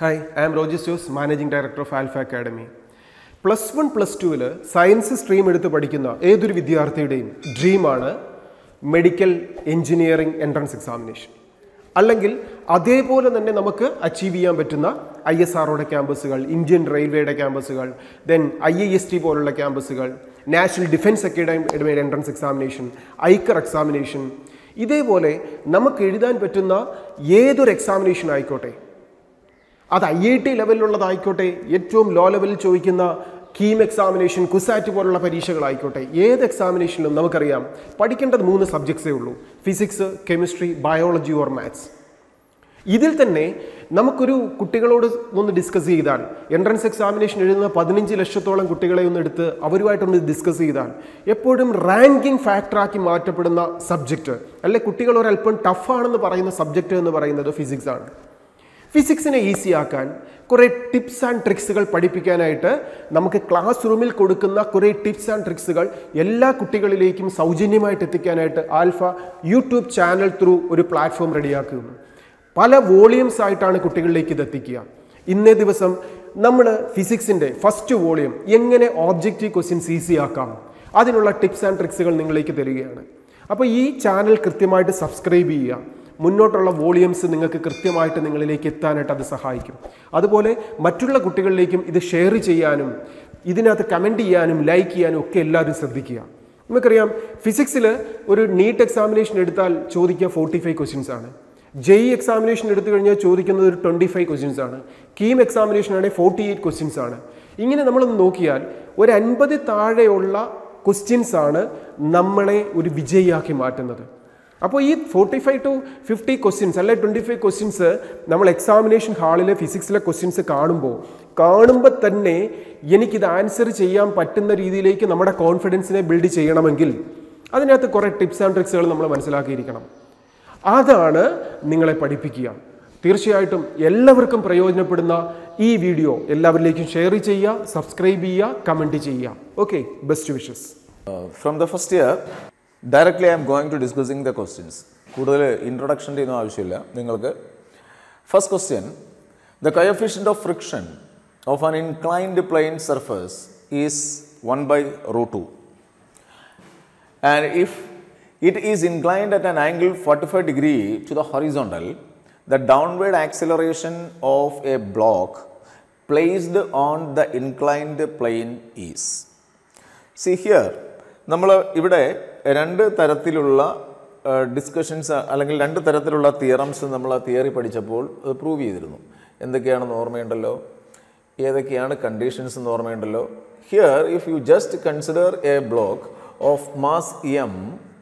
Hi I am Roji Jose managing director of Alpha academy plus one plus ടുവിൽ science stream എടുത്ത് പഠിക്കുന്ന ഏതൊരു വിദ്യാർത്ഥിയുടെയും ഡ്രീമാണ് മെഡിക്കൽ എഞ്ചിനീയറിംഗ് എൻട്രൻസ് എക്സാമിനേഷൻ അല്ലെങ്കിൽ അതേപോലെ തന്നെ നമുക്ക് അച്ചീവ് ചെയ്യാൻ പറ്റുന്ന ഐ എസ് ആറോടെ ക്യാമ്പസുകൾ ഇന്ത്യൻ റെയിൽവേയുടെ ക്യാമ്പസുകൾ then I I S T പോലുള്ള ക്യാമ്പസുകൾ നാഷണൽ ഡിഫൻസ് അക്കാഡമിയുടെ എൻട്രൻസ് എക്സാമിനേഷൻ ഐക്കർ എക്സാമിനേഷൻ ഇതേപോലെ നമുക്ക് എഴുതാൻ പറ്റുന്ന ഏതൊരു എക്സാമിനേഷൻ ആയിക്കോട്ടെ അത് ഐ ഐ ടി ലെവലിലുള്ളതായിക്കോട്ടെ ഏറ്റവും ലോ ലെവലിൽ ചോദിക്കുന്ന കീം എക്സാമിനേഷൻ കുസാറ്റ് പോലുള്ള പരീക്ഷകളായിക്കോട്ടെ ഏത് എക്സാമിനേഷനിലും നമുക്കറിയാം പഠിക്കേണ്ടത് മൂന്ന് സബ്ജക്ട്സേ ഉള്ളൂ physics chemistry biology or maths ഇതിൽ തന്നെ നമുക്കൊരു കുട്ടികളോട് ഒന്ന് ഡിസ്കസ് ചെയ്താൽ എൻട്രൻസ് എക്സാമിനേഷൻ എഴുതുന്ന പതിനഞ്ച് ലക്ഷത്തോളം കുട്ടികളെ ഒന്ന് എടുത്ത് അവരുമായിട്ടൊന്ന് ഡിസ്കസ് ചെയ്താൽ എപ്പോഴും റാങ്കിങ് ഫാക്ടറാക്കി മാറ്റപ്പെടുന്ന സബ്ജക്റ്റ് അല്ലെ കുട്ടികൾ ഒരല്പം ടഫാണെന്ന് പറയുന്ന സബ്ജക്റ്റ് എന്ന് പറയുന്നത് ഫിസിക്സ് ആണ് ഫിസിക്സിനെ ഈസിയാക്കാൻ കുറേ ടിപ്സ് ആൻഡ് ട്രിക്സുകൾ പഠിപ്പിക്കാനായിട്ട് നമുക്ക് ക്ലാസ് റൂമിൽ കൊടുക്കുന്ന കുറേ ടിപ്സ് ആൻഡ് ട്രിക്സുകൾ എല്ലാ കുട്ടികളിലേക്കും സൗജന്യമായിട്ട് എത്തിക്കാനായിട്ട് ആൽഫ യൂട്യൂബ് ചാനൽ ത്രൂ ഒരു പ്ലാറ്റ്ഫോം റെഡിയാക്കുന്നു പല വോളിയംസ് ആയിട്ടാണ് കുട്ടികളിലേക്ക് ഇത് എത്തിക്കുക ഇന്നേ ദിവസം നമ്മൾ ഫിസിക്സിൻ്റെ ഫസ്റ്റ് വോളിയം എങ്ങനെ ഓബ്ജക്റ്റീവ് ക്വസ്റ്റ്യൻസ് ഈസിയാക്കാം അതിനുള്ള ടിപ്സ് ആൻഡ് ട്രിക്സുകൾ നിങ്ങളിലേക്ക് തരികയാണ് അപ്പോൾ ഈ ചാനൽ കൃത്യമായിട്ട് സബ്സ്ക്രൈബ് ചെയ്യുക മുന്നോട്ടുള്ള വോളിയംസ് നിങ്ങൾക്ക് കൃത്യമായിട്ട് നിങ്ങളിലേക്ക് എത്താനായിട്ട് അത് സഹായിക്കും അതുപോലെ മറ്റുള്ള കുട്ടികളിലേക്കും ഇത് ഷെയർ ചെയ്യാനും ഇതിനകത്ത് കമൻറ്റ് ചെയ്യാനും ലൈക്ക് ചെയ്യാനും ഒക്കെ എല്ലാവരും ശ്രദ്ധിക്കുക നമുക്കറിയാം ഫിസിക്സിൽ ഒരു നീറ്റ് എക്സാമിനേഷൻ എടുത്താൽ ചോദിക്കുക ഫോർട്ടി ഫൈവ് ക്വസ്റ്റ്യൻസ് ആണ് ജെഇ എക്സാമിനേഷൻ e എടുത്തു കഴിഞ്ഞാൽ ചോദിക്കുന്നത് ഒരു ട്വൻറ്റി ഫൈവ് ക്വസ്റ്റ്യൻസ് ആണ് കീം എക്സാമിനേഷൻ ആണെങ്കിൽ ഫോർട്ടി എയ്റ്റ് ക്വസ്റ്റ്യൻസ് ആണ് ഇങ്ങനെ നമ്മളൊന്ന് നോക്കിയാൽ ഒരു അൻപത് താഴെയുള്ള ക്വസ്റ്റ്യൻസ് ആണ് നമ്മളെ ഒരു വിജയിയാക്കി മാറ്റുന്നത് അപ്പോൾ ഈ forty five to fifty questions അല്ലെ ട്വൻറ്റി ഫൈവ് ക്വസ്റ്റ്യൻസ് നമ്മൾ എക്സാമിനേഷൻ ഹാളിലെ ഫിസിക്സിലെ ക്വസ്റ്റ്യൻസ് കാണുമ്പോൾ കാണുമ്പോൾ തന്നെ എനിക്കിത് ആൻസർ ചെയ്യാൻ പറ്റുന്ന രീതിയിലേക്ക് നമ്മുടെ കോൺഫിഡൻസിനെ ബിൽഡ് ചെയ്യണമെങ്കിൽ അതിനകത്ത് കുറേ ടിപ്സ് ആൻഡ് ട്രിക്സുകൾ നമ്മൾ മനസ്സിലാക്കിയിരിക്കണം അതാണ് നിങ്ങളെ പഠിപ്പിക്കുക തീർച്ചയായിട്ടും എല്ലാവർക്കും പ്രയോജനപ്പെടുന്ന ഈ വീഡിയോ എല്ലാവരിലേക്കും ഷെയർ ചെയ്യുക സബ്സ്ക്രൈബ് ചെയ്യുക കമൻറ്റ് ചെയ്യുക okay best wishes from the first year directly I am going to discussing the questions. Kudale introduction de no avishilla. Ningalke first question: The coefficient of friction of an inclined plane surface is one by root two, and if it is inclined at an angle 45 degree to the horizontal, the downward acceleration of a block placed on the inclined plane is. See here, we have രണ്ട് തരത്തിലുള്ള discussions അല്ലെങ്കിൽ രണ്ട് തരത്തിലുള്ള theorems നമ്മൾ ആ theory പഠിച്ചപ്പോൾ അത് prove ചെയ്തിരുന്നു എന്തൊക്കെയാണെന്ന് ഓർമ്മയുണ്ടല്ലോ ഏതൊക്കെയാണ് കണ്ടീഷൻസ് എന്ന് ഓർമ്മയുണ്ടല്ലോ here if you just consider a block of mass M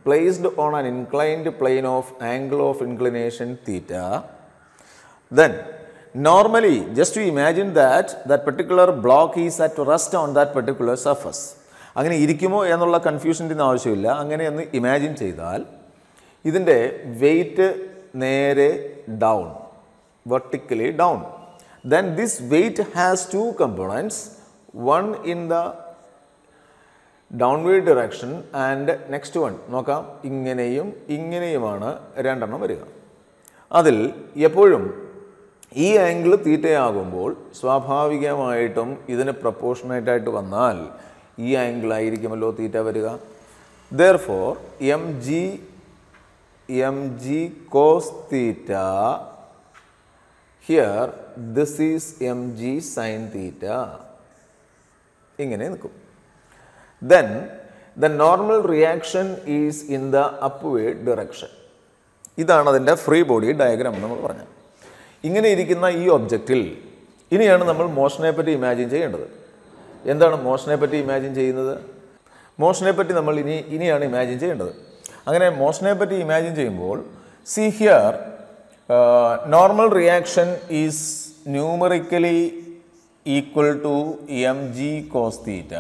placed on an inclined plane of angle of inclination theta then normally just you imagine that that particular block is at rest on that particular surface അങ്ങനെ ഇരിക്കുമോ എന്നുള്ള കൺഫ്യൂഷൻ്റെ ഒന്നും ആവശ്യമില്ല അങ്ങനെ ഒന്ന് imagine ചെയ്താൽ ഇതിൻ്റെ weight നേരെ down vertically down then this weight has two components one in the downward direction and next one നോക്കാം ഇങ്ങനെയും ഇങ്ങനെയുമാണ് രണ്ടെണ്ണം വരിക അതിൽ എപ്പോഴും ഈ ആംഗിൾ തീറ്റയാകുമ്പോൾ സ്വാഭാവികമായിട്ടും ഇതിന് പ്രപ്പോർഷനേറ്റായിട്ട് വന്നാൽ ഈ ആംഗിളായിരിക്കുമല്ലോ തീറ്റ വരിക there for M G M G cos theta here this is M G sine theta ഇങ്ങനെ നിൽക്കും then the normal reaction is in the upward direction ഇതാണ് അതിൻ്റെ ഫ്രീ ബോഡി ഡയഗ്രാം നമ്മൾ പറഞ്ഞത് ഇങ്ങനെ ഇരിക്കുന്ന ഈ ഒബ്ജക്റ്റിൽ ഇനിയാണ് നമ്മൾ മോഷനെ പറ്റി ഇമാജിൻ ചെയ്യേണ്ടത് എന്താണ് മോഷനെ പറ്റി ഇമാജിൻ ചെയ്യുന്നത് മോഷനെ പറ്റി നമ്മൾ ഇനി ഇനിയാണ് ഇമാജിൻ ചെയ്യേണ്ടത് അങ്ങനെ മോഷനെ പറ്റി ഇമാജിൻ ചെയ്യുമ്പോൾ see here normal reaction is numerically equal to M G cos theta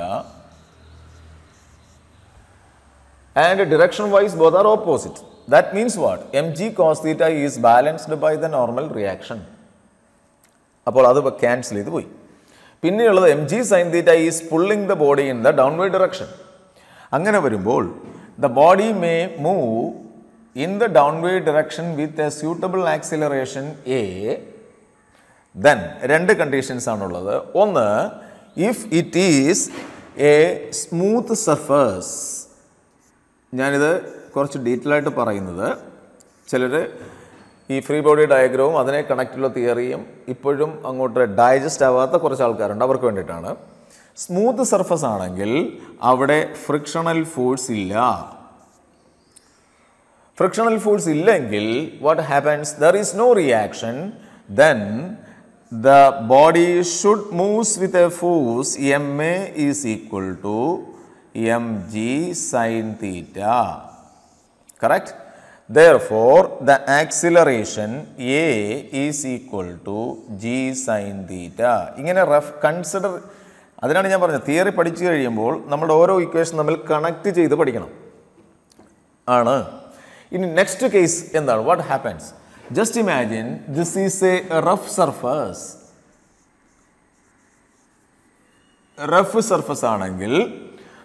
and direction wise both are opposite that means what M G cos theta is balanced by the normal reaction അപ്പോൾ അത് cancel ചെയ്ത് പോയി പിന്നെയുള്ളത് M G sine theta is pulling the body in the downward direction അങ്ങനെ വരുമ്പോൾ the body may move in the downward direction with a suitable acceleration A then രണ്ട് conditions ആണുള്ളത് ഒന്ന് if it is a smooth surface ഞാനിത് കുറച്ച് detail ആയിട്ട് പറയുന്നത് ചിലർ ഈ ഫ്രീ ബോഡി ഡയഗ്രവും അതിനെ കണക്റ്റുള്ള തിയറിയും ഇപ്പോഴും അങ്ങോട്ട് ഡൈജസ്റ്റ് ആവാത്ത കുറച്ച് ആൾക്കാരുണ്ട് അവർക്ക് വേണ്ടിയിട്ടാണ് സ്മൂത്ത് സർഫസ് ആണെങ്കിൽ അവിടെ ഫ്രിക്ഷണൽ ഫോഴ്സ് ഇല്ല ഫ്രിക്ഷണൽ ഫോഴ്സ് ഇല്ലെങ്കിൽ what happens there is no reaction then the body should moves with a force M A is equal to M G sine theta correct Therefore, the acceleration A is equal to G sine theta. In a rough consider the theory particularly involved, the equation will connect to the particular. In next case, what happens? Just imagine this is a rough surface. Rough surface on angle.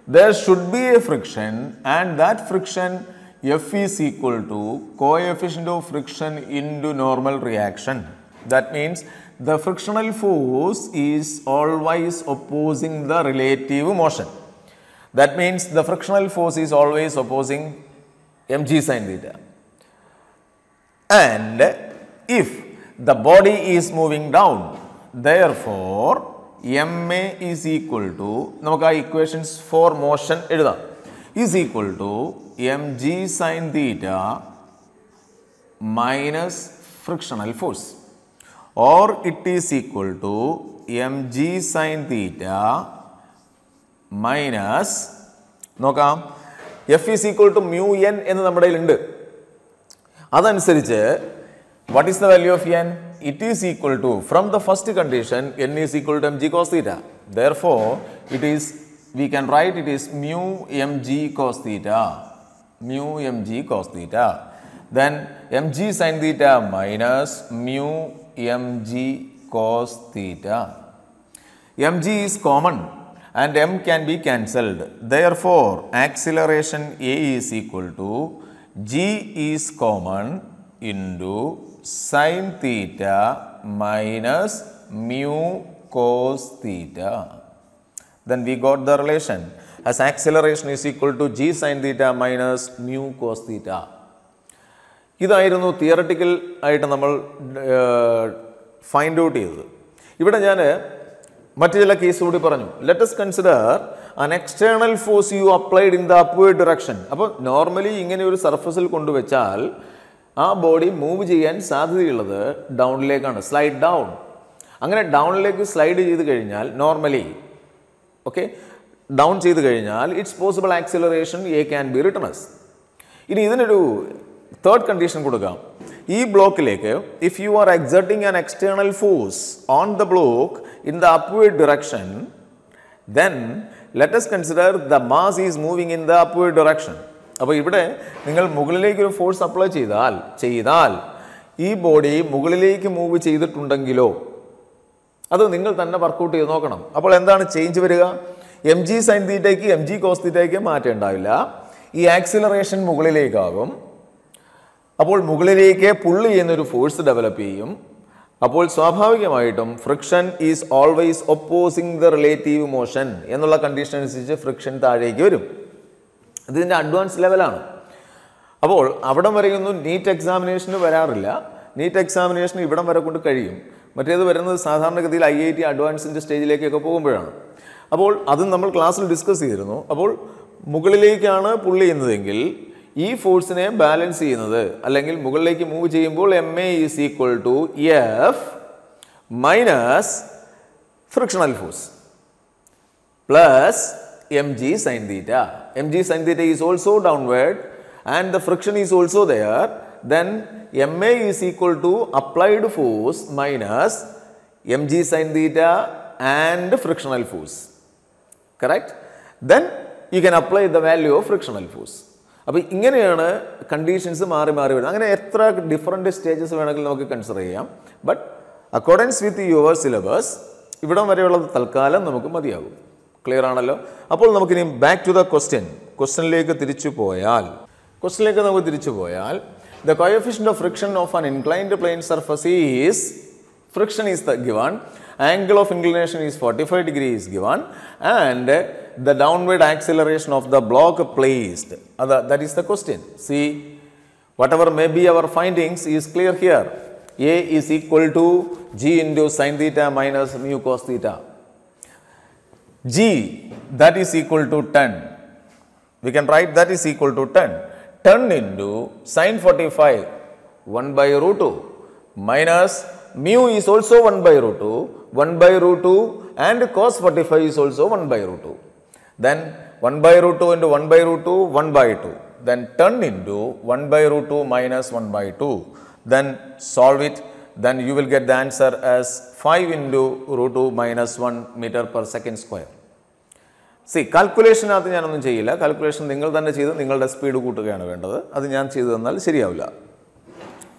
There should be a friction, and that friction F is equal to coefficient of friction into normal reaction. That means the frictional force is always opposing the relative motion. That means the frictional force is always opposing mg sine theta. And if the body is moving down, therefore ma is equal to, നമുക്ക് ആ equations for is equal to mg sin theta minus frictional force or it is equal to mg sin theta minus നോക്കാം F is equal to mu N എന്ന് നമ്മുടെ ഉണ്ട് അതനുസരിച്ച് what is the value of N it is equal to from the first condition N is equal to M G cos theta therefore it is we can write it is mu mg cos theta, mu mg cos theta. Then mg sin theta minus mu mg cos theta. mg is common and m can be cancelled. Therefore, acceleration a is equal to g is common into sin theta minus mu cos theta. then we got the relation as acceleration is equal to g sin theta minus nu cos theta. ഇതായിരുന്നു theoretical ആയിട്ട് നമ്മൾ find out ചെയ്തത് ഇവിടെ ഞാൻ മറ്റു ചില case കൂടി പറഞ്ഞു let's consider an external force you applied in the upward direction അപ്പോൾ നോർമലി ഇങ്ങനെ ഒരു സർഫസിൽ കൊണ്ടുവച്ചാൽ ആ ബോഡി മൂവ് ചെയ്യാൻ സാധ്യതയുള്ളത് ഡൗണിലേക്കാണ് സ്ലൈഡ് ഡൗൺ അങ്ങനെ ഡൗണിലേക്ക് സ്ലൈഡ് ചെയ്ത് കഴിഞ്ഞാൽ നോർമലി ഓക്കെ ഡൗൺ ചെയ്ത് കഴിഞ്ഞാൽ it's possible acceleration A can be written as ഇനി ഇതിനൊരു തേർഡ് കണ്ടീഷൻ കൊടുക്കാം ഈ ബ്ലോക്കിലേക്ക് if you are exerting an external force on the block in the upward direction then let's consider the mass is moving in the upward direction അപ്പോൾ ഇവിടെ നിങ്ങൾ മുകളിലേക്ക് ഒരു ഫോഴ്സ് അപ്ലൈ ചെയ്താൽ ചെയ്താൽ ഈ ബോഡി മുകളിലേക്ക് മൂവ് ചെയ്തിട്ടുണ്ടെങ്കിലോ അത് നിങ്ങൾ തന്നെ വർക്കൗട്ട് ചെയ്ത് നോക്കണം അപ്പോൾ എന്താണ് ചേഞ്ച് വരിക എം ജി സൈൻ തീറ്റയ്ക്ക് എം ജി കോസ് തീറ്റയ്ക്ക് മാറ്റം ഉണ്ടാവില്ല ഈ ആക്സിലറേഷൻ മുകളിലേക്കാകും അപ്പോൾ മുകളിലേക്ക് പുള്ളി ചെയ്യുന്നൊരു ഫോഴ്സ് ഡെവലപ്പ് ചെയ്യും അപ്പോൾ സ്വാഭാവികമായിട്ടും friction is always opposing the relative motion എന്നുള്ള കണ്ടീഷൻ അനുസരിച്ച് ഫ്രിക്ഷൻ താഴേക്ക് വരും ഇതിൻ്റെ അഡ്വാൻസ് ലെവലാണ് അപ്പോൾ അവിടം വരെയൊന്നും നീറ്റ് എക്സാമിനേഷന് വരാറില്ല നീറ്റ് എക്സാമിനേഷന് ഇവിടം വരെ കൊണ്ട് കഴിയും മറ്റേത് വരുന്നത് സാധാരണഗതിയിൽ ഐ ഐ ടി അഡ്വാൻസിൻ്റെ സ്റ്റേജിലേക്കൊക്കെ പോകുമ്പോഴാണ് അപ്പോൾ അതും നമ്മൾ ക്ലാസ്സിൽ ഡിസ്കസ് ചെയ്തിരുന്നു അപ്പോൾ മുകളിലേക്കാണ് പുള്ളി ചെയ്യുന്നതെങ്കിൽ ഈ ഫോഴ്സിനെ ബാലൻസ് ചെയ്യുന്നത് അല്ലെങ്കിൽ മുകളിലേക്ക് മൂവ് ചെയ്യുമ്പോൾ M A is equal to F minus frictional force plus M G sine theta M G sine theta is also downward and the friction is also there then MA is equal to applied force minus mg sine theta and frictional force. Correct? Then you can apply the value of frictional force. അപ്പോൾ ഇങ്ങനെയാണ് conditions മാറി മാറി വരുന്നത് അങ്ങനെ എത്ര different stages വേണമെങ്കിൽ നമുക്ക് consider ചെയ്യാം but accordance with your syllabus ഇവിടം വരെയുള്ളത് തൽക്കാലം നമുക്ക് മതിയാകും ക്ലിയർ ആണല്ലോ അപ്പോൾ നമുക്കിനി ബാക്ക് ടു ദ ക്വസ്റ്റ്യൻ ക്വസ്റ്റ്യനിലേക്ക് തിരിച്ചു പോയാൽ ക്വസ്റ്റ്യനിലേക്ക് നമുക്ക് തിരിച്ചു പോയാൽ the coefficient of friction of an inclined plane surface is friction is the given angle of inclination is 45 degree is given and the downward acceleration of the block placed that is the question see whatever may be our findings is clear here a is equal to g into sine theta minus mu cos theta g that is equal to 10 we can write that is equal to 10 Turn into sine 45 1 by root 2 minus mu is also 1 by root 2 1 by root 2 and cos 45 is also 1 by root 2 then 1 by root 2 into 1 by root 2 1 by 2 then turn into 1 by root 2 minus 1 by 2 then solve it then you will get the answer as 5 into root 2 minus 1 meter per second square. See കാൽക്കുലേഷനകത്ത് ഞാനൊന്നും ചെയ്യില്ല calculation നിങ്ങൾ തന്നെ ചെയ്ത് നിങ്ങളുടെ speed കൂട്ടുകയാണ് വേണ്ടത് അത് ഞാൻ ചെയ്തു തന്നാൽ ശരിയാവില്ല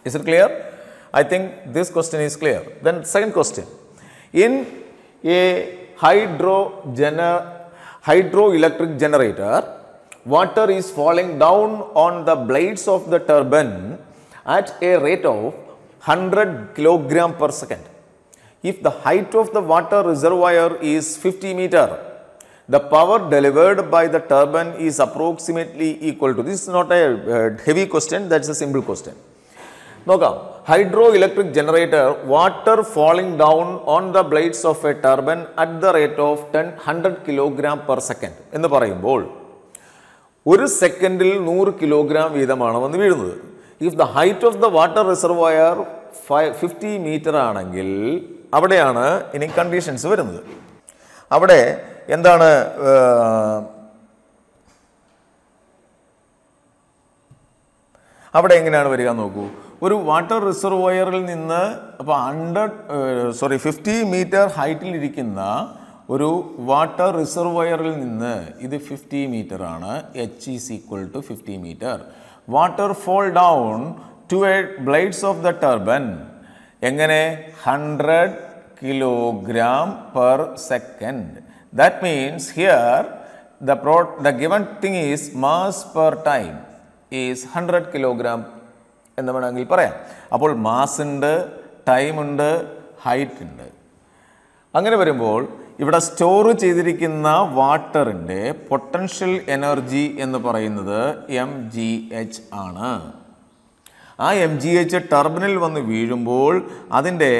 is it clear I think this question is clear then second question in a hydro gen hydro electric generator water is falling down on the blades of the turbine at a rate of 100 kilogram per second. If the height of the water reservoir is 50 metre the power delivered by the turbine is approximately equal to this is not a uh, heavy question that is a simple question. Now come hydroelectric generator water falling down on the blades of a turbine at the rate of 10 100 kilogram per second in the parayim bowl. 1 second il 100 kilogram vidham anavandhu If the height of the water reservoir 50 meter anangil avade ana in conditions varundhu. Avade എന്താണ് അവിടെ എങ്ങനെയാണ് വരിക നോക്കൂ ഒരു water റിസർവോയറിൽ നിന്ന് അപ്പോൾ hundred sorry fifty metre ഹൈറ്റിൽ ഇരിക്കുന്ന ഒരു വാട്ടർ റിസർവോയറിൽ നിന്ന് ഇത് ഫിഫ്റ്റി മീറ്റർ ആണ് H is equal to fifty metre water fall down to a blades of the turbine എങ്ങനെ hundred kilogram per second That means here the, the given thing is mass per time is 100 kilogram എന്ന് വേണമെങ്കിൽ പറയാം അപ്പോൾ mass ഉണ്ട് ടൈമുണ്ട് height ഉണ്ട് അങ്ങനെ വരുമ്പോൾ ഇവിടെ സ്റ്റോർ ചെയ്തിരിക്കുന്ന വാട്ടറിൻ്റെ പൊട്ടൻഷ്യൽ എനർജി എന്ന് പറയുന്നത് എം ജി എച്ച് ആണ് ആ എം ജി എച്ച് ടെർമിനൽ വന്ന് വീഴുമ്പോൾ അതിൻ്റെ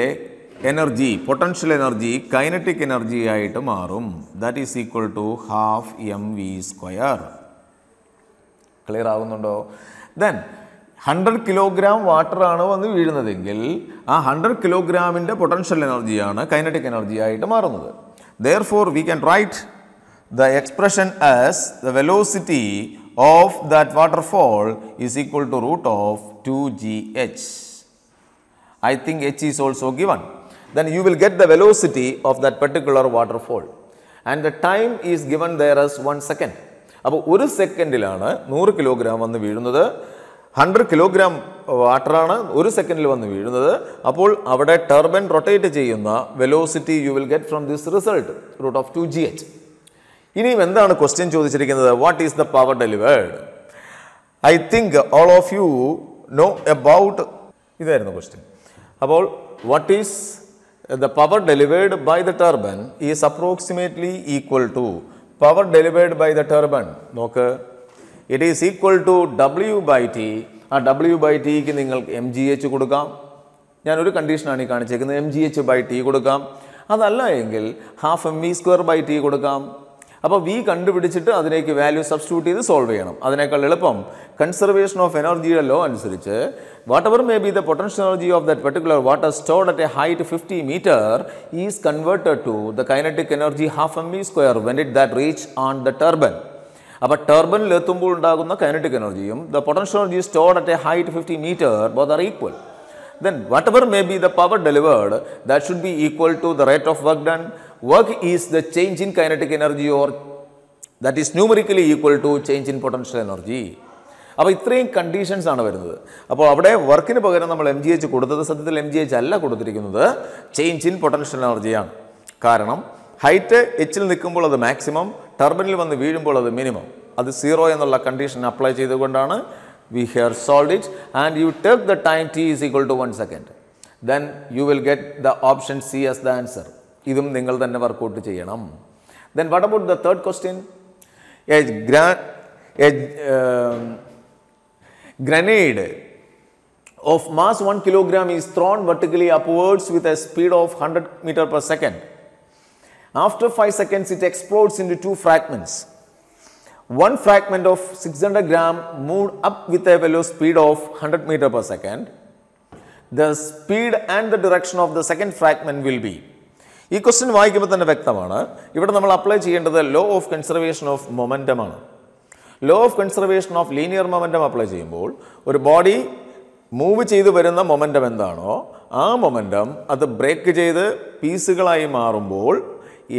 energy potential energy kinetic energy ആയിട്ട് മാറും that is equal to half M V square clear ആകുന്നുണ്ടോ ദെൻ ഹൺഡ്രഡ് കിലോഗ്രാം വാട്ടറാണ് വന്ന് വീഴുന്നതെങ്കിൽ ആ ഹൺഡ്രഡ് കിലോഗ്രാമിൻ്റെ പൊട്ടൻഷ്യൽ എനർജിയാണ് കൈനറ്റിക് എനർജി ആയിട്ട് മാറുന്നത് therefore we can write the expression as the velocity of that waterfall is equal to root of two G H I think H is also given then you will get the velocity of that particular waterfall. And the time is given there as one second. അപ്പോൾ ഒരു സെക്കൻഡിലാണ് നൂറ് kilogram വന്ന് വീഴുന്നത് hundred kilogram വാട്ടറാണ് ഒരു സെക്കൻഡിൽ വന്ന് വീഴുന്നത് അപ്പോൾ അവിടെ ടർബൈൻ റൊട്ടേറ്റ് ചെയ്യുന്ന velocity you will get from this result root of two G H ഇനിയും എന്താണ് ക്വസ്റ്റ്യൻ ചോദിച്ചിരിക്കുന്നത് what is the power delivered I think all of you know about ഇതായിരുന്നു ക്വസ്റ്റ്യൻ അപ്പോൾ what is the power delivered by the turbine is approximately equal to power delivered by the turbine. നോക്ക് it is equal to W by T ആ W by ടിക്ക് നിങ്ങൾക്ക് M G H കൊടുക്കാം ഞാനൊരു കണ്ടീഷനാണ് ഈ കാണിച്ചേക്കുന്നത് M G H by T കൊടുക്കാം അതല്ല എങ്കിൽ half M V square by T കൊടുക്കാം അപ്പോൾ വി കണ്ടുപിടിച്ചിട്ട് അതിലേക്ക് വാല്യൂ സബ്സ്റ്റിറ്റ്യൂട്ട് ചെയ്ത് സോൾവ് ചെയ്യണം അതിനേക്കാൾ എളുപ്പം കൺസർവേഷൻ ഓഫ് എനർജിയുടെ ലോ അനുസരിച്ച് whatever may be the potential energy of that particular water stored at a height fifty metre is converted to the kinetic energy half M B square when it that reach on the turbine അപ്പോൾ ടർബനിൽ എത്തുമ്പോൾ ഉണ്ടാകുന്ന kinetic എനർജിയും the potential energy stored at a height fifty metre both are equal then whatever may be the power delivered that should be equal to the rate of work done Work is the change in kinetic energy or that is numerically equal to change in potential energy. അപ്പോൾ ഇത്രയും conditions ആണ് വരുന്നത് അപ്പോൾ അവിടെ വർക്കിന് പകരം നമ്മൾ M G H കൊടുത്തത് സത്യത്തിൽ എം ജി എച്ച് അല്ല കൊടുത്തിരിക്കുന്നത് ചേഞ്ച് ഇൻ പൊട്ടൻഷ്യൽ എനർജിയാണ് കാരണം ഹൈറ്റ് എച്ചിൽ നിൽക്കുമ്പോൾ അത് മാക്സിമം ടർബനിൽ വന്ന് വീഴുമ്പോൾ അത് മിനിമം അത് സീറോ എന്നുള്ള കണ്ടീഷൻ അപ്ലൈ ചെയ്തുകൊണ്ടാണ് we have solved it and you take the time T is equal to one second then you will get the option C as the answer ഇതും നിങ്ങൾ തന്നെ വർക്കൗട്ട് ചെയ്യണം then what about the third question a gra a grenade of mass one kilogram is thrown vertically upwards with a speed of hundred metre per second after five seconds it explodes in to to fragments one fragment of 600 gram moved up with a velocity of 100 meter per second the speed and the direction of the second fragment will be ഈ question വായിക്കുമ്പോൾ തന്നെ വ്യക്തമാണ് ഇവിടെ നമ്മൾ apply ചെയ്യേണ്ടത് law of conservation of ആണ് law of conservation of linear momentum apply ചെയ്യുമ്പോൾ ഒരു ബോഡി മൂവ് ചെയ്തു വരുന്ന മൊമെൻറ്റം എന്താണോ ആ മൊമെൻറ്റം അത് ബ്രേക്ക് ചെയ്ത് പീസുകളായി മാറുമ്പോൾ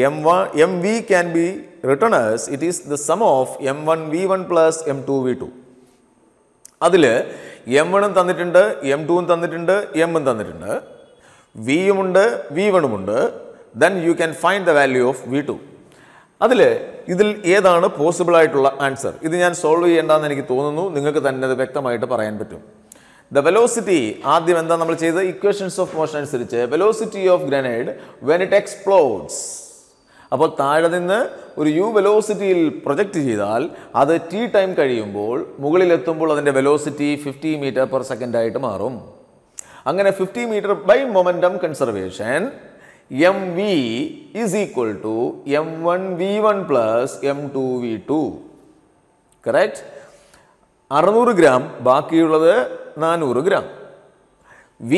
M one M V can be written as it is the sum of M one V one plus M two V two അതിൽ എം വണ്ണും തന്നിട്ടുണ്ട് എം ടുവും തന്നിട്ടുണ്ട് എമ്മും തന്നിട്ടുണ്ട് വിയുമുണ്ട് വി വണ്ണുമുണ്ട് then you can find the value of V two അതിൽ ഇതിൽ ഏതാണ് പോസിബിൾ ആയിട്ടുള്ള ആൻസർ ഇത് ഞാൻ സോൾവ് ചെയ്യേണ്ടെന്ന് എനിക്ക് തോന്നുന്നു നിങ്ങൾക്ക് തന്നെ അത് വ്യക്തമായിട്ട് പറയാൻ പറ്റും ദ വെലോസിറ്റി ആദ്യം എന്താ നമ്മൾ ചെയ്തത് ഇക്വേഷൻസ് ഓഫ് മോഷൻ അനുസരിച്ച് velocity of grenade when it explodes അപ്പോൾ താഴെ നിന്ന് ഒരു യു വെലോസിറ്റിയിൽ പ്രൊജക്റ്റ് ചെയ്താൽ അത് ടീ ടൈം കഴിയുമ്പോൾ മുകളിലെത്തുമ്പോൾ അതിൻ്റെ വെലോസിറ്റി ഫിഫ്റ്റി മീറ്റർ പെർ സെക്കൻഡായിട്ട് മാറും അങ്ങനെ fifty metre by momentum conservation m v is equal to m 1 v 1 plus m 2 v 2. Correct? 600 gram, baki ullathu 400 gram. v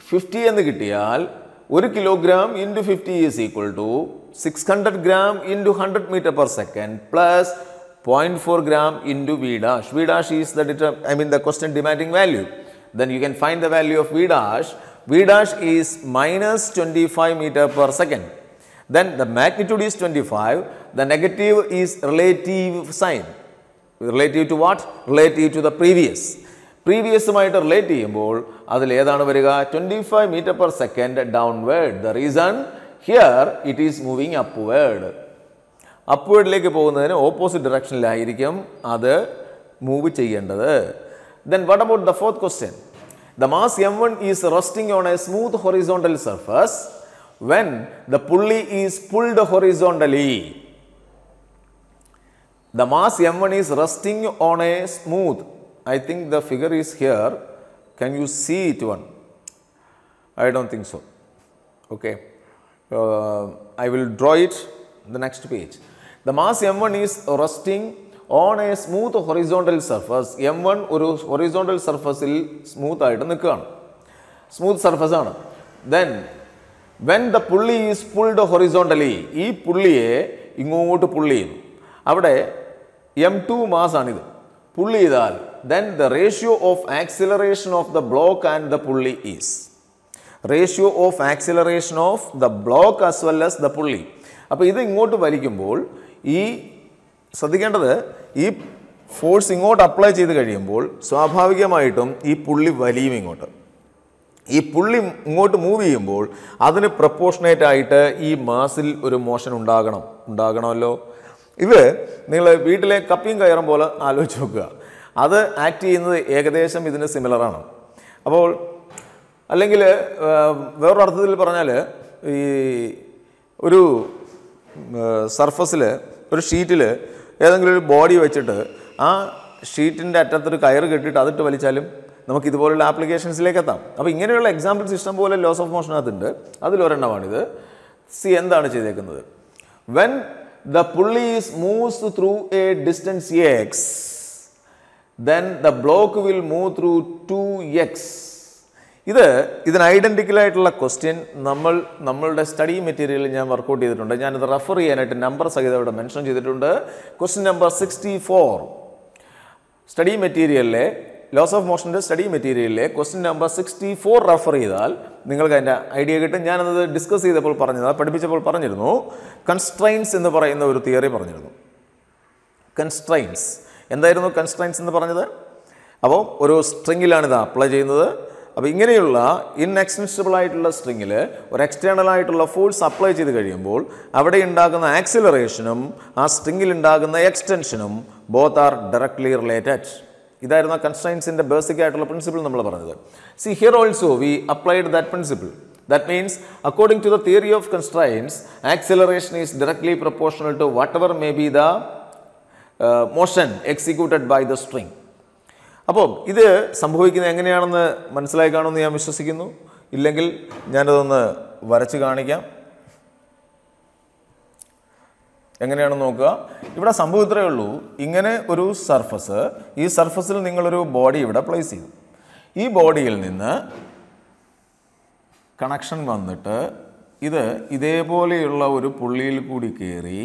50 and the 1 kilogram into 50 is equal to 600 gram into 100 meter per second plus 0.4 gram into v dash. v dash is the, I mean the constant demanding value. Then you can find the value of v dash. V dash is minus twenty five metre per second then the magnitude is twenty five the negative is relative sign relative to what relative to the previous പ്രീവിയസുമായിട്ട് relate ചെയ്യുമ്പോൾ അതിൽ ഏതാണ് വരിക twenty five metre per second down downward the reason here it is moving up upward അപ്വേർഡിലേക്ക് പോകുന്നതിന് opposite ഡയറക്ഷനിലായിരിക്കും അത് move ചെയ്യേണ്ടത് then what about the fourth question The mass M1 is resting on a smooth horizontal surface when the pulley is pulled horizontally. The mass M1 is resting on a smooth, I think the figure is here, can you see it one? I do not think so. Okay. Uh, I will draw it the next page. The mass M1 is resting on a smooth horizontal surface M one ഒരു horizontal സർഫസിൽ smooth ആയിട്ട് നിൽക്കുകയാണ് smooth surface ആണ് then when the pulley is pulled horizontally ഈ പുള്ളിയെ ഇങ്ങോട്ട് പുള്ളി ചെയ്യുന്നു അവിടെ എം ടു മാസാണിത് പുള്ളി ചെയ്താൽ then the ratio of acceleration of the block and the pulley is ratio of acceleration of the block as well as the pulley അപ്പോൾ ഇത് ഇങ്ങോട്ട് വലിക്കുമ്പോൾ ഈ ശ്രദ്ധിക്കേണ്ടത് ഈ ഫോഴ്സ് ഇങ്ങോട്ട് അപ്ലൈ ചെയ്ത് കഴിയുമ്പോൾ സ്വാഭാവികമായിട്ടും ഈ പുള്ളി വലിയും ഇങ്ങോട്ട് ഈ പുള്ളി ഇങ്ങോട്ട് മൂവ് ചെയ്യുമ്പോൾ അതിന് പ്രപ്പോർഷനേറ്റ് ആയിട്ട് ഈ മാസിൽ ഒരു മോഷൻ ഉണ്ടാകണം ഉണ്ടാകണമല്ലോ ഇത് നിങ്ങൾ വീട്ടിലെ കപ്പിയും കയറും പോലെ ആലോചിച്ച് നോക്കുക അത് ആക്ട് ചെയ്യുന്നത് ഏകദേശം ഇതിന് സിമിലറാണ് അപ്പോൾ അല്ലെങ്കിൽ വേറൊരു അർത്ഥത്തിൽ പറഞ്ഞാൽ ഈ ഒരു സർഫസിൽ ഒരു ഷീറ്റിൽ ഏതെങ്കിലും ഒരു ബോഡി വെച്ചിട്ട് ആ ഷീറ്റിൻ്റെ അറ്റത്തൊരു കയറ് കെട്ടിയിട്ട് അതിട്ട് വലിച്ചാലും നമുക്ക് ഇതുപോലുള്ള ആപ്ലിക്കേഷൻസിലേക്ക് എത്താം അപ്പോൾ ഇങ്ങനെയുള്ള എക്സാമ്പിൾ സിസ്റ്റം പോലെ ലോസ് ഓഫ് അതുണ്ട് അതിലൊരെണ്ണമാണിത് സി എന്താണ് ചെയ്തേക്കുന്നത് when the pulleys moves through a distance X then the block will move through two X ഇത് ഇതിന് ആയിട്ടുള്ള ക്വസ്റ്റ്യൻ നമ്മൾ നമ്മളുടെ സ്റ്റഡി മെറ്റീരിയലിൽ ഞാൻ വർക്കൗട്ട് ചെയ്തിട്ടുണ്ട് ഞാനിത് റെഫർ ചെയ്യാനായിട്ട് നമ്പർ സഹിതം ഇവിടെ മെൻഷൻ ചെയ്തിട്ടുണ്ട് question number sixty four study മെറ്റീരിയലിലെ ലോസ് ഓഫ് മോഷൻ്റെ സ്റ്റഡി മെറ്റീരിയലിലെ question number sixty four refer ചെയ്താൽ നിങ്ങൾക്ക് അതിൻ്റെ ഐഡിയ കിട്ടും ഞാനത് ഡിസ്കസ് ചെയ്തപ്പോൾ പറഞ്ഞത് പഠിപ്പിച്ചപ്പോൾ പറഞ്ഞിരുന്നു കൺസ്ട്രെയിൻസ് എന്ന് പറയുന്ന ഒരു തിയറി പറഞ്ഞിരുന്നു കൺസ്ട്രെയിൻസ് എന്തായിരുന്നു കൺസ്ട്രെയിൻസ് എന്ന് പറഞ്ഞത് അപ്പോൾ ഒരു സ്ട്രിങ്ങിലാണിത് അപ്ലൈ ചെയ്യുന്നത് അപ്പോൾ ഇങ്ങനെയുള്ള ഇൻഎക്സ്റ്റൻസിബിൾ ആയിട്ടുള്ള സ്ട്രിങ്ങിൽ ഒരു എക്സ്റ്റേണൽ ആയിട്ടുള്ള ഫോഴ്സ് അപ്ലൈ ചെയ്ത് കഴിയുമ്പോൾ അവിടെ ഉണ്ടാകുന്ന ആക്സിലറേഷനും ആ സ്ട്രിങ്ങിൽ ഉണ്ടാകുന്ന എക്സ്റ്റൻഷനും ബോത്ത് ആർ ഡയറക്ട്ലി റിലേറ്റഡ് ഇതായിരുന്നു ആ കൺസ്ട്രൈൻസിൻ്റെ ബേസിക് ആയിട്ടുള്ള പ്രിൻസിപ്പിൾ നമ്മൾ പറഞ്ഞത് see here also we applied that principle that means according to the theory of constraints acceleration is directly proportional to what may be be the motion executed by the string അപ്പം ഇത് സംഭവിക്കുന്നത് എങ്ങനെയാണെന്ന് മനസ്സിലായി കാണുമെന്ന് ഞാൻ വിശ്വസിക്കുന്നു ഇല്ലെങ്കിൽ ഞാനതൊന്ന് വരച്ച് കാണിക്കാം എങ്ങനെയാണെന്ന് നോക്കുക ഇവിടെ സംഭവം ഇത്രയേ ഉള്ളൂ ഇങ്ങനെ ഒരു സർഫസ് ഈ സർഫസിൽ നിങ്ങളൊരു ബോഡി ഇവിടെ പ്ലേസ് ചെയ്തു ഈ ബോഡിയിൽ നിന്ന് കണക്ഷൻ വന്നിട്ട് ഇത് ഇതേപോലെയുള്ള ഒരു പുള്ളിയിൽ കൂടി കയറി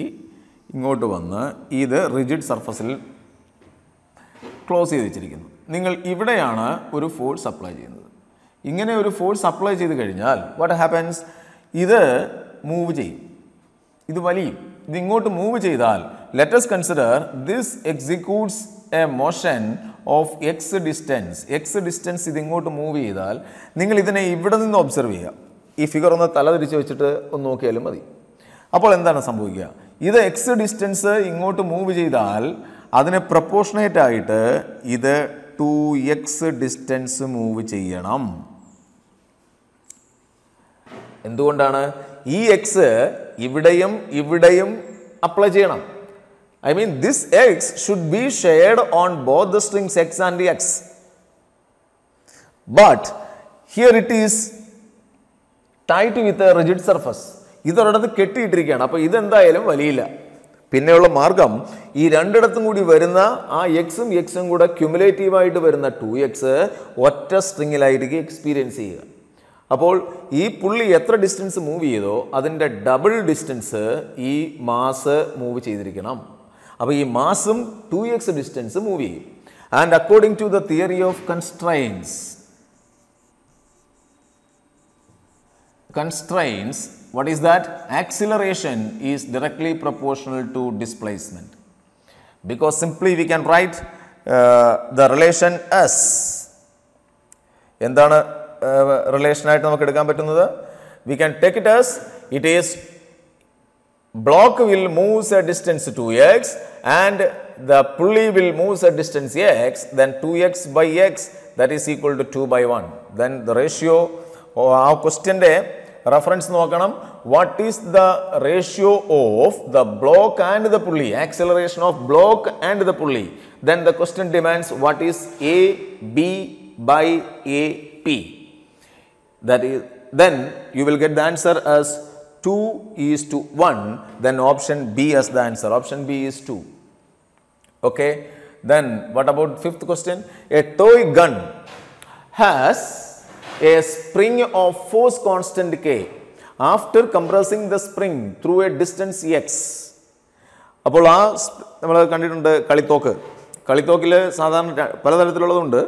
ഇങ്ങോട്ട് വന്ന് ഇത് റിജിഡ് സർഫസിൽ ക്ലോസ് ചെയ്ത് വെച്ചിരിക്കുന്നു നിങ്ങൾ ഇവിടെയാണ് ഒരു ഫോഴ്സ് അപ്ലൈ ചെയ്യുന്നത് ഇങ്ങനെ ഒരു ഫോഴ്സ് അപ്ലൈ ചെയ്ത് കഴിഞ്ഞാൽ വാട്ട് ഹാപ്പൻസ് ഇത് മൂവ് ചെയ്യും ഇത് വലിയും ഇത് ഇങ്ങോട്ട് മൂവ് ചെയ്താൽ let's consider this executes a motion of X distance X distance ഇതിങ്ങോട്ട് മൂവ് ചെയ്താൽ നിങ്ങൾ ഇതിനെ ഇവിടെ നിന്ന് ഒബ്സർവ് ചെയ്യുക ഈ ഫിഗർ ഒന്ന് തല തിരിച്ച് വെച്ചിട്ട് ഒന്ന് നോക്കിയാലും മതി അപ്പോൾ എന്താണ് സംഭവിക്കുക ഇത് എക്സ് ഡിസ്റ്റൻസ് ഇങ്ങോട്ട് മൂവ് ചെയ്താൽ അതിനെ പ്രപ്പോർഷനേറ്റ് ആയിട്ട് ഇത് ടു എക്സ് ഡിസ്റ്റൻസ് മൂവ് ചെയ്യണം എന്തുകൊണ്ടാണ് ഈ എക്സ് ഇവിടെയും ഇവിടെയും അപ്ലൈ ചെയ്യണം I mean this x should be shared on both the strings x and x but here it is tight with rigid surface ഇതൊരിടത്ത് കെട്ടിയിട്ടിരിക്കുകയാണ് അപ്പോൾ ഇതെന്തായാലും വലിയില്ല പിന്നെയുള്ള മാർഗം ഈ രണ്ടിടത്തും കൂടി വരുന്ന ആ എക്സും എക്സും കൂടെ ക്യുമുലേറ്റീവായിട്ട് വരുന്ന ടു എക്സ് ഒറ്റ സ്ട്രിങ്ങിലായിരിക്കും എക്സ്പീരിയൻസ് ചെയ്യുക അപ്പോൾ ഈ പുള്ളി എത്ര ഡിസ്റ്റൻസ് മൂവ് ചെയ്തോ അതിൻ്റെ ഡബിൾ ഡിസ്റ്റൻസ് ഈ മാസ് മൂവ് ചെയ്തിരിക്കണം അപ്പോൾ ഈ മാസും ടു എക്സ് ഡിസ്റ്റൻസ് മൂവ് ചെയ്യും and according to the theory of constraints constraints what is that acceleration is directly proportional to displacement because simply we can write uh, the relation s endana uh, relation aayittu namak edukkan pattunathu we can take it as it is block will move a distance 2 x and the pulley will move a distance x then 2x by x that is equal to 2 by 1 then the ratio uh, our question ക്വസ്റ്റ്യൻ്റെ reference nokkanam what is the ratio of the block and the pulley acceleration of block and the pulley then the question demands what is a b by a p that is then you will get the answer as 2 is to 1 then option b as the answer option b is 2 okay then what about fifth question a toy gun has a spring of force constant k after compressing the spring through a distance x അപ്പോൾ ആ നമ്മൾ കണ്ടിട്ടുണ്ട് കളിത്തോക്ക് കളിത്തോക്കിൽ സാധാരണ പലതരത്തിലുള്ളതുണ്ട്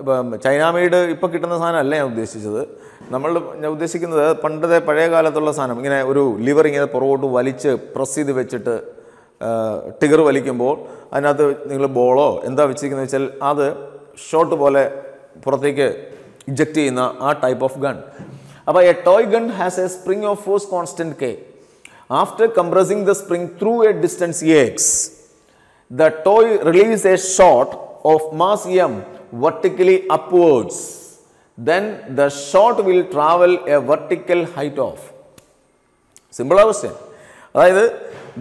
ഇപ്പം ചൈനാമേഡ് ഇപ്പം കിട്ടുന്ന സാധനമല്ല ഞാൻ ഉദ്ദേശിച്ചത് നമ്മൾ ഞാൻ ഉദ്ദേശിക്കുന്നത് പണ്ടത്തെ പഴയ കാലത്തുള്ള സാധനം ഇങ്ങനെ ഒരു ലിവർ ഇങ്ങനെ പുറകോട്ട് വലിച്ച് പ്രസ് ചെയ്ത് വെച്ചിട്ട് ടിഗർ വലിക്കുമ്പോൾ അതിനകത്ത് നിങ്ങൾ ബോളോ എന്താ വെച്ചിരിക്കുന്നത് വെച്ചാൽ അത് ഷോട്ട് പോലെ പുറത്തേക്ക് ഇജക്റ്റ് ചെയ്യുന്ന ആ ടൈപ്പ് ഓഫ് ഗൺ അപ്പോൾ a toy gun has a spring of force constant k after compressing the spring through a distance x the toy release a shot of mass m vertically upwards then the shot will travel a vertical height of simple question അതായത്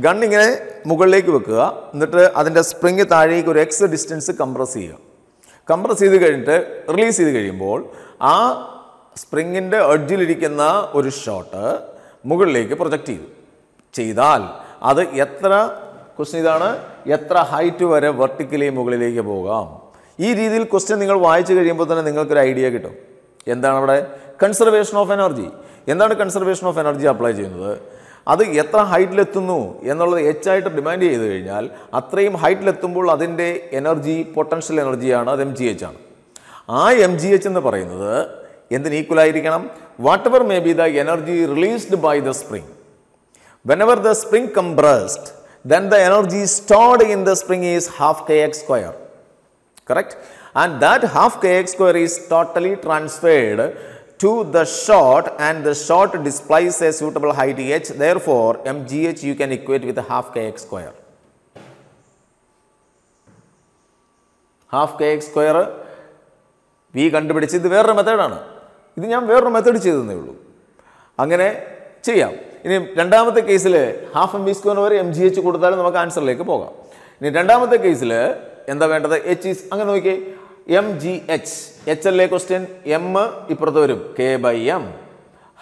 gun ഇങ്ങനെ മുകളിലേക്ക് വെക്കുക എന്നിട്ട് അതിൻ്റെ spring താഴേക്ക് ഒരു x distance compress ചെയ്യുക compress ചെയ്ത് കഴിഞ്ഞിട്ട് റിലീസ് ചെയ്ത് കഴിയുമ്പോൾ ആ സ്പ്രിങ്ങിൻ്റെ അഡ്ജിലിരിക്കുന്ന ഒരു ഷോട്ട് മുകളിലേക്ക് പ്രൊജക്റ്റ് ചെയ്തു ചെയ്താൽ അത് എത്ര ക്വസ്റ്റ്യൻ ഇതാണ് എത്ര ഹൈറ്റ് വരെ വെർട്ടിക്കലി മുകളിലേക്ക് പോകാം ഈ രീതിയിൽ ക്വസ്റ്റ്യൻ നിങ്ങൾ വായിച്ചു കഴിയുമ്പോൾ തന്നെ നിങ്ങൾക്കൊരു ഐഡിയ കിട്ടും എന്താണ് അവിടെ കൺസർവേഷൻ ഓഫ് എനർജി എന്താണ് കൺസർവേഷൻ ഓഫ് എനർജി അപ്ലൈ ചെയ്യുന്നത് അത് എത്ര ഹൈറ്റിലെത്തുന്നു എന്നുള്ളത് എച്ച് ആയിട്ട് ഡിമാൻഡ് ചെയ്ത് കഴിഞ്ഞാൽ അത്രയും ഹൈറ്റിലെത്തുമ്പോൾ അതിൻ്റെ എനർജി പൊട്ടൻഷ്യൽ എനർജിയാണ് അത് എം ജി എച്ച് ആണ് ആ എം ജി എച്ച് എന്ന് പറയുന്നത് എന്തിന് ഈക്വലായിരിക്കണം whatever may be the energy released by the spring whenever the spring compressed then the energy stored in the spring is half k x square correct and that half k x square is totally transferred to the short and the short displays a suitable height h. Therefore, mgh you can equate with half kx square. Half k x square v കണ്ടുപിടിച്ച് ഇത് വേറൊരു മെത്തേഡാണ് ഇത് ഞാൻ വേറൊരു method ചെയ്തതന്നേ ഉള്ളൂ അങ്ങനെ ചെയ്യാം ഇനി രണ്ടാമത്തെ കേസിൽ ഹാഫ് എം ബി സ്ക്വയർ വരെ എം ജി എച്ച് കൊടുത്താലും നമുക്ക് ആൻസറിലേക്ക് പോകാം ഇനി രണ്ടാമത്തെ കേസിൽ എന്താ വേണ്ടത് എച്ച് ഈസ് അങ്ങനെ നോക്കിയേ m G H h l a question m ഇപ്പുറത്ത് വരും കെ ബൈ എം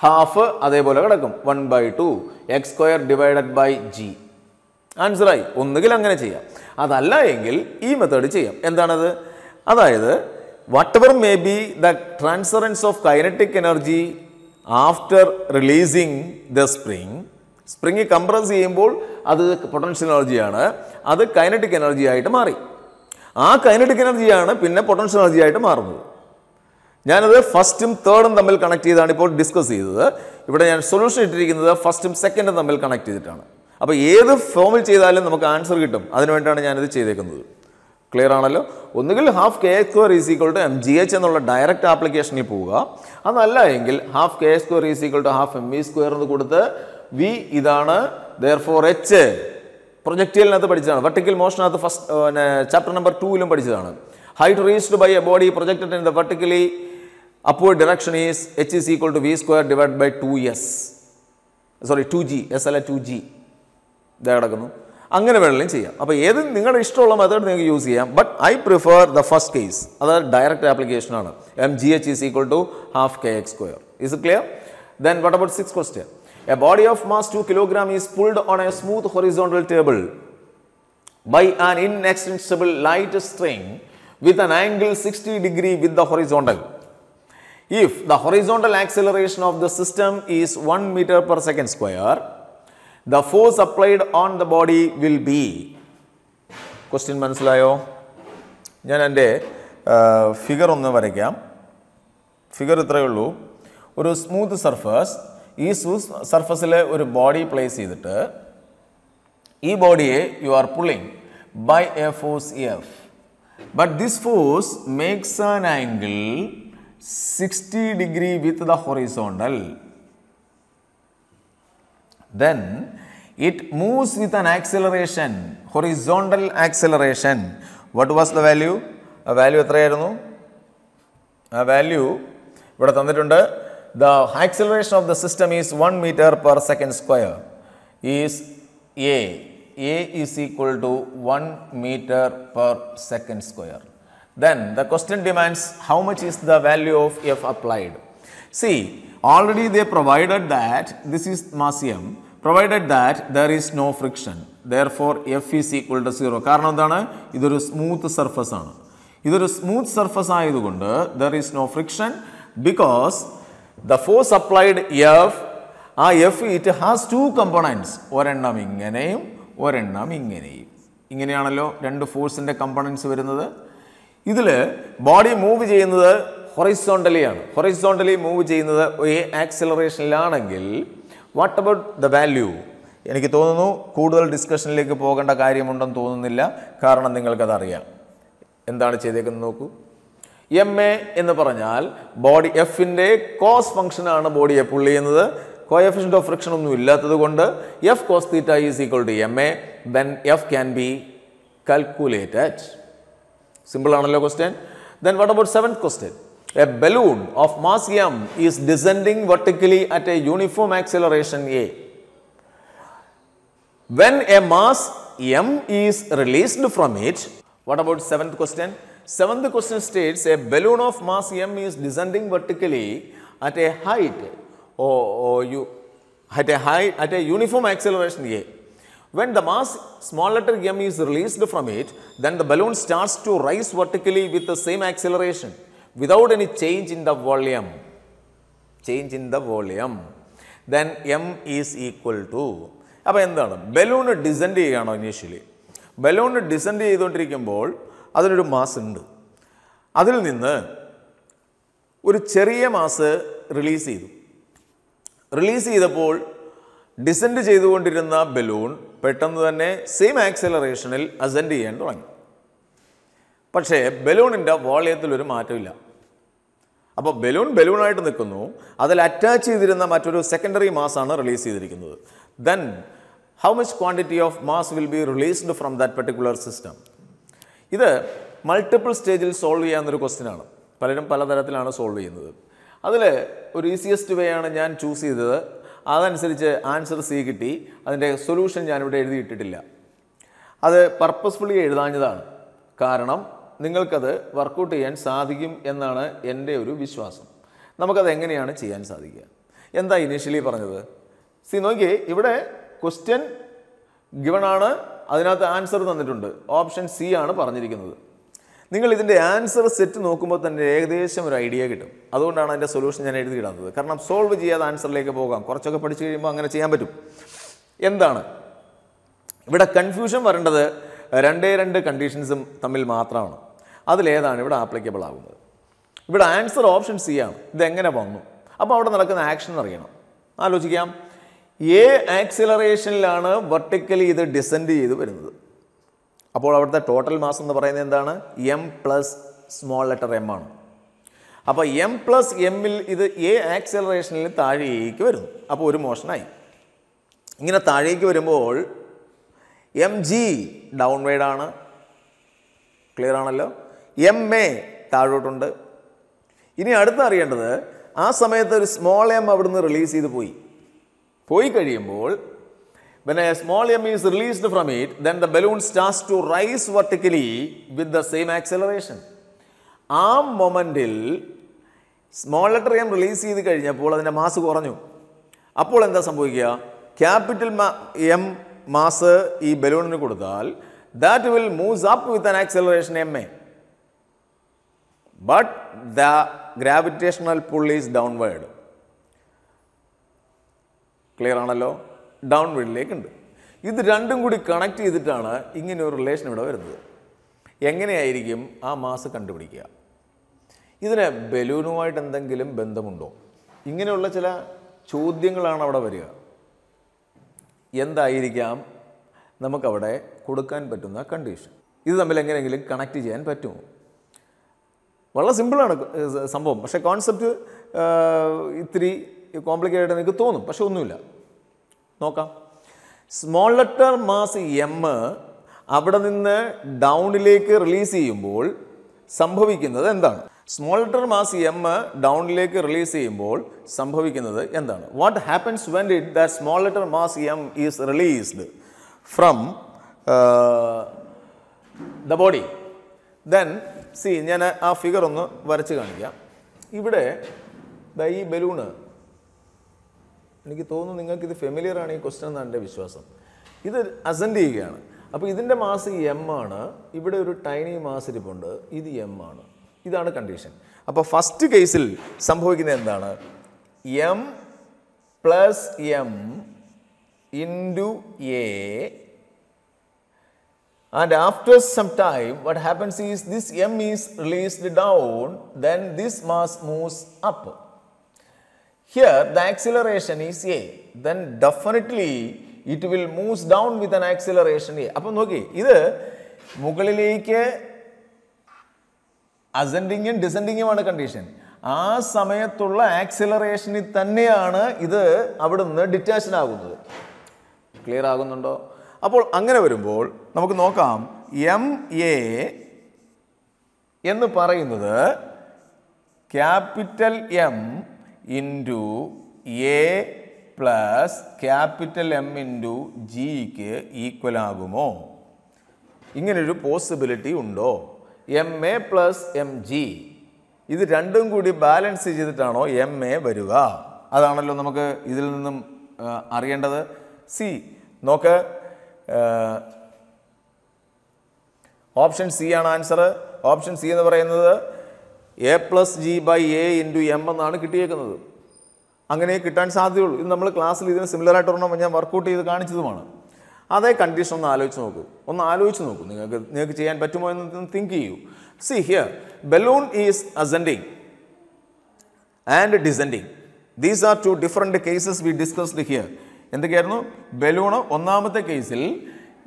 ഹാഫ് അതേപോലെ കിടക്കും one by two x square divided by g ആൻസറായി ഒന്നുകിൽ അങ്ങനെ ചെയ്യാം അതല്ല എങ്കിൽ ഈ മെത്തേഡ് ചെയ്യാം എന്താണത് അതായത് whatever may be the transference of kinetic energy after releasing the spring spring compress ചെയ്യുമ്പോൾ അത് പൊട്ടൻഷ്യൽ എനർജിയാണ് അത് കൈനറ്റിക് എനർജി ആയിട്ട് മാറി ആ കൈനറ്റിക് എനർജിയാണ് പിന്നെ പൊട്ടൻഷ്യൽ എനർജി ആയിട്ട് മാറുന്നത് ഞാനത് ഫസ്റ്റും തേർഡും തമ്മിൽ കണക്ട് ചെയ്താണ് ഇപ്പോൾ ഡിസ്കസ് ചെയ്തത് ഇവിടെ ഞാൻ സൊല്യൂഷൻ ഇട്ടിരിക്കുന്നത് ഫസ്റ്റും സെക്കൻഡും തമ്മിൽ കണക്ട് ചെയ്തിട്ടാണ് അപ്പോൾ ഏത് ഫോമിൽ ചെയ്താലും നമുക്ക് ആൻസർ കിട്ടും അതിനുവേണ്ടിയാണ് ഞാനിത് ചെയ്തേക്കുന്നത് ക്ലിയർ ആണല്ലോ ഒന്നുകിൽ half k x square is equal to M G H എന്നുള്ള ഡയറക്റ്റ് ആപ്ലിക്കേഷനിൽ പോവുക അതല്ല എങ്കിൽ half k x square is equal to half M V square എന്ന് കൊടുത്ത് വി ഇതാണ് ദർ ഫോർ എച്ച് പ്രൊജക്റ്റിയലിനകത്ത് പഠിച്ചതാണ് വെർട്ടിക്കൽ മോഷനകത്ത് ഫസ്റ്റ് പിന്നെ ചാപ്റ്റർ നമ്പർ ടൂവിലും പഠിച്ചതാണ് height raised by a body projected in the vertically അപ്പോൾ direction is h is equal to V square divide by two S sorry two g s അല്ല two g ഇതാ കിടക്കുന്നു അങ്ങനെ വേണമെങ്കിലും ചെയ്യാം അപ്പോൾ ഏത് നിങ്ങളുടെ ഇഷ്ടമുള്ള മെത്തേഡ് നിങ്ങൾക്ക് യൂസ് ചെയ്യാം but I prefer the first case അതായത് ഡയറക്റ്റ് ആപ്ലിക്കേഷനാണ് m G h is equal to half k x square is it clear then what about six question A body of mass 2 kg is pulled on a smooth horizontal table by an inextensible light string with an angle 60 degree with the horizontal. If the horizontal acceleration of the system is 1 meter per second square, the force applied on the body will be. Question മനസ്സിലായോ ഞാൻ എൻ്റെ figure ഒന്ന് വരയ്ക്കാം figure ഇത്രയേ ഉള്ളൂ smooth surface. ഈ സൂസ് സർഫസിൽ ഒരു ബോഡി പ്ലേസ് ചെയ്തിട്ട് ഈ ബോഡിയെ you are pulling by a force f but this force makes an angle sixty degree with the horizontal then it moves with an acceleration horizontal acceleration what was the value ആ value എത്രയായിരുന്നു ആ value ഇവിടെ തന്നിട്ടുണ്ട് the acceleration of the system is 1 meter per second square is A. A is equal to 1 meter per second square. Then the question demands how much is the value of F applied. See already they provided that this is m. provided that there is no friction therefore F is equal to 0 കാരണം എന്താണ് ഇതൊരു smooth surface ആണ് ഇതൊരു smooth surface ആയതുകൊണ്ട് there there is no friction because the force applied f ആ f it has two components ഒരെണ്ണം ഇങ്ങനെയും ഒരെണ്ണം ഇങ്ങനെയും ഇങ്ങനെയാണല്ലോ രണ്ട് ഫോഴ്സിൻ്റെ കമ്പണൻസ് വരുന്നത് ഇതിൽ ബോഡി മൂവ് ചെയ്യുന്നത് ഹൊറൈസോണ്ടലിയാണ് ഹൊറൈസോണ്ടലി മൂവ് ചെയ്യുന്നത് ഈ ആക്സിലറേഷനിലാണെങ്കിൽ വാട്ട് അബൌട്ട് ദ വാല്യൂ എനിക്ക് തോന്നുന്നു കൂടുതൽ ഡിസ്കഷനിലേക്ക് പോകേണ്ട കാര്യമുണ്ടെന്ന് തോന്നുന്നില്ല കാരണം നിങ്ങൾക്കതറിയാം എന്താണ് ചെയ്തേക്കുന്നത് നോക്കൂ എം എ എന്ന് പറഞ്ഞാൽ ബോഡി എഫിൻ്റെ കോസ് ഫംഗ്ഷനാണ് ബോഡിയെ പുൾ ചെയ്യുന്നത് കോയഫിഷ്യൻ്റ് ഓഫ് ഫ്രിക്ഷൻ ഒന്നും ഇല്ലാത്തത് കൊണ്ട് f cos theta is equal to m a then f can be calculated simple ആണല്ലോ question then what about seventh question a balloon of mass M is descending vertically at a uniform acceleration a when a mass M is released from it what about seventh question Seventh question states a balloon of mass m is descending vertically at a height or, or you at a height at a uniform acceleration a. When the mass small letter m is released from it, then the balloon starts to rise vertically with the same acceleration without any change in the volume. Change in the volume. Then m is equal to Balloon എന്താണ് initially. Balloon ചെയ്യുകയാണോ initially അതിനൊരു mass ഉണ്ട് അതിൽ നിന്ന് ഒരു ചെറിയ mass release ചെയ്തു release ചെയ്തപ്പോൾ ഡിസെൻഡ് ചെയ്തുകൊണ്ടിരുന്ന ബലൂൺ പെട്ടെന്ന് തന്നെ സെയിം ആക്സലറേഷനിൽ അസെൻഡ് ചെയ്യാൻ തുടങ്ങി പക്ഷേ ബലൂണിൻ്റെ ഒരു മാറ്റമില്ല അപ്പോൾ ബലൂൺ ബലൂണായിട്ട് നിൽക്കുന്നു അതിൽ അറ്റാച്ച് ചെയ്തിരുന്ന മറ്റൊരു സെക്കൻഡറി മാസാണ് റിലീസ് ചെയ്തിരിക്കുന്നത് then how much quantity of mass will be released from that particular system ഇത് മൾട്ടിപ്പിൾ സ്റ്റേജിൽ സോൾവ് ചെയ്യാവുന്നൊരു ആണ് പലരും പലതരത്തിലാണ് സോൾവ് ചെയ്യുന്നത് അതിൽ ഒരു ഈസിയസ്റ്റ് വേ ആണ് ഞാൻ ചൂസ് ചെയ്തത് അതനുസരിച്ച് ആൻസർ സി കിട്ടി അതിൻ്റെ സൊല്യൂഷൻ ഞാനിവിടെ എഴുതിയിട്ടിട്ടില്ല അത് പർപ്പസ്ഫുള്ളി എഴുതാഞ്ഞതാണ് കാരണം നിങ്ങൾക്കത് വർക്കൗട്ട് ചെയ്യാൻ സാധിക്കും എന്നാണ് എൻ്റെ ഒരു വിശ്വാസം നമുക്കത് എങ്ങനെയാണ് ചെയ്യാൻ സാധിക്കുക എന്താ ഇനീഷ്യലി പറഞ്ഞത് സി നോക്കിയേ ഇവിടെ ക്വസ്റ്റ്യൻ ഗിവൺ ആണ് അതിനകത്ത് ആൻസർ തന്നിട്ടുണ്ട് ഓപ്ഷൻ സി ആണ് പറഞ്ഞിരിക്കുന്നത് നിങ്ങൾ ഇതിൻ്റെ ആൻസർ സെറ്റ് നോക്കുമ്പോൾ തന്നെ ഏകദേശം ഒരു ഐഡിയ കിട്ടും അതുകൊണ്ടാണ് അതിൻ്റെ സൊല്യൂഷൻ ഞാൻ എഴുതി ഇടുന്നത് കാരണം സോൾവ് ചെയ്യാതെ ആൻസറിലേക്ക് പോകാം കുറച്ചൊക്കെ പഠിച്ചു കഴിയുമ്പോൾ അങ്ങനെ ചെയ്യാൻ പറ്റും എന്താണ് ഇവിടെ കൺഫ്യൂഷൻ വരേണ്ടത് രണ്ടേ രണ്ട് കണ്ടീഷൻസും തമ്മിൽ മാത്രമാണ് അതിലേതാണ് ഇവിടെ ആപ്ലിക്കബിൾ ആകുന്നത് ഇവിടെ ആൻസർ ഓപ്ഷൻ സി ആണ് ഇതെങ്ങനെ വന്നു അപ്പോൾ അവിടെ നടക്കുന്ന ആക്ഷൻ അറിയണം ആലോചിക്കാം എ ആക്സിലറേഷനിലാണ് വെർട്ടിക്കലി ഇത് ഡിസെൻഡ് ചെയ്ത് വരുന്നത് അപ്പോൾ അവിടുത്തെ ടോട്ടൽ മാസ് എന്ന് പറയുന്നത് എന്താണ് m plus small letter m ആണ് അപ്പോൾ എം പ്ലസ് എമ്മിൽ ഇത് എ ആക്സിലറേഷനിൽ താഴേക്ക് വരുന്നു അപ്പോൾ ഒരു മോഷനായി ഇങ്ങനെ താഴേക്ക് വരുമ്പോൾ എം ജി ഡൗൺ വേഡാണ് ക്ലിയർ ആണല്ലോ എം എ താഴോട്ടുണ്ട് ഇനി അടുത്ത് അറിയേണ്ടത് ആ സമയത്ത് ഒരു സ്മോൾ എം അവിടുന്ന് റിലീസ് ചെയ്ത് പോയി പോയി കഴിയുമ്പോൾ when a small m is released from it then the balloon starts to rise vertically with the same acceleration ആ മൊമെൻറ്റിൽ സ്മോൾ ലെറ്റർ എം റിലീസ് ചെയ്ത് കഴിഞ്ഞപ്പോൾ അതിൻ്റെ മാസ് കുറഞ്ഞു അപ്പോൾ എന്താ സംഭവിക്കുക ക്യാപിറ്റൽ എം മാസ് ഈ ബലൂണിന് കൊടുത്താൽ that will moves up with an acceleration m a but the gravitational pull is downward clear ആണല്ലോ ഡൗൺ വീഡിലേക്കുണ്ട് ഇത് രണ്ടും കൂടി കണക്ട് ചെയ്തിട്ടാണ് ഇങ്ങനെ ഒരു റിലേഷൻ ഇവിടെ വരുന്നത് എങ്ങനെയായിരിക്കും ആ മാസ് കണ്ടുപിടിക്കുക ഇതിന് ബലൂണുമായിട്ട് എന്തെങ്കിലും ബന്ധമുണ്ടോ ഇങ്ങനെയുള്ള ചില ചോദ്യങ്ങളാണ് അവിടെ വരിക എന്തായിരിക്കാം നമുക്കവിടെ കൊടുക്കാൻ പറ്റുന്ന കണ്ടീഷൻ ഇത് തമ്മിൽ എങ്ങനെയെങ്കിലും കണക്ട് ചെയ്യാൻ പറ്റുമോ വളരെ സിമ്പിളാണ് സംഭവം പക്ഷേ കോൺസെപ്റ്റ് ഇത്തിരി കോംപ്ലിക്കേറ്റഡ് എന്ന് നിങ്ങൾക്ക് തോന്നും പക്ഷെ ഒന്നുമില്ല നോക്കാം സ്മോൾ ലെറ്റർ മാസ് എം അവിടെ നിന്ന് ഡൗണിലേക്ക് റിലീസ് ചെയ്യുമ്പോൾ സംഭവിക്കുന്നത് എന്താണ് സ്മോൾ ലെറ്റർ മാസ് എം ഡൗണിലേക്ക് റിലീസ് ചെയ്യുമ്പോൾ സംഭവിക്കുന്നത് എന്താണ് what happens when it the small letter mass M is released from the body then see ഞാൻ ആ ഫിഗർ ഒന്ന് വരച്ച് കാണിക്കാം ഇവിടെ ഈ ബലൂണ് എനിക്ക് തോന്നുന്നു നിങ്ങൾക്ക് ഇത് ഫെമിലിയർ ആണ് ഈ ക്വസ്റ്റൻ എന്നാണ് എൻ്റെ വിശ്വാസം ഇത് അസെൻഡ് ചെയ്യുകയാണ് അപ്പോൾ ഇതിൻ്റെ മാസ് എം ആണ് ഇവിടെ ഒരു ടൈനി മാസ് ഇരിപ്പുണ്ട് ഇത് എം ആണ് ഇതാണ് കണ്ടീഷൻ അപ്പോൾ ഫസ്റ്റ് കേസിൽ സംഭവിക്കുന്നത് എന്താണ് m plus M into a and after some time, what happens is this M is released down, then this mass moves up. Here the acceleration is A. Then definitely it will moves down with an acceleration A. അപ്പം നോക്കി ഇത് മുകളിലേക്ക് അസെൻഡിങ്ങും ഡിസെൻഡിങ്ങുമാണ് condition ആ സമയത്തുള്ള ആക്സിലറേഷനിൽ തന്നെയാണ് ഇത് അവിടുന്ന് ഡിറ്റാഷൻ ആകുന്നത് ക്ലിയർ ആകുന്നുണ്ടോ അപ്പോൾ അങ്ങനെ വരുമ്പോൾ നമുക്ക് നോക്കാം എം എ എന്ന് പറയുന്നത് capital m into a plus capital m into ജിക്ക് ഈക്വൽ ആകുമോ ഇങ്ങനൊരു പോസിബിലിറ്റി ഉണ്ടോ m a plus M g ഇത് രണ്ടും കൂടി ബാലൻസ് ചെയ്തിട്ടാണോ എം എ വരിക അതാണല്ലോ നമുക്ക് ഇതിൽ നിന്നും അറിയേണ്ടത് സി നോക്ക് ഓപ്ഷൻ സി ആണ് ആൻസർ ഓപ്ഷൻ സി എന്ന് പറയുന്നത് a plus g by a into m എന്നാണ് കിട്ടിയേക്കുന്നത് അങ്ങനെ കിട്ടാൻ സാധ്യതയുള്ളൂ ഇത് നമ്മൾ ക്ലാസ്സിൽ ഇതിന് സിമിലറായിട്ട് ഒരെണ്ണം ഞാൻ വർക്കൗട്ട് ചെയ്ത് കാണിച്ചതുമാണ് അതേ കണ്ടീഷൻ ഒന്ന് ആലോചിച്ച് നോക്കൂ ഒന്ന് ആലോചിച്ച് നോക്കൂ നിങ്ങൾക്ക് നിങ്ങൾക്ക് ചെയ്യാൻ പറ്റുമോ എന്ന് തിങ്ക് ചെയ്യൂ see here balloon is ascending and descending these are two different cases we discussed here എന്തൊക്കെയായിരുന്നു ബലൂണ് ഒന്നാമത്തെ കേസിൽ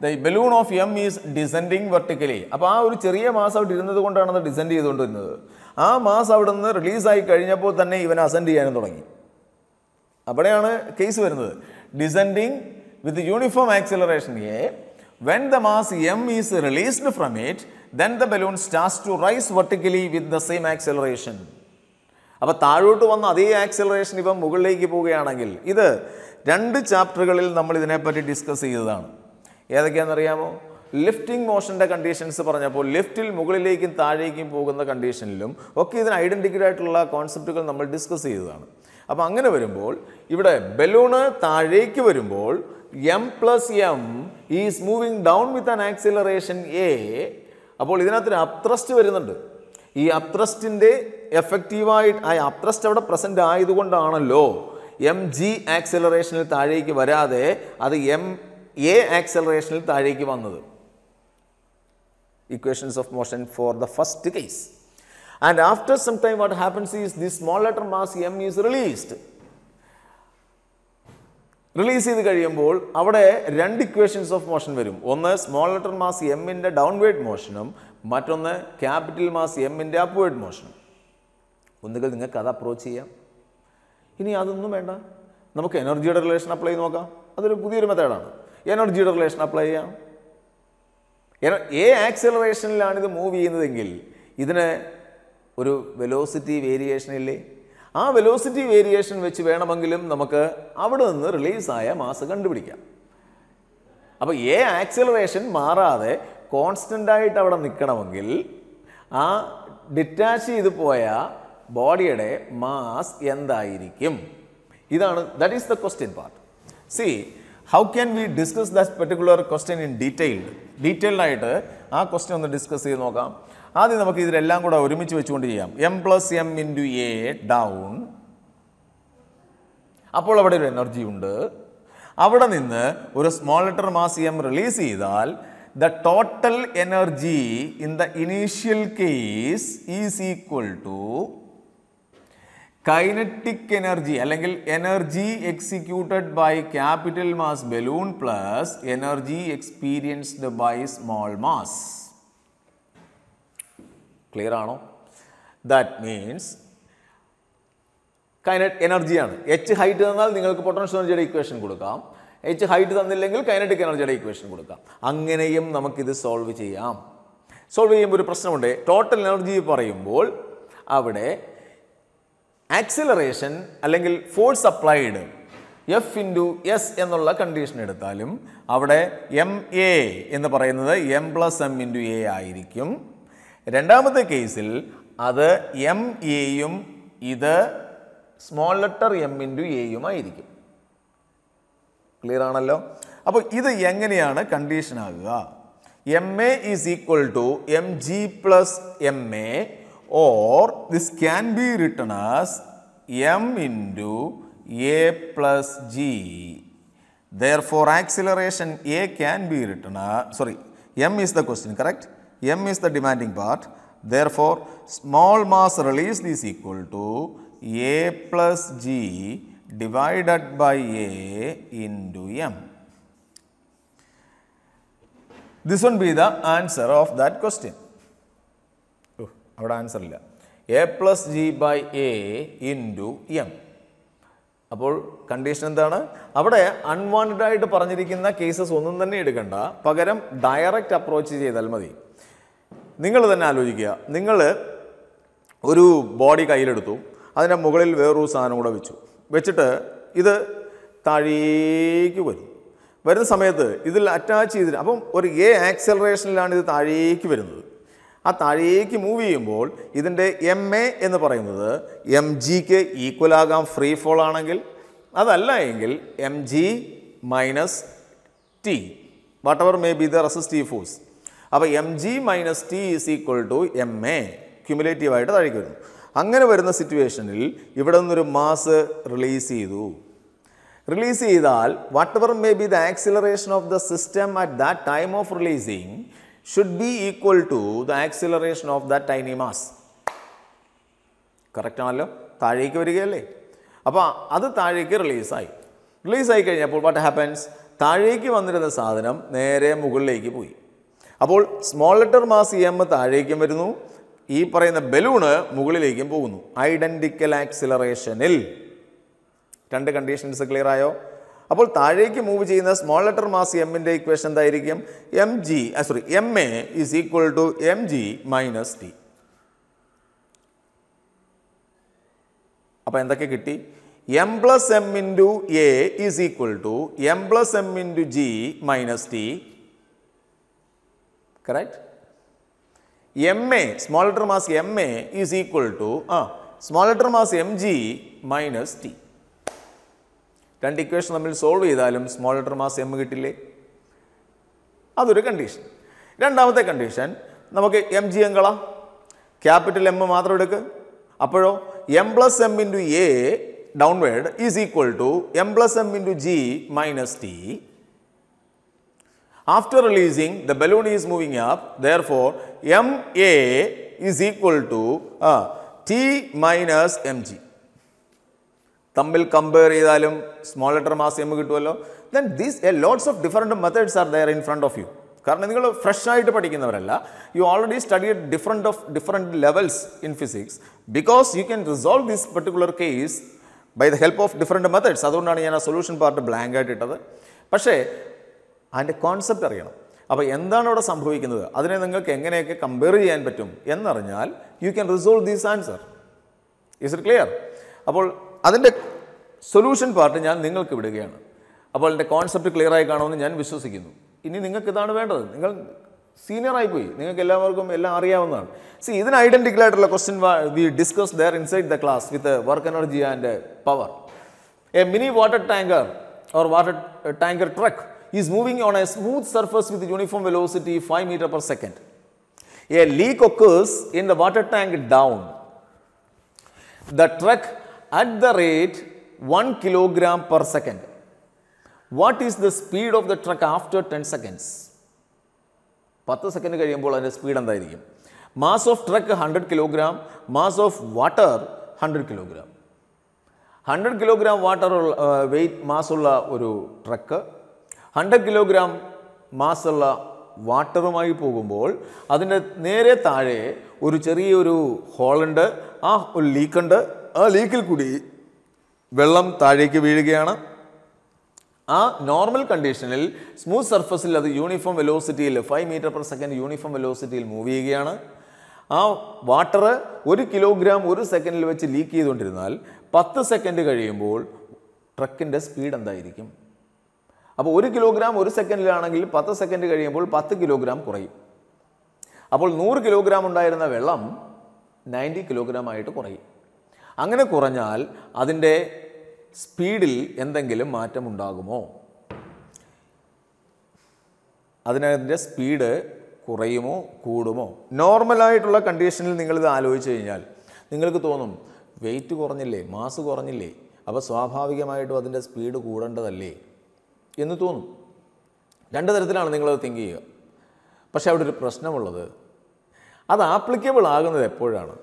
the balloon of m is descending vertically അപ്പോൾ ആ ഒരു ചെറിയ മാസ് അവിടെ ഇരുന്നത് കൊണ്ടാണ് അത് ഡിസെൻഡ് ചെയ്തുകൊണ്ടിരുന്നത് ആ മാസ് അവിടെ നിന്ന് റിലീസായി കഴിഞ്ഞപ്പോൾ തന്നെ ഇവൻ അസെൻഡ് ചെയ്യാനും തുടങ്ങി അവിടെയാണ് കേസ് വരുന്നത് descending with uniform acceleration a when the mass M is released from it then the balloon starts to rise vertically with the same acceleration അപ്പോൾ താഴോട്ട് വന്ന അതേ ആക്സിലറേഷൻ ഇപ്പം മുകളിലേക്ക് പോവുകയാണെങ്കിൽ ഇത് രണ്ട് ചാപ്റ്ററുകളിൽ നമ്മൾ ഇതിനെപ്പറ്റി ഡിസ്കസ് ചെയ്തതാണ് ഏതൊക്കെയാണെന്നറിയാമോ ലിഫ്റ്റിംഗ് മോഷൻ്റെ കണ്ടീഷൻസ് പറഞ്ഞപ്പോൾ ലിഫ്റ്റിൽ മുകളിലേക്കും താഴേക്കും പോകുന്ന കണ്ടീഷനിലും ഒക്കെ ഇതിന് ഐഡൻറ്റിക്കൽ ആയിട്ടുള്ള കോൺസെപ്റ്റുകൾ നമ്മൾ ഡിസ്കസ് ചെയ്തതാണ് അപ്പോൾ അങ്ങനെ വരുമ്പോൾ ഇവിടെ ബലൂണ് താഴേക്ക് വരുമ്പോൾ m plus m is moving down with an acceleration a അപ്പോൾ ഇതിനകത്തൊരു അപ്ത്രസ്റ്റ് വരുന്നുണ്ട് ഈ അപ്ത്രസ്റ്റിൻ്റെ എഫക്റ്റീവായിട്ട് ആ അപ്ത്രസ്റ്റ് അവിടെ പ്രസൻ്റ് ആയതുകൊണ്ടാണല്ലോ എം ജി ആക്സിലറേഷനിൽ താഴേക്ക് വരാതെ അത് എം എ ആക്സലറേഷനിൽ താഴേക്ക് വന്നത് equations of motion for the first case and after some time what happens is the small letter mass M is released release ചെയ്ത് കഴിയുമ്പോൾ അവിടെ രണ്ട് ഇക്വേഷൻസ് ഓഫ് മോഷൻ വരും ഒന്ന് സ്മോൾ ലെറ്റർ മാസ് എമ്മിൻ്റെ ഡൗൺവേർഡ് മോഷനും മറ്റൊന്ന് ക്യാപിറ്റൽ മാസ് എമ്മിൻ്റെ അപ്വേർഡ് മോഷനും ഒന്നുകിൽ നിങ്ങൾക്ക് അത് അപ്രോച്ച് ചെയ്യാം ഇനി അതൊന്നും വേണ്ട നമുക്ക് എനർജിയുടെ റിലേഷൻ അപ്ലൈ നോക്കാം അതൊരു പുതിയൊരു മെത്തേഡാണ് എനർജിയുടെ റിലേഷൻ അപ്ലൈ ചെയ്യാം എ ആക്സിലറേഷനിലാണ് ഇത് മൂവ് ചെയ്യുന്നതെങ്കിൽ ഇതിന് ഒരു വെലോസിറ്റി വേരിയേഷൻ ഇല്ലേ ആ വെലോസിറ്റി വേരിയേഷൻ വെച്ച് വേണമെങ്കിലും നമുക്ക് അവിടെ നിന്ന് റിലീസായ മാസ് കണ്ടുപിടിക്കാം അപ്പോൾ എ ആക്സിലറേഷൻ മാറാതെ കോൺസ്റ്റൻ്റ് ആയിട്ട് അവിടെ നിൽക്കണമെങ്കിൽ ആ ഡിറ്റാച്ച് ചെയ്ത് പോയ ബോഡിയുടെ മാസ് എന്തായിരിക്കും ഇതാണ് that is the question part c how can we discuss that particular question in detailed ഡീറ്റെയിൽഡായിട്ട് ആ ക്വസ്റ്റ്യൻ ഒന്ന് ഡിസ്കസ് ചെയ്ത് നോക്കാം ആദ്യം നമുക്ക് ഇതിലെല്ലാം കൂടെ ഒരുമിച്ച് വെച്ചുകൊണ്ട് ചെയ്യാം m plus M into a down അപ്പോൾ അവിടെ ഒരു എനർജി ഉണ്ട് അവിടെ നിന്ന് ഒരു small letter mass m release ചെയ്താൽ the total energy in the initial case is equal to kinetic energy അല്ലെങ്കിൽ energy executed by capital mass balloon plus energy experienced by small mass clear ആണോ that means kinetic എനർജിയാണ് h height തന്നാൽ നിങ്ങൾക്ക് potential എനർജിയുടെ equation കൊടുക്കാം h height തന്നില്ലെങ്കിൽ kinetic എനർജിയുടെ equation കൊടുക്കാം അങ്ങനെയും നമുക്കിത് സോൾവ് ചെയ്യാം സോൾവ് ചെയ്യുമ്പോൾ ഒരു പ്രശ്നമുണ്ട് ടോട്ടൽ എനർജി പറയുമ്പോൾ അവിടെ ആക്സിലറേഷൻ അല്ലെങ്കിൽ force applied f into s എന്നുള്ള കണ്ടീഷൻ എടുത്താലും അവിടെ എം എ എന്ന് പറയുന്നത് m plus M into a ആയിരിക്കും രണ്ടാമത്തെ കേസിൽ അത് എം എയും ഇത് സ്മോൾ ലെറ്റർ എം ഇൻറ്റു എയും ആയിരിക്കും ക്ലിയർ ആണല്ലോ അപ്പോൾ ഇത് എങ്ങനെയാണ് കണ്ടീഷൻ ആകുക m A is equal to M g plus m a or this can be written as m into a plus g. Therefore, acceleration a can be written as, sorry, m is the question, correct? m is the demanding part. Therefore, small mass released is equal to a plus g divided by a into m. This will be the answer of that question. അവിടെ answer ഇല്ല a plus g by a into m അപ്പോൾ condition എന്താണ് അവിടെ unwanted ആയിട്ട് പറഞ്ഞിരിക്കുന്ന cases ഒന്നും തന്നെ എടുക്കണ്ട പകരം ഡയറക്റ്റ് അപ്രോച്ച് ചെയ്താൽ മതി നിങ്ങൾ തന്നെ ആലോചിക്കുക നിങ്ങൾ ഒരു ബോഡി കയ്യിലെടുത്തു അതിൻ്റെ മുകളിൽ വേറൊരു സാധനം കൂടെ വെച്ചു വെച്ചിട്ട് ഇത് താഴേക്ക് വരും വരുന്ന സമയത്ത് ഇതിൽ അറ്റാച്ച് ചെയ്തിട്ട് അപ്പം ഒരു എ ആക്സലറേഷനിലാണ് ഇത് താഴേക്ക് വരുന്നത് ആ താഴേക്ക് മൂവ് ചെയ്യുമ്പോൾ ഇതിൻ്റെ എം എ എന്ന് പറയുന്നത് എം ജിക്ക് ഈക്വൽ ആകാം ഫ്രീ ഫോൾ ആണെങ്കിൽ അതല്ല എങ്കിൽ m G minus t whatever may be the resistive force അപ്പോൾ m G minus t is equal to m a ക്യുമുലേറ്റീവായിട്ട് താഴേക്ക് വരുന്നു അങ്ങനെ വരുന്ന സിറ്റുവേഷനിൽ ഇവിടെ നിന്നൊരു മാസ് റിലീസ് ചെയ്തു റിലീസ് ചെയ്താൽ whatever may be the acceleration of the system at that time of releasing should be equal to the acceleration of that tiny mass. Correct ആണല്ലോ താഴേക്ക് വരികയല്ലേ അപ്പോൾ അത് താഴേക്ക് റിലീസായി റിലീസായി കഴിഞ്ഞപ്പോൾ വാട്ട് ഹാപ്പൻസ് താഴേക്ക് വന്നിരുന്ന സാധനം നേരെ മുകളിലേക്ക് പോയി അപ്പോൾ സ്മോൾ ലെറ്റർ മാസ് എം താഴേക്കും വരുന്നു ഈ പറയുന്ന ബലൂണ് മുകളിലേക്കും പോകുന്നു ഐഡൻറ്റിക്കൽ ആക്സിലറേഷനിൽ രണ്ട് കണ്ടീഷൻസ് ക്ലിയർ ആയോ അപ്പോൾ താഴേക്ക് മൂവ് ചെയ്യുന്ന സ്മോൾ ലെറ്റർ മാസ് എമ്മിൻ്റെ ഇക്വേഷൻ എന്തായിരിക്കും M G sorry M A is equal to M G minus T അപ്പോൾ എന്തൊക്കെ കിട്ടി M plus M into A is equal to M plus M into G minus T correct M A small letter mass M A is equal to ആ small letter mass M G minus T രണ്ട് equation തമ്മിൽ solve ചെയ്താലും letter mass M കിട്ടില്ലേ അതൊരു condition രണ്ടാമത്തെ condition നമുക്ക് M G M കളാം capital M മാത്രം എടുക്ക് അപ്പോഴോ M plus M into A downward is equal to M plus M into G minus T after releasing the balloon is moving up there four M A is equal to T minus M G തമ്മിൽ compare ചെയ്താലും small letter mass ചെയ്യുമ്പോൾ കിട്ടുമല്ലോ then these a lots of different methods are there in front of you കാരണം നിങ്ങൾ fresh ആയിട്ട് പഠിക്കുന്നവരല്ല you already study studied different of different levels in physics because you can resolve this particular case by the help of different methods അതുകൊണ്ടാണ് ഞാൻ ആ solution part blank ആയിട്ട് ഇട്ടത് പക്ഷേ അതിൻ്റെ കോൺസെപ്റ്റ് അറിയണം അപ്പോൾ എന്താണ് അവിടെ സംഭവിക്കുന്നത് അതിനെ നിങ്ങൾക്ക് എങ്ങനെയൊക്കെ കമ്പയർ ചെയ്യാൻ പറ്റും എന്നറിഞ്ഞാൽ you can resolve these answer is it clear അപ്പോൾ അതിൻ്റെ സൊല്യൂഷൻ പാർട്ട് ഞാൻ നിങ്ങൾക്ക് വിടുകയാണ് അപ്പോൾ എൻ്റെ കോൺസെപ്റ്റ് ക്ലിയർ ആയി കാണുമെന്ന് ഞാൻ വിശ്വസിക്കുന്നു ഇനി നിങ്ങൾക്ക് ഇതാണ് വേണ്ടത് നിങ്ങൾ സീനിയർ ആയിപ്പോയി നിങ്ങൾക്ക് എല്ലാവർക്കും എല്ലാം അറിയാവുന്നതാണ് സി ഇതിന് ഐഡൻറ്റിക്കൽ ആയിട്ടുള്ള question we discuss there inside the class with work energy and power a mini water tanker or water tanker truck is moving on a smooth surface with uniform velocity five metre per second a leak occurs in the water tank down the truck at the rate one kilogram per second what is the speed of the truck after ten seconds പത്ത് second കഴിയുമ്പോൾ അതിൻ്റെ speed എന്തായിരിക്കും mass of truck hundred kilogram mass of water hundred kilogram hundred kilogram water weight മാസുള്ള ഒരു truck hundred kilogram മാസുള്ള വാട്ടറുമായി പോകുമ്പോൾ അതിൻ്റെ നേരെ താഴെ ഒരു ചെറിയൊരു ഹോളുണ്ട് ആ ഒരു ലീക്കുണ്ട് ആ ലീക്കിൽ കൂടി വെള്ളം താഴേക്ക് വീഴുകയാണ് ആ നോർമൽ കണ്ടീഷനിൽ സ്മൂത്ത് സർഫസിൽ അത് യൂണിഫോം വെലോസിറ്റിയിൽ five metre per second uniform വെലോസിറ്റിയിൽ മൂവ് ചെയ്യുകയാണ് ആ വാട്ടർ ഒരു കിലോഗ്രാം ഒരു സെക്കൻഡിൽ വെച്ച് ലീക്ക് ചെയ്തുകൊണ്ടിരുന്നാൽ പത്ത് സെക്കൻഡ് കഴിയുമ്പോൾ ട്രക്കിൻ്റെ സ്പീഡ് എന്തായിരിക്കും അപ്പോൾ ഒരു കിലോഗ്രാം ഒരു സെക്കൻഡിലാണെങ്കിൽ പത്ത് സെക്കൻഡ് കഴിയുമ്പോൾ പത്ത് കിലോഗ്രാം കുറയും അപ്പോൾ നൂറ് കിലോഗ്രാം ഉണ്ടായിരുന്ന വെള്ളം നയൻറ്റി കിലോഗ്രാം ആയിട്ട് കുറയും അങ്ങനെ കുറഞ്ഞാൽ അതിൻ്റെ സ്പീഡിൽ എന്തെങ്കിലും മാറ്റമുണ്ടാകുമോ അതിനതിൻ്റെ സ്പീഡ് കുറയുമോ കൂടുമോ നോർമലായിട്ടുള്ള കണ്ടീഷനിൽ നിങ്ങളിത് ആലോചിച്ച് കഴിഞ്ഞാൽ നിങ്ങൾക്ക് തോന്നും വെയിറ്റ് കുറഞ്ഞില്ലേ മാസ് കുറഞ്ഞില്ലേ അപ്പോൾ സ്വാഭാവികമായിട്ടും അതിൻ്റെ സ്പീഡ് കൂടേണ്ടതല്ലേ എന്ന് തോന്നും രണ്ട് തരത്തിലാണ് നിങ്ങളത് തിങ്ക് ചെയ്യുക പക്ഷേ അവിടെ ഒരു പ്രശ്നമുള്ളത് അത് ആപ്ലിക്കബിൾ ആകുന്നത് എപ്പോഴാണ്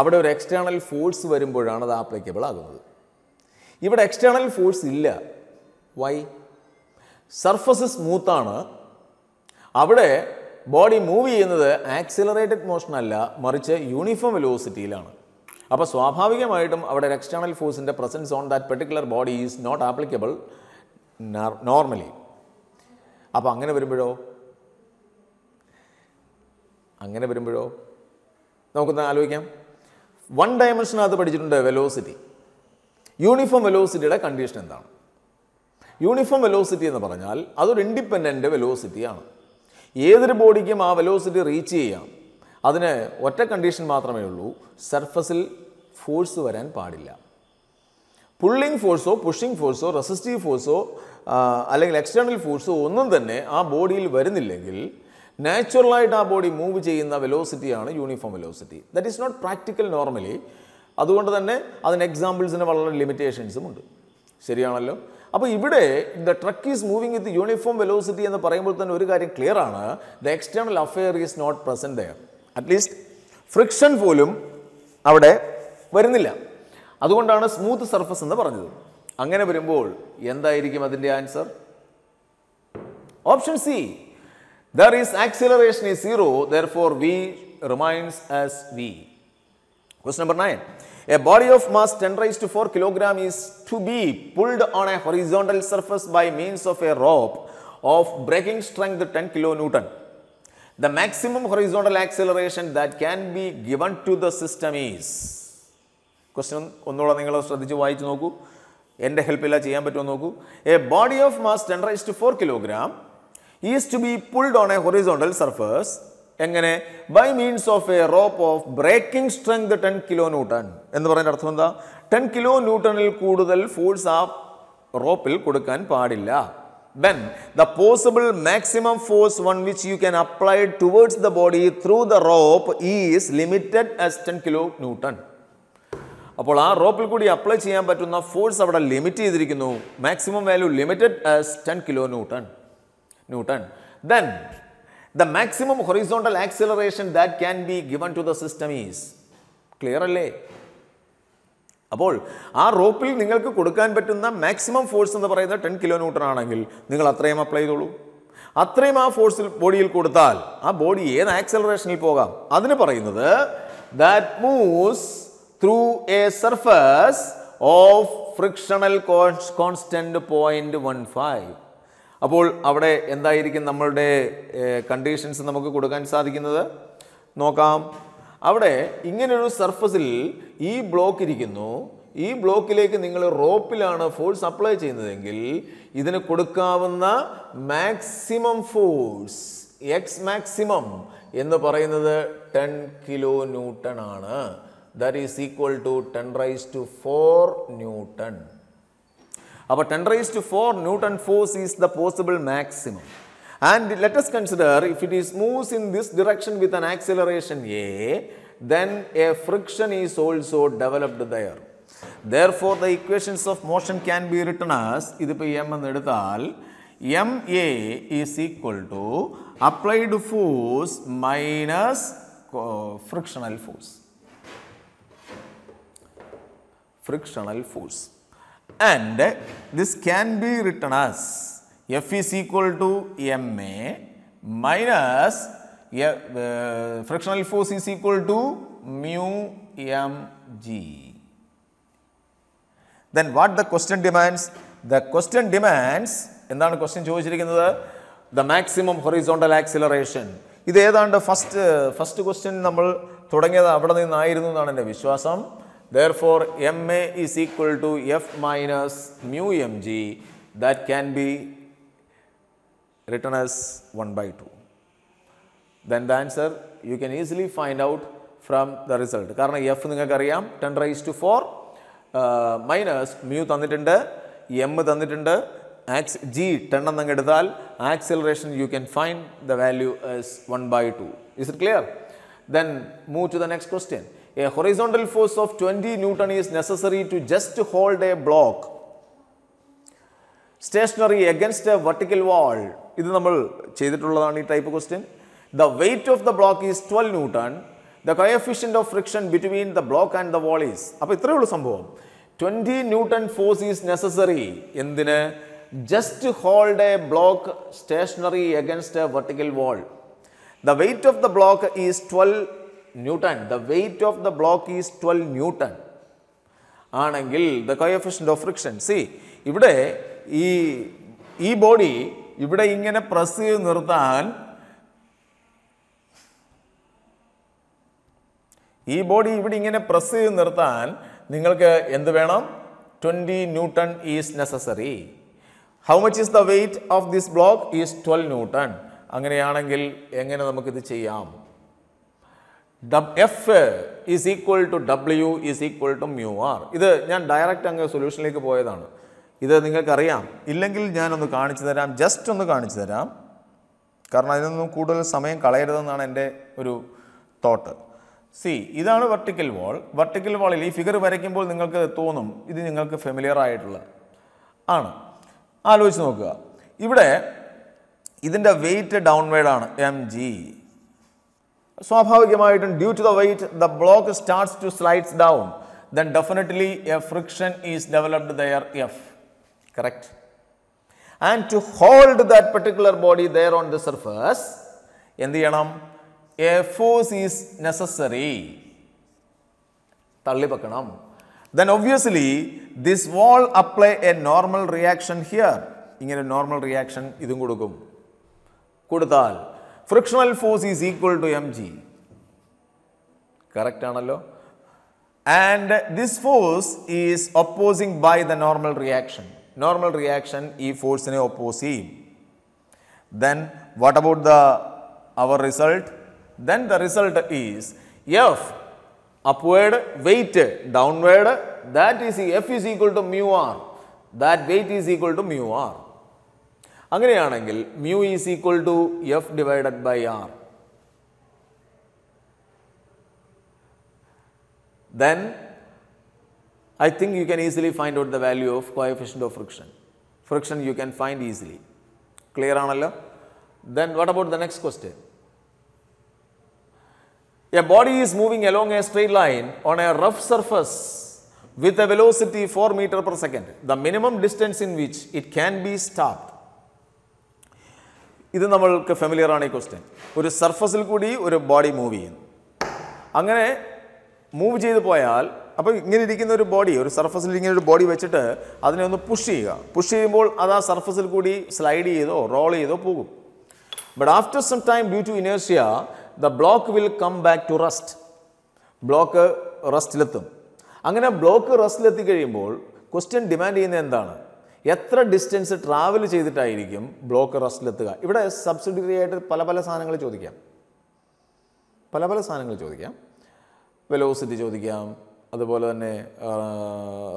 അവിടെ ഒരു എക്സ്റ്റേണൽ ഫോഴ്സ് വരുമ്പോഴാണ് അത് ആപ്ലിക്കബിൾ ആകുന്നത് ഇവിടെ എക്സ്റ്റേണൽ ഫോഴ്സ് ഇല്ല വൈ സർഫസ് സ്മൂത്താണ് അവിടെ ബോഡി മൂവ് ചെയ്യുന്നത് ആക്സിലറേറ്റഡ് മോഷൻ അല്ല മറിച്ച് യൂണിഫോം വെലോസിറ്റിയിലാണ് അപ്പോൾ സ്വാഭാവികമായിട്ടും അവിടെ ഒരു എക്സ്റ്റേണൽ ഫോഴ്സിൻ്റെ presence on that particular body is not applicable normally അപ്പോൾ അങ്ങനെ വരുമ്പോഴോ അങ്ങനെ വരുമ്പോഴോ നമുക്കൊന്ന് ആലോചിക്കാം വൺ ഡയമെൻഷനകത്ത് പഠിച്ചിട്ടുണ്ട് വെലോസിറ്റി യൂണിഫോം വെലോസിറ്റിയുടെ കണ്ടീഷൻ എന്താണ് യൂണിഫോം വെലോസിറ്റി എന്ന് പറഞ്ഞാൽ അതൊരു ഇൻഡിപെൻഡൻ്റ് വെലോസിറ്റിയാണ് ഏതൊരു ബോഡിക്കും ആ വെലോസിറ്റി റീച്ച് ചെയ്യാം അതിന് ഒറ്റ കണ്ടീഷൻ മാത്രമേ ഉള്ളൂ സർഫസിൽ ഫോഴ്സ് വരാൻ പാടില്ല പുള്ളിങ് ഫോഴ്സോ പുഷിംഗ് ഫോഴ്സോ റെസിസ്റ്റീവ് ഫോഴ്സോ അല്ലെങ്കിൽ എക്സ്റ്റേണൽ ഫോഴ്സോ ഒന്നും തന്നെ ആ ബോഡിയിൽ വരുന്നില്ലെങ്കിൽ നാച്ചുറലായിട്ട് ആ ബോഡി മൂവ് ചെയ്യുന്ന വെലോസിറ്റിയാണ് uniform velocity that is not practical normally അതുകൊണ്ട് തന്നെ അതിന് എക്സാമ്പിൾസിന് വളരെ ലിമിറ്റേഷൻസും ഉണ്ട് ശരിയാണല്ലോ അപ്പോൾ ഇവിടെ the truck is moving with uniform velocity എന്ന് പറയുമ്പോൾ തന്നെ ഒരു കാര്യം ക്ലിയർ ആണ് the external affair is not present there at least friction പോലും അവിടെ വരുന്നില്ല അതുകൊണ്ടാണ് സ്മൂത്ത് സർഫസ് എന്ന് പറഞ്ഞത് അങ്ങനെ വരുമ്പോൾ എന്തായിരിക്കും അതിൻ്റെ answer option C There is acceleration is 0, therefore V remains as V. Question number 9. A body of mass 10 raised to 4 kilogram is to be pulled on a horizontal surface by means of a rope of breaking strength 10 kilonewton. The maximum horizontal acceleration that can be given to the system is... Question. ഒന്നുകൂടെ നിങ്ങൾ ശ്രദ്ധിച്ച് വായിച്ച് നോക്കൂ എൻ്റെ ഹെൽപ്പില്ല ചെയ്യാൻ പറ്റുമോ നോക്കൂ A is to be pulled on a horizontal surface എങ്ങനെ by means of a rope of breaking strength ten kilo newton എന്ന് പറയുന്ന അർത്ഥം എന്താ ടെൻ കിലോ ന്യൂട്ടണിൽ കൂടുതൽ ഫോഴ്സ് ആ റോപ്പിൽ കൊടുക്കാൻ പാടില്ല then the possible maximum force one which you can apply towards the body through the rope is limited as ten kilo newton അപ്പോൾ ആ റോപ്പിൽ കൂടി അപ്ലൈ ചെയ്യാൻ പറ്റുന്ന ഫോഴ്സ് അവിടെ ലിമിറ്റ് ചെയ്തിരിക്കുന്നു maximum value limited as ten kilo newton newton then the maximum horizontal acceleration that can be given to the system is clear അല്ലേ അപ്പോൾ ആ റോപ്പിൽ നിങ്ങൾക്ക് കൊടുക്കാൻ പറ്റുന്ന മാക്സിമം ഫോഴ്സ് എന്ന് പറയുന്നത് ടെൻ കിലോ ന്യൂട്ടൺ ആണെങ്കിൽ നിങ്ങൾ അത്രയും അപ്ലൈ ചെയ്തോളൂ അത്രയും ആ ഫോഴ്സിൽ ബോഡിയിൽ കൊടുത്താൽ ആ ബോഡി ഏത് ആക്സലറേഷനിൽ പോകാം അതിന് പറയുന്നത് that moves through a surface of frictional constant point one five അപ്പോൾ അവിടെ എന്തായിരിക്കും നമ്മളുടെ കണ്ടീഷൻസ് നമുക്ക് കൊടുക്കാൻ സാധിക്കുന്നത് നോക്കാം അവിടെ ഇങ്ങനൊരു സർഫസിൽ ഈ ബ്ലോക്ക് ഇരിക്കുന്നു ഈ ബ്ലോക്കിലേക്ക് നിങ്ങൾ റോപ്പിലാണ് ഫോഴ്സ് അപ്ലൈ ചെയ്യുന്നതെങ്കിൽ ഇതിന് കൊടുക്കാവുന്ന മാക്സിമം ഫോഴ്സ് എക്സ് മാക്സിമം എന്ന് പറയുന്നത് ടെൻ കിലോ ന്യൂട്ടൺ ആണ് that is equal to ten raise to four newton Our 10 raised to 4 Newton force is the possible maximum. And let us consider if it is moves in this direction with an acceleration A, then a friction is also developed there. Therefore, the equations of motion can be written as, ഇതിപ്പോൾ M എന്ന് എടുത്താൽ M A is equal to applied force minus uh, frictional force. Frictional force. and this can be written as f is equal to ma minus a, uh, fractional force is equal to mu mg. Then what the question demands? The question demands in the question the maximum horizontal acceleration. This is the first, first question number. തുടങ്ങിയത് അവിടെ നിന്നായിരുന്നു എന്നാണ് എൻ്റെ വിശ്വാസം Therefore, MA is equal to F minus mu mg that can be written as 1 by 2. Then the answer you can easily find out from the result. Karna F in the 10 raised to 4 uh, minus mu thandhitinde, M thandhitinde, X, G 10 on the acceleration you can find the value as 1 by 2. Is it clear? Then move to the next question. A horizontal force of twenty newton is necessary to just hold a block stationary against a vertical wall ഇത് നമ്മൾ ചെയ്തിട്ടുള്ളതാണ് ഈ type question the weight of the block is twelve newton the coefficient of friction between the block and the wall is അപ്പോൾ ഇത്രയേ ഉള്ളൂ സംഭവം twenty newton force is necessary എന്തിന് just hold a block stationary against a vertical wall the weight of the block is twelve newton the weight of the block is twelve newton ആണെങ്കിൽ the coefficient of friction see ഇവിടെ ഈ ഈ body ഇവിടെ ഇങ്ങനെ press ചെയ്ത് നിർത്താൻ ഈ body ഇവിടെ ഇങ്ങനെ പ്രസ് ചെയ്ത് നിർത്താൻ നിങ്ങൾക്ക് എന്ത് വേണം twenty newton is necessary how much is the weight of this block is twelve newton അങ്ങനെയാണെങ്കിൽ എങ്ങനെ നമുക്കിത് ചെയ്യാം F is equal to W is equal to mu R ഇത് ഞാൻ ഡയറക്റ്റ് അങ്ങ് സൊല്യൂഷനിലേക്ക് പോയതാണ് ഇത് നിങ്ങൾക്കറിയാം ഇല്ലെങ്കിൽ ഞാനൊന്ന് കാണിച്ചു തരാം ജസ്റ്റ് ഒന്ന് കാണിച്ചു തരാം കാരണം അതിനൊന്നും കൂടുതൽ സമയം കളയരുതെന്നാണ് എൻ്റെ ഒരു തോട്ട് സി ഇതാണ് വെർട്ടിക്കൽ വാൾ വെർട്ടിക്കൽ വാളിൽ ഈ ഫിഗർ വരയ്ക്കുമ്പോൾ നിങ്ങൾക്ക് തോന്നും ഇത് നിങ്ങൾക്ക് ഫെമിലിയർ ആയിട്ടുള്ള ആണ് ആലോചിച്ച് നോക്കുക ഇവിടെ ഇതിൻ്റെ വെയിറ്റ് ഡൗൺവേഡാണ് എം ജി സ്വാഭാവികമായിട്ടും due to the weight the block starts to slides down then definitely a friction is developed there F correct and to hold that particular body there on the surface എന്ത് ചെയ്യണം a force is necessary തള്ളിവെക്കണം then obviously this wall apply a normal reaction here ഇങ്ങനെ normal reaction ഇതും കൊടുക്കും കൊടുത്താൽ frictional force is equal to mg correct analo and this force is opposing by the normal reaction normal reaction e force in oppose e then what about the our result then the result is f upward weight downward that is f is equal to mu r that weight is equal to mu r അങ്ങനെയാണെങ്കിൽ mu is equal to f divided by r. then I think you can easily find out the value of coefficient of friction. Friction you can find easily. Clear ആണല്ലോ Then what about the next question? A body is moving along a straight line on a rough surface with a velocity 4 meter per second, the minimum distance in which it can be stopped ഇത് നമ്മൾക്ക് familiar ആണ് ഈ question ഒരു സർഫസിൽ കൂടി ഒരു body move ചെയ്യുന്നു അങ്ങനെ മൂവ് ചെയ്ത് പോയാൽ അപ്പോൾ ഇങ്ങനെ ഇരിക്കുന്ന ഒരു ബോഡി ഒരു സർഫസിൽ ഇങ്ങനെ ഒരു ബോഡി വെച്ചിട്ട് അതിനെ ഒന്ന് പുഷ് ചെയ്യുക പുഷ് ചെയ്യുമ്പോൾ അത് ആ സർഫസിൽ കൂടി സ്ലൈഡ് ചെയ്തോ റോൾ ചെയ്തോ പോകും but after some time due to inertia the block will come back to rest block റസ്റ്റിലെത്തും അങ്ങനെ ബ്ലോക്ക് റസ്റ്റിലെത്തി കഴിയുമ്പോൾ ക്വസ്റ്റ്യൻ ഡിമാൻഡ് ചെയ്യുന്നത് എന്താണ് എത്ര ഡിസ്റ്റൻസ് ട്രാവൽ ചെയ്തിട്ടായിരിക്കും ബ്ലോക്ക് റസ്റ്റിലെത്തുക ഇവിടെ സബ്സിഡിയറി ആയിട്ട് പല പല സാധനങ്ങൾ ചോദിക്കാം പല പല സാധനങ്ങൾ ചോദിക്കാം വെലോസിറ്റി ചോദിക്കാം അതുപോലെ തന്നെ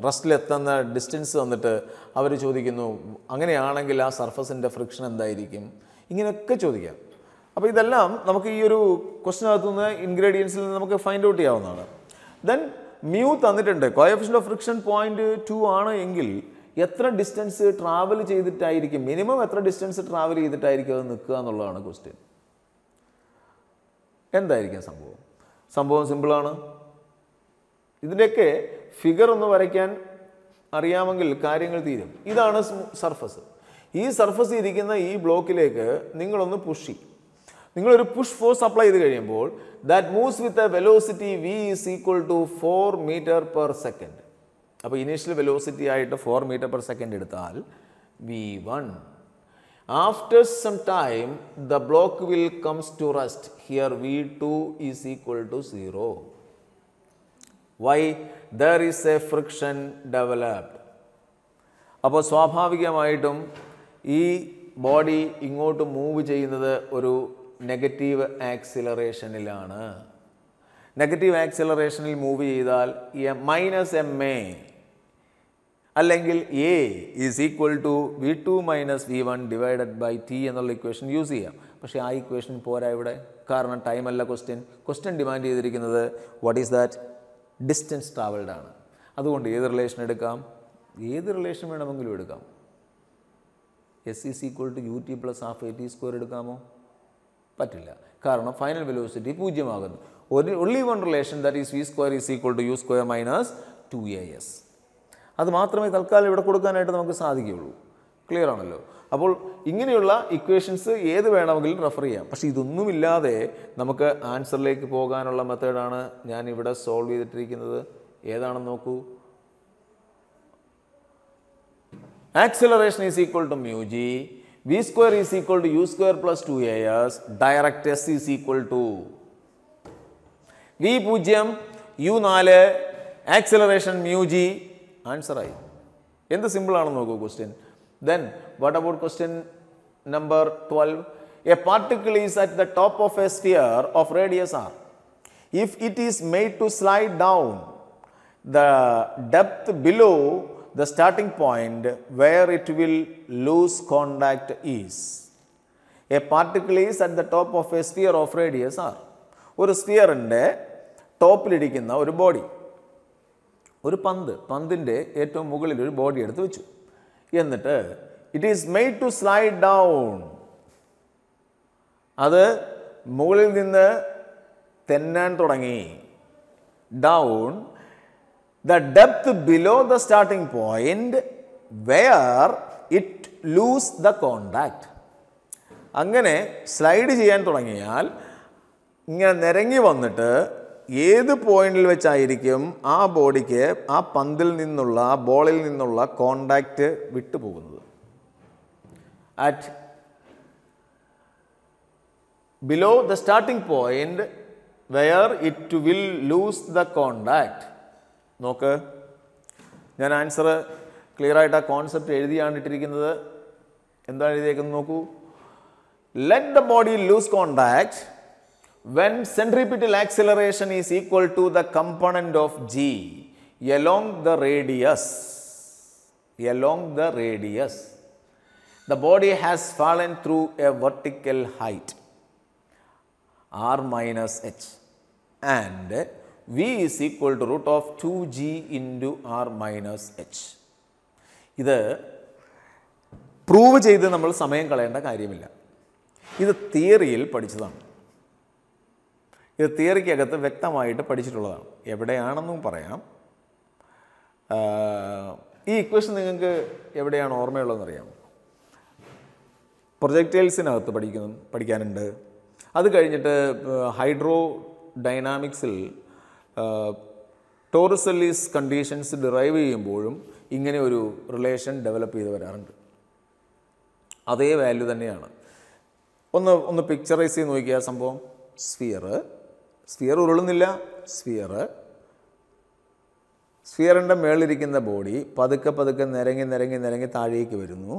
റസ്റ്റിലെത്തുന്ന ഡിസ്റ്റൻസ് തന്നിട്ട് അവർ ചോദിക്കുന്നു അങ്ങനെയാണെങ്കിൽ ആ സർഫസിൻ്റെ ഫ്രിക്ഷൻ എന്തായിരിക്കും ഇങ്ങനെയൊക്കെ ചോദിക്കാം അപ്പോൾ ഇതെല്ലാം നമുക്ക് ഈ ഒരു ക്വസ്റ്റിനകത്തു നിന്ന് ഇൻഗ്രീഡിയൻസിൽ നിന്ന് നമുക്ക് ഫൈൻഡ് ഔട്ട് ചെയ്യാവുന്നതാണ് ദെൻ മ്യൂ തന്നിട്ടുണ്ട് coefficient of friction point two ആണ് എങ്കിൽ എത്ര ഡിസ്റ്റൻസ് ട്രാവൽ ചെയ്തിട്ടായിരിക്കും മിനിമം എത്ര ഡിസ്റ്റൻസ് ട്രാവൽ ചെയ്തിട്ടായിരിക്കും അത് നിൽക്കുക എന്നുള്ളതാണ് ക്വസ്റ്റ്യൻ എന്തായിരിക്കും സംഭവം സംഭവം സിമ്പിളാണ് ഇതിൻ്റെയൊക്കെ ഫിഗർ ഒന്ന് വരയ്ക്കാൻ അറിയാമെങ്കിൽ കാര്യങ്ങൾ തീരും ഇതാണ് സർഫസ് ഈ സർഫസ് ഇരിക്കുന്ന ഈ ബ്ലോക്കിലേക്ക് നിങ്ങളൊന്ന് പുഷ് നിങ്ങളൊരു പുഷ് ഫോഴ്സ് അപ്ലൈ ചെയ്ത് കഴിയുമ്പോൾ that moves with a velocity V is equal to four metre per second അപ്പോൾ ഇനീഷ്യൽ വെലോസിറ്റി ആയിട്ട് ഫോർ മീറ്റർ പെർ സെക്കൻഡ് എടുത്താൽ V one after some time the block will comes to rest here V two is equal to zero why there is a friction developed അപ്പോൾ സ്വാഭാവികമായിട്ടും ഈ body ഇങ്ങോട്ട് move ചെയ്യുന്നത് ഒരു negative ആക്സിലറേഷനിലാണ് negative ആക്സിലറേഷനിൽ move ചെയ്താൽ മൈനസ് എം എ അല്ലെങ്കിൽ A is equal to V two minus V one divided by T എന്നുള്ള ഇക്വേഷൻ യൂസ് ചെയ്യാം പക്ഷേ ആ ഇക്വേഷൻ പോരാ ഇവിടെ കാരണം ടൈം അല്ല ക്വസ്റ്റ്യൻ ക്വസ്റ്റ്യൻ ഡിമാൻഡ് ചെയ്തിരിക്കുന്നത് what is that distance travelled ആണ് അതുകൊണ്ട് ഏത് റിലേഷൻ എടുക്കാം ഏത് റിലേഷൻ വേണമെങ്കിലും എടുക്കാം S is equal to U T plus half A T square എടുക്കാമോ പറ്റില്ല കാരണം ഫൈനൽ വെലോസിറ്റി പൂജ്യമാകുന്നു ഒരു only one relation that is V square is equal to U square minus two A S അത് മാത്രമേ തൽക്കാലം ഇവിടെ കൊടുക്കാനായിട്ട് നമുക്ക് സാധിക്കുകയുള്ളൂ ക്ലിയർ ആണല്ലോ അപ്പോൾ ഇങ്ങനെയുള്ള ഇക്വേഷൻസ് ഏത് വേണമെങ്കിലും റെഫർ ചെയ്യാം പക്ഷേ ഇതൊന്നുമില്ലാതെ നമുക്ക് ആൻസറിലേക്ക് പോകാനുള്ള മെത്തേഡാണ് ഞാൻ ഇവിടെ സോൾവ് ചെയ്തിട്ടിരിക്കുന്നത് ഏതാണെന്ന് നോക്കൂ acceleration is equal to mu G V square is equal to U square plus two A S direct S is equal to V പൂജ്യം യു നാല് ആക്സിലറേഷൻ മ്യൂ ജി ആൻസറായി എന്ത് സിമ്പിളാണെന്ന് നോക്കൂ question then what about question number twelve a particle is at the top of a sphere of radius R if it is made to slide down the depth below the starting point where it will lose contact is a particle is at the top of a sphere of radius R ഒരു സ്റ്റിയറിൻ്റെ ടോപ്പിലിരിക്കുന്ന ഒരു body ഒരു പന്ത് പന്തിൻ്റെ ഏറ്റവും മുകളിൽ ഒരു body എടുത്ത് വെച്ചു എന്നിട്ട് it is made to slide down അത് മുകളിൽ നിന്ന് തെന്നാൻ തുടങ്ങി down the depth below the starting point where it lose the contact അങ്ങനെ സ്ലൈഡ് ചെയ്യാൻ തുടങ്ങിയാൽ ഇങ്ങനെ നിരങ്ങി വന്നിട്ട് ഏത് പോയിന്റിൽ വെച്ചായിരിക്കും ആ ബോഡിക്ക് ആ പന്തിൽ നിന്നുള്ള ആ ബോളിൽ നിന്നുള്ള കോണ്ടാക്റ്റ് വിട്ടുപോകുന്നത് at below the starting point where it will lose the contact നോക്ക് ഞാൻ ആൻസർ ക്ലിയർ ആയിട്ട് ആ കോൺസെപ്റ്റ് എഴുതിയാണ് ഇട്ടിരിക്കുന്നത് എന്താണ് എഴുതിയേക്കുന്നത് നോക്കൂ let the body lose contact when centripetal acceleration is equal to the component of g along the radius, along the radius, the body has fallen through a vertical height r minus h and v is equal to root of 2g into r minus h. ഇത് prove ചെയ്ത് നമ്മൾ സമയം കളയേണ്ട കാര്യമില്ല ഇത് തിയറിയിൽ പഠിച്ചതാണ് ഇത് തിയറിക്കകത്ത് വ്യക്തമായിട്ട് പഠിച്ചിട്ടുള്ളതാണ് എവിടെയാണെന്നും പറയാം ഈ ഇക്വേഷൻ നിങ്ങൾക്ക് എവിടെയാണ് ഓർമ്മയുള്ളതെന്ന് അറിയാമോ പ്രൊജക്റ്റൈൽസിനകത്ത് പഠിക്കുന്നു പഠിക്കാനുണ്ട് അത് കഴിഞ്ഞിട്ട് ഹൈഡ്രോ ഡൈനാമിക്സിൽ ടോറിസെല്ലീസ് കണ്ടീഷൻസ് ഡിറൈവ് ചെയ്യുമ്പോഴും ഇങ്ങനെ ഒരു റിലേഷൻ ഡെവലപ്പ് ചെയ്ത് വരാറുണ്ട് അതേ വാല്യൂ തന്നെയാണ് ഒന്ന് ഒന്ന് പിക്ചറൈസ് ചെയ്ത് നോക്കിയാൽ സംഭവം സ്ഫിയർ സ്ഫിയർ ഉരുളുന്നില്ല സ്ഫിയർ സ്ഫിയറിൻ്റെ മേളിലിരിക്കുന്ന ബോഡി പതുക്കെ പതുക്കെ നിരങ്ങി നിരങ്ങി നിരങ്ങി താഴേക്ക് വരുന്നു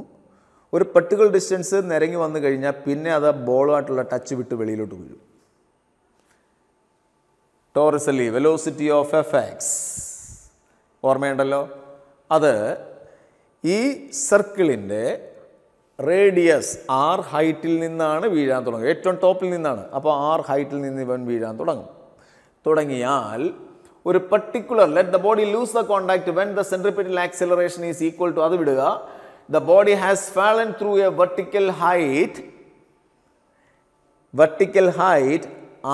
ഒരു പർട്ടിക്കുലർ ഡിസ്റ്റൻസ് നിരങ്ങി വന്നു കഴിഞ്ഞാൽ പിന്നെ അത് ബോളുമായിട്ടുള്ള ടച്ച് വിട്ട് വെളിയിലോട്ട് വീഴും ടോറിസലി വെലോസിറ്റി ഓഫ് എഫ് ഓർമ്മയുണ്ടല്ലോ അത് ഈ സർക്കിളിൻ്റെ റേഡിയസ് ആർ ഹൈറ്റിൽ നിന്നാണ് വീഴാൻ തുടങ്ങുക ഏറ്റവും ടോപ്പിൽ നിന്നാണ് അപ്പോൾ ആർ ഹൈറ്റിൽ നിന്ന് ഇവൻ വീഴാൻ തുടങ്ങും തുടങ്ങിയാൽ ഒരു particular let the body lose the contact when the centripetal acceleration is equal to അത് വിടുക the body has fallen through a vertical height vertical height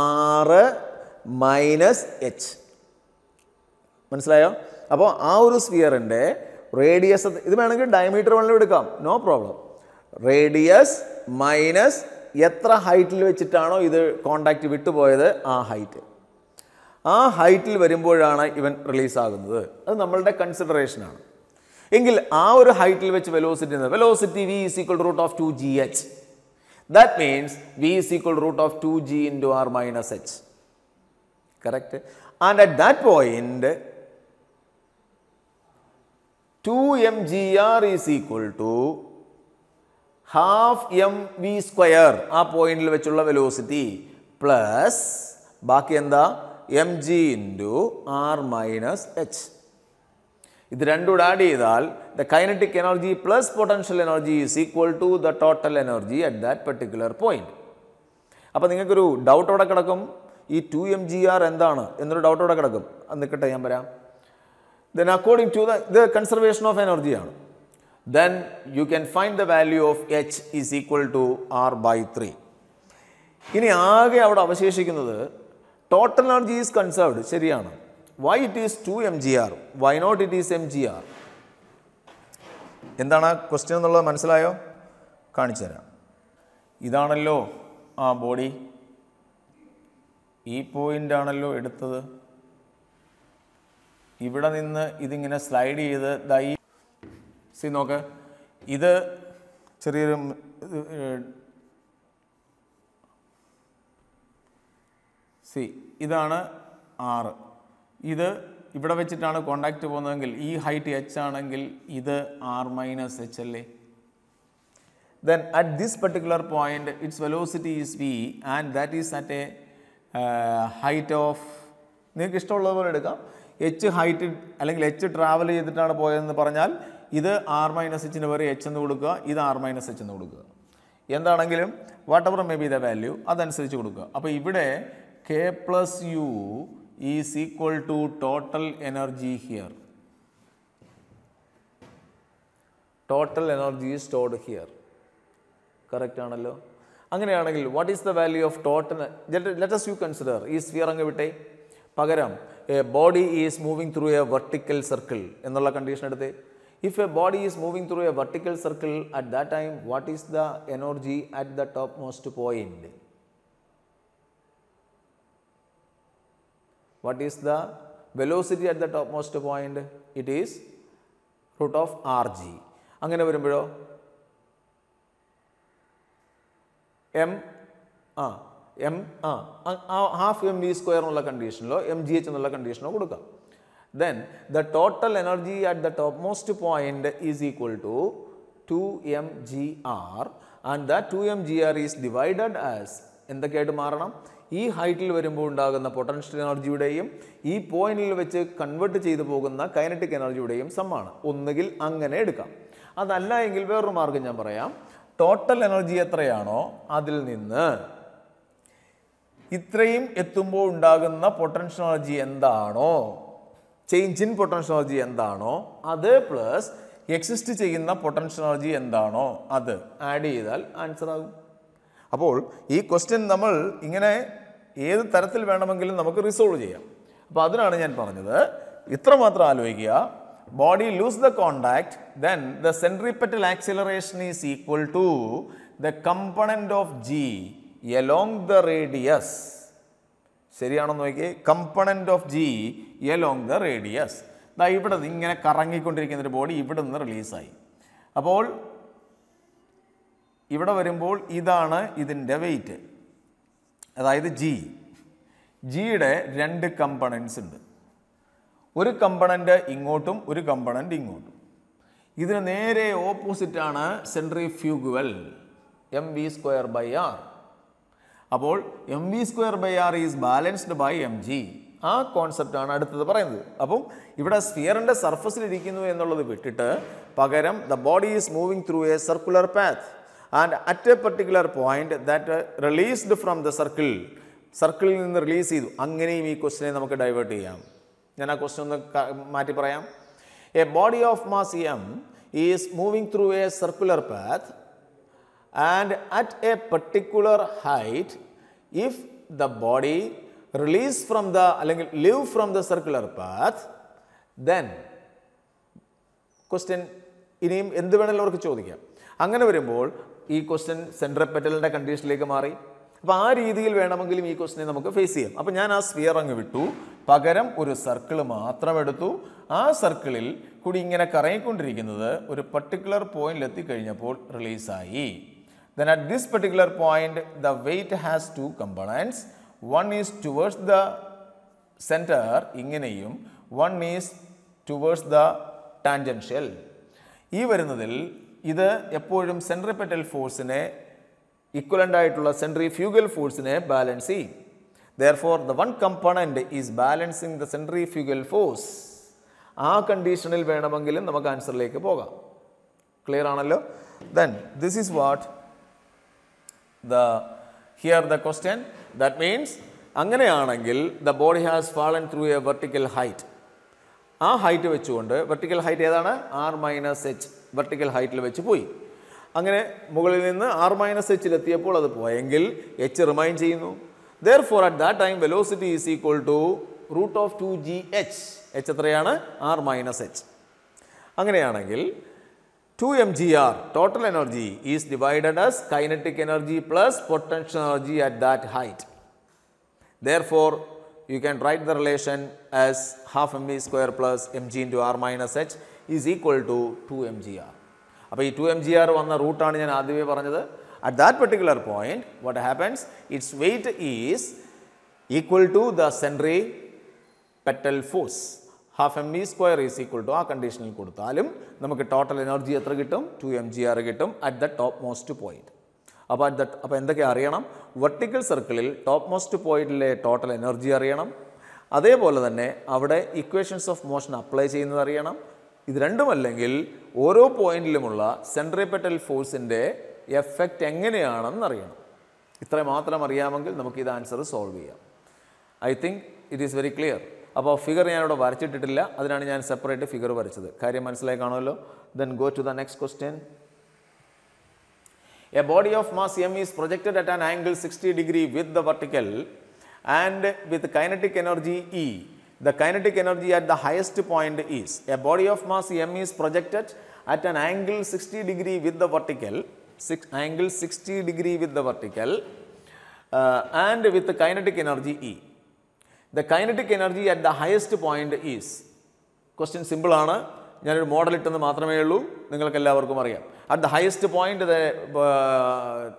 R minus H മനസ്സിലായോ അപ്പോൾ ആ ഒരു സ്ഫിയറിൻ്റെ റേഡിയസ് ഇത് വേണമെങ്കിൽ ഡയമീറ്റർ വേണമെങ്കിൽ എടുക്കാം നോ പ്രോബ്ലം റേഡിയസ് മൈനസ് എത്ര ഹൈറ്റിൽ വെച്ചിട്ടാണോ ഇത് കോണ്ടാക്റ്റ് വിട്ടുപോയത് ആ ഹൈറ്റ് ആ ഹൈറ്റിൽ വരുമ്പോഴാണ് ഇവൻ റിലീസാകുന്നത് അത് നമ്മളുടെ കൺസിഡറേഷനാണ് എങ്കിൽ ആ ഒരു ഹൈറ്റിൽ വെച്ച് വെലോസിറ്റി എന്ന് velocity V is equal root of two G H that means V is equal root of two G in two R minus H correct and at that point two M G R is equal to half M V square ആ പോയിന്റിൽ വെച്ചുള്ള velocity plus ബാക്കി എന്താ M G into R minus H ഇത് കൂടെ add ചെയ്താൽ the kinetic energy plus potential energy is equal to the total energy at that particular point അപ്പോൾ നിങ്ങൾക്കൊരു ഡൗട്ട് അവിടെ കിടക്കും ഈ ടു എം ജി ആർ എന്താണ് എന്നൊരു ഡൗട്ട് അവിടെ കിടക്കും നിൽക്കട്ടെ ഞാൻ പറയാം ദെൻ അക്കോർഡിംഗ് ടു ദ ഇത് കൺസർവേഷൻ ഓഫ് എനർജിയാണ് then you can find the value of h is equal to r by 3. ഇനി ആകെ അവിടെ അവശേഷിക്കുന്നത് ടോട്ടൽ എനർജി ഈസ് കൺസേർവ്ഡ് ശരിയാണ് why it is two M G R why not it is M G R എന്താണ് ആ question എന്നുള്ളത് മനസ്സിലായോ കാണിച്ചു തരാം ഇതാണല്ലോ ആ ബോഡി ഈ പോയിൻ്റ് ആണല്ലോ എടുത്തത് ഇവിടെ നിന്ന് ഇതിങ്ങനെ സ്ലൈഡ് ചെയ്ത് ദൈ സി നോക്ക് ഇത് ചെറിയൊരു സി ഇതാണ് ആറ് ഇത് ഇവിടെ വെച്ചിട്ടാണ് കോണ്ടാക്റ്റ് പോകുന്നതെങ്കിൽ ഈ ഹൈറ്റ് എച്ച് ആണെങ്കിൽ ഇത് ആർ മൈനസ് എച്ച് അല്ലേ then at this particular point it's velocity is V and that is at a height of നിങ്ങൾക്ക് ഇഷ്ടമുള്ളതുപോലെ എടുക്കാം എച്ച് ഹൈറ്റ് അല്ലെങ്കിൽ എച്ച് ട്രാവൽ ചെയ്തിട്ടാണ് പോയതെന്ന് പറഞ്ഞാൽ ഇത് ആർ മൈനസ് എച്ചിന് പേര് എച്ച് എന്ന് കൊടുക്കുക ഇത് ആർ മൈനസ് എച്ച് എന്ന് കൊടുക്കുക എന്താണെങ്കിലും whatever may be the value അതനുസരിച്ച് കൊടുക്കുക അപ്പോൾ ഇവിടെ K plus U is equal to total energy here total energy stored here correct ആണല്ലോ അങ്ങനെയാണെങ്കിൽ what is the value of total let's you consider ഈ സ്ഫിയർ അങ്ങ് വിട്ടെ പകരം a body is moving through a vertical circle എന്നുള്ള condition എടുത്തേ If a body is moving through a vertical circle at that time, what is the energy at the topmost point? What is the velocity at the topmost point? It is root of rg. അങ്ങനെ m ah m ah half half square V condition എന്നുള്ള കണ്ടീഷനിലോ M G H എന്നുള്ള then the total energy at the topmost point is equal to 2mgr and that 2mgr is divided as എന്തൊക്കെയായിട്ട് മാറണം ഈ ഹൈറ്റിൽ വരുമ്പോൾ ഉണ്ടാകുന്ന പൊട്ടൻഷ്യൽ എനർജിയുടെയും ഈ പോയിന്റിൽ വെച്ച് കൺവേർട്ട് ചെയ്തു പോകുന്ന കൈനറ്റിക് എനർജിയുടെയും സമ്മാണ് ഒന്നുകിൽ അങ്ങനെ എടുക്കാം അതല്ല എങ്കിൽ വേറൊരു മാർഗം ഞാൻ പറയാം ടോട്ടൽ എനർജി എത്രയാണോ അതിൽ നിന്ന് ഇത്രയും എത്തുമ്പോൾ ഉണ്ടാകുന്ന പൊട്ടൻഷ്യൽ എനർജി എന്താണോ ചേഞ്ച് ഇൻ പൊട്ടൻഷ്യൽ എനർജി എന്താണോ അത് പ്ലസ് എക്സിസ്റ്റ് ചെയ്യുന്ന പൊട്ടൻഷ്യൽ എനർജി എന്താണോ അത് ആഡ് ചെയ്താൽ ആൻസർ ആകും അപ്പോൾ ഈ ക്വസ്റ്റ്യൻ നമ്മൾ ഇങ്ങനെ ഏത് തരത്തിൽ വേണമെങ്കിലും നമുക്ക് റിസോൾവ് ചെയ്യാം അപ്പോൾ അതിനാണ് ഞാൻ പറഞ്ഞത് ഇത്രമാത്രം ആലോചിക്കുക body lose the contact then the centripetal acceleration is equal to the component of G along the radius ശരിയാണോ നോക്കി component of G along the radius ദാ ഇവിടെ ഇങ്ങനെ കറങ്ങിക്കൊണ്ടിരിക്കുന്ന ഒരു ബോഡി ഇവിടെ നിന്ന് റിലീസായി അപ്പോൾ ഇവിടെ വരുമ്പോൾ ഇതാണ് ഇതിൻ്റെ വെയിറ്റ് അതായത് ജി ജിയുടെ രണ്ട് കമ്പണൻസ് ഉണ്ട് ഒരു കമ്പണൻ്റ് ഇങ്ങോട്ടും ഒരു കമ്പണൻ്റ് ഇങ്ങോട്ടും ഇതിന് നേരെ ഓപ്പോസിറ്റാണ് centrifugal M V square by R അപ്പോൾ M V square by R is balanced by M G ആ കോൺസെപ്റ്റാണ് അടുത്തത് പറയുന്നത് അപ്പം ഇവിടെ സ്ഫിയറിൻ്റെ സർഫസിലിരിക്കുന്നു എന്നുള്ളത് വിട്ടിട്ട് പകരം the body is moving through a circular path and at a particular point that released from the circle സർക്കിളിൽ നിന്ന് റിലീസ് ചെയ്തു അങ്ങനെയും ഈ ക്വസ്റ്റിനെ നമുക്ക് ഡൈവേർട്ട് ചെയ്യാം ഞാൻ ആ ക്വസ്റ്റൻ ഒന്ന് മാറ്റി പറയാം a body of mass M is moving through a circular path and at a particular height if the body release from the അല്ലെങ്കിൽ leave from the circular path then question ഇനിയും എന്ത് വേണമെങ്കിലും അവർക്ക് ചോദിക്കാം അങ്ങനെ വരുമ്പോൾ ഈ ക്വസ്റ്റ്യൻ സെൻട്രൽ പെറ്റലിൻ്റെ കണ്ടീഷനിലേക്ക് മാറി അപ്പോൾ ആ രീതിയിൽ വേണമെങ്കിലും ഈ ക്വസ്റ്റിനെ നമുക്ക് ഫേസ് ചെയ്യാം അപ്പോൾ ഞാൻ ആ സ്ഫിയർ അങ്ങ് വിട്ടു പകരം ഒരു സർക്കിൾ മാത്രം എടുത്തു ആ സർക്കിളിൽ കൂടി ഇങ്ങനെ കറങ്ങിക്കൊണ്ടിരിക്കുന്നത് ഒരു പർട്ടിക്കുലർ പോയിന്റിൽ എത്തിക്കഴിഞ്ഞപ്പോൾ റിലീസായി then at this particular point the weight has two components one is towards the center one is towards the tangential ee varunnathil idu eppozhum centripetal force ne equivalent aayittulla centrifugal force ne balance therefore the one component is balancing the centrifugal force aa conditional venamengil namak answer like poga clear aanallo then this is what the here the question that means അങ്ങനെയാണെങ്കിൽ the body has fallen through a vertical height ആ height വെച്ചുകൊണ്ട് vertical height ഏതാണ് R minus H vertical ഹൈറ്റിൽ വെച്ച് പോയി അങ്ങനെ മുകളിൽ നിന്ന് ആർ മൈനസ് എച്ചിലെത്തിയപ്പോൾ അത് പോയെങ്കിൽ എച്ച് റിമൈൻ ചെയ്യുന്നു therefore at that time velocity is equal to root of two G H H എത്രയാണ് ആർ മൈനസ് എച്ച് അങ്ങനെയാണെങ്കിൽ 2mgr total energy is divided as kinetic energy plus potential energy at that height. Therefore, you can write the relation as half mv square plus mg into r minus h is equal to 2mgr. അപ്പോൾ 2 two M G R root റൂട്ടാണ് ഞാൻ ആദ്യമേ At that particular point, what happens? Its weight is equal to the the സെൻട്രി half M V square is equal to ആ കണ്ടീഷനിൽ കൊടുത്താലും നമുക്ക് total energy എത്ര കിട്ടും ടു എം ജി ആർ കിട്ടും at the topmost point അപ്പോൾ at the അപ്പോൾ എന്തൊക്കെ അറിയണം വെർട്ടിക്കൽ സർക്കിളിൽ ടോപ്പ് മോസ്റ്റ് പോയിന്റിലെ ടോട്ടൽ എനർജി അറിയണം അതേപോലെ തന്നെ അവിടെ ഇക്വേഷൻസ് ഓഫ് മോഷൻ അപ്ലൈ ചെയ്യുന്നത് അറിയണം ഇത് രണ്ടുമല്ലെങ്കിൽ ഓരോ പോയിന്റിലുമുള്ള സെൻട്രിപെറ്റൽ ഫോഴ്സിൻ്റെ എഫക്റ്റ് എങ്ങനെയാണെന്ന് അറിയണം ഇത്ര മാത്രം അറിയാമെങ്കിൽ നമുക്ക് ഇത് ആൻസർ സോൾവ് ചെയ്യാം I think it is very clear അപ്പോൾ ഫിഗർ ഞാനിവിടെ വരച്ചിട്ടിട്ടില്ല അതിനാണ് ഞാൻ സെപ്പറേറ്റ് ഫിഗർ വരച്ചത് കാര്യം മനസ്സിലായി കാണുമല്ലോ then go to the next question a body of mass M is projected at an angle sixty degree with the vertical and with kinetic energy E the kinetic energy at the highest point is a body of mass M is projected at an angle sixty degree with the vertical six angle sixty degree with the vertical and with kinetic energy E the kinetic energy at the highest point is question സിമ്പിളാണ് ഞാനൊരു model ഇട്ടെന്ന് മാത്രമേ ഉള്ളൂ നിങ്ങൾക്ക് എല്ലാവർക്കും അറിയാം at the highest point the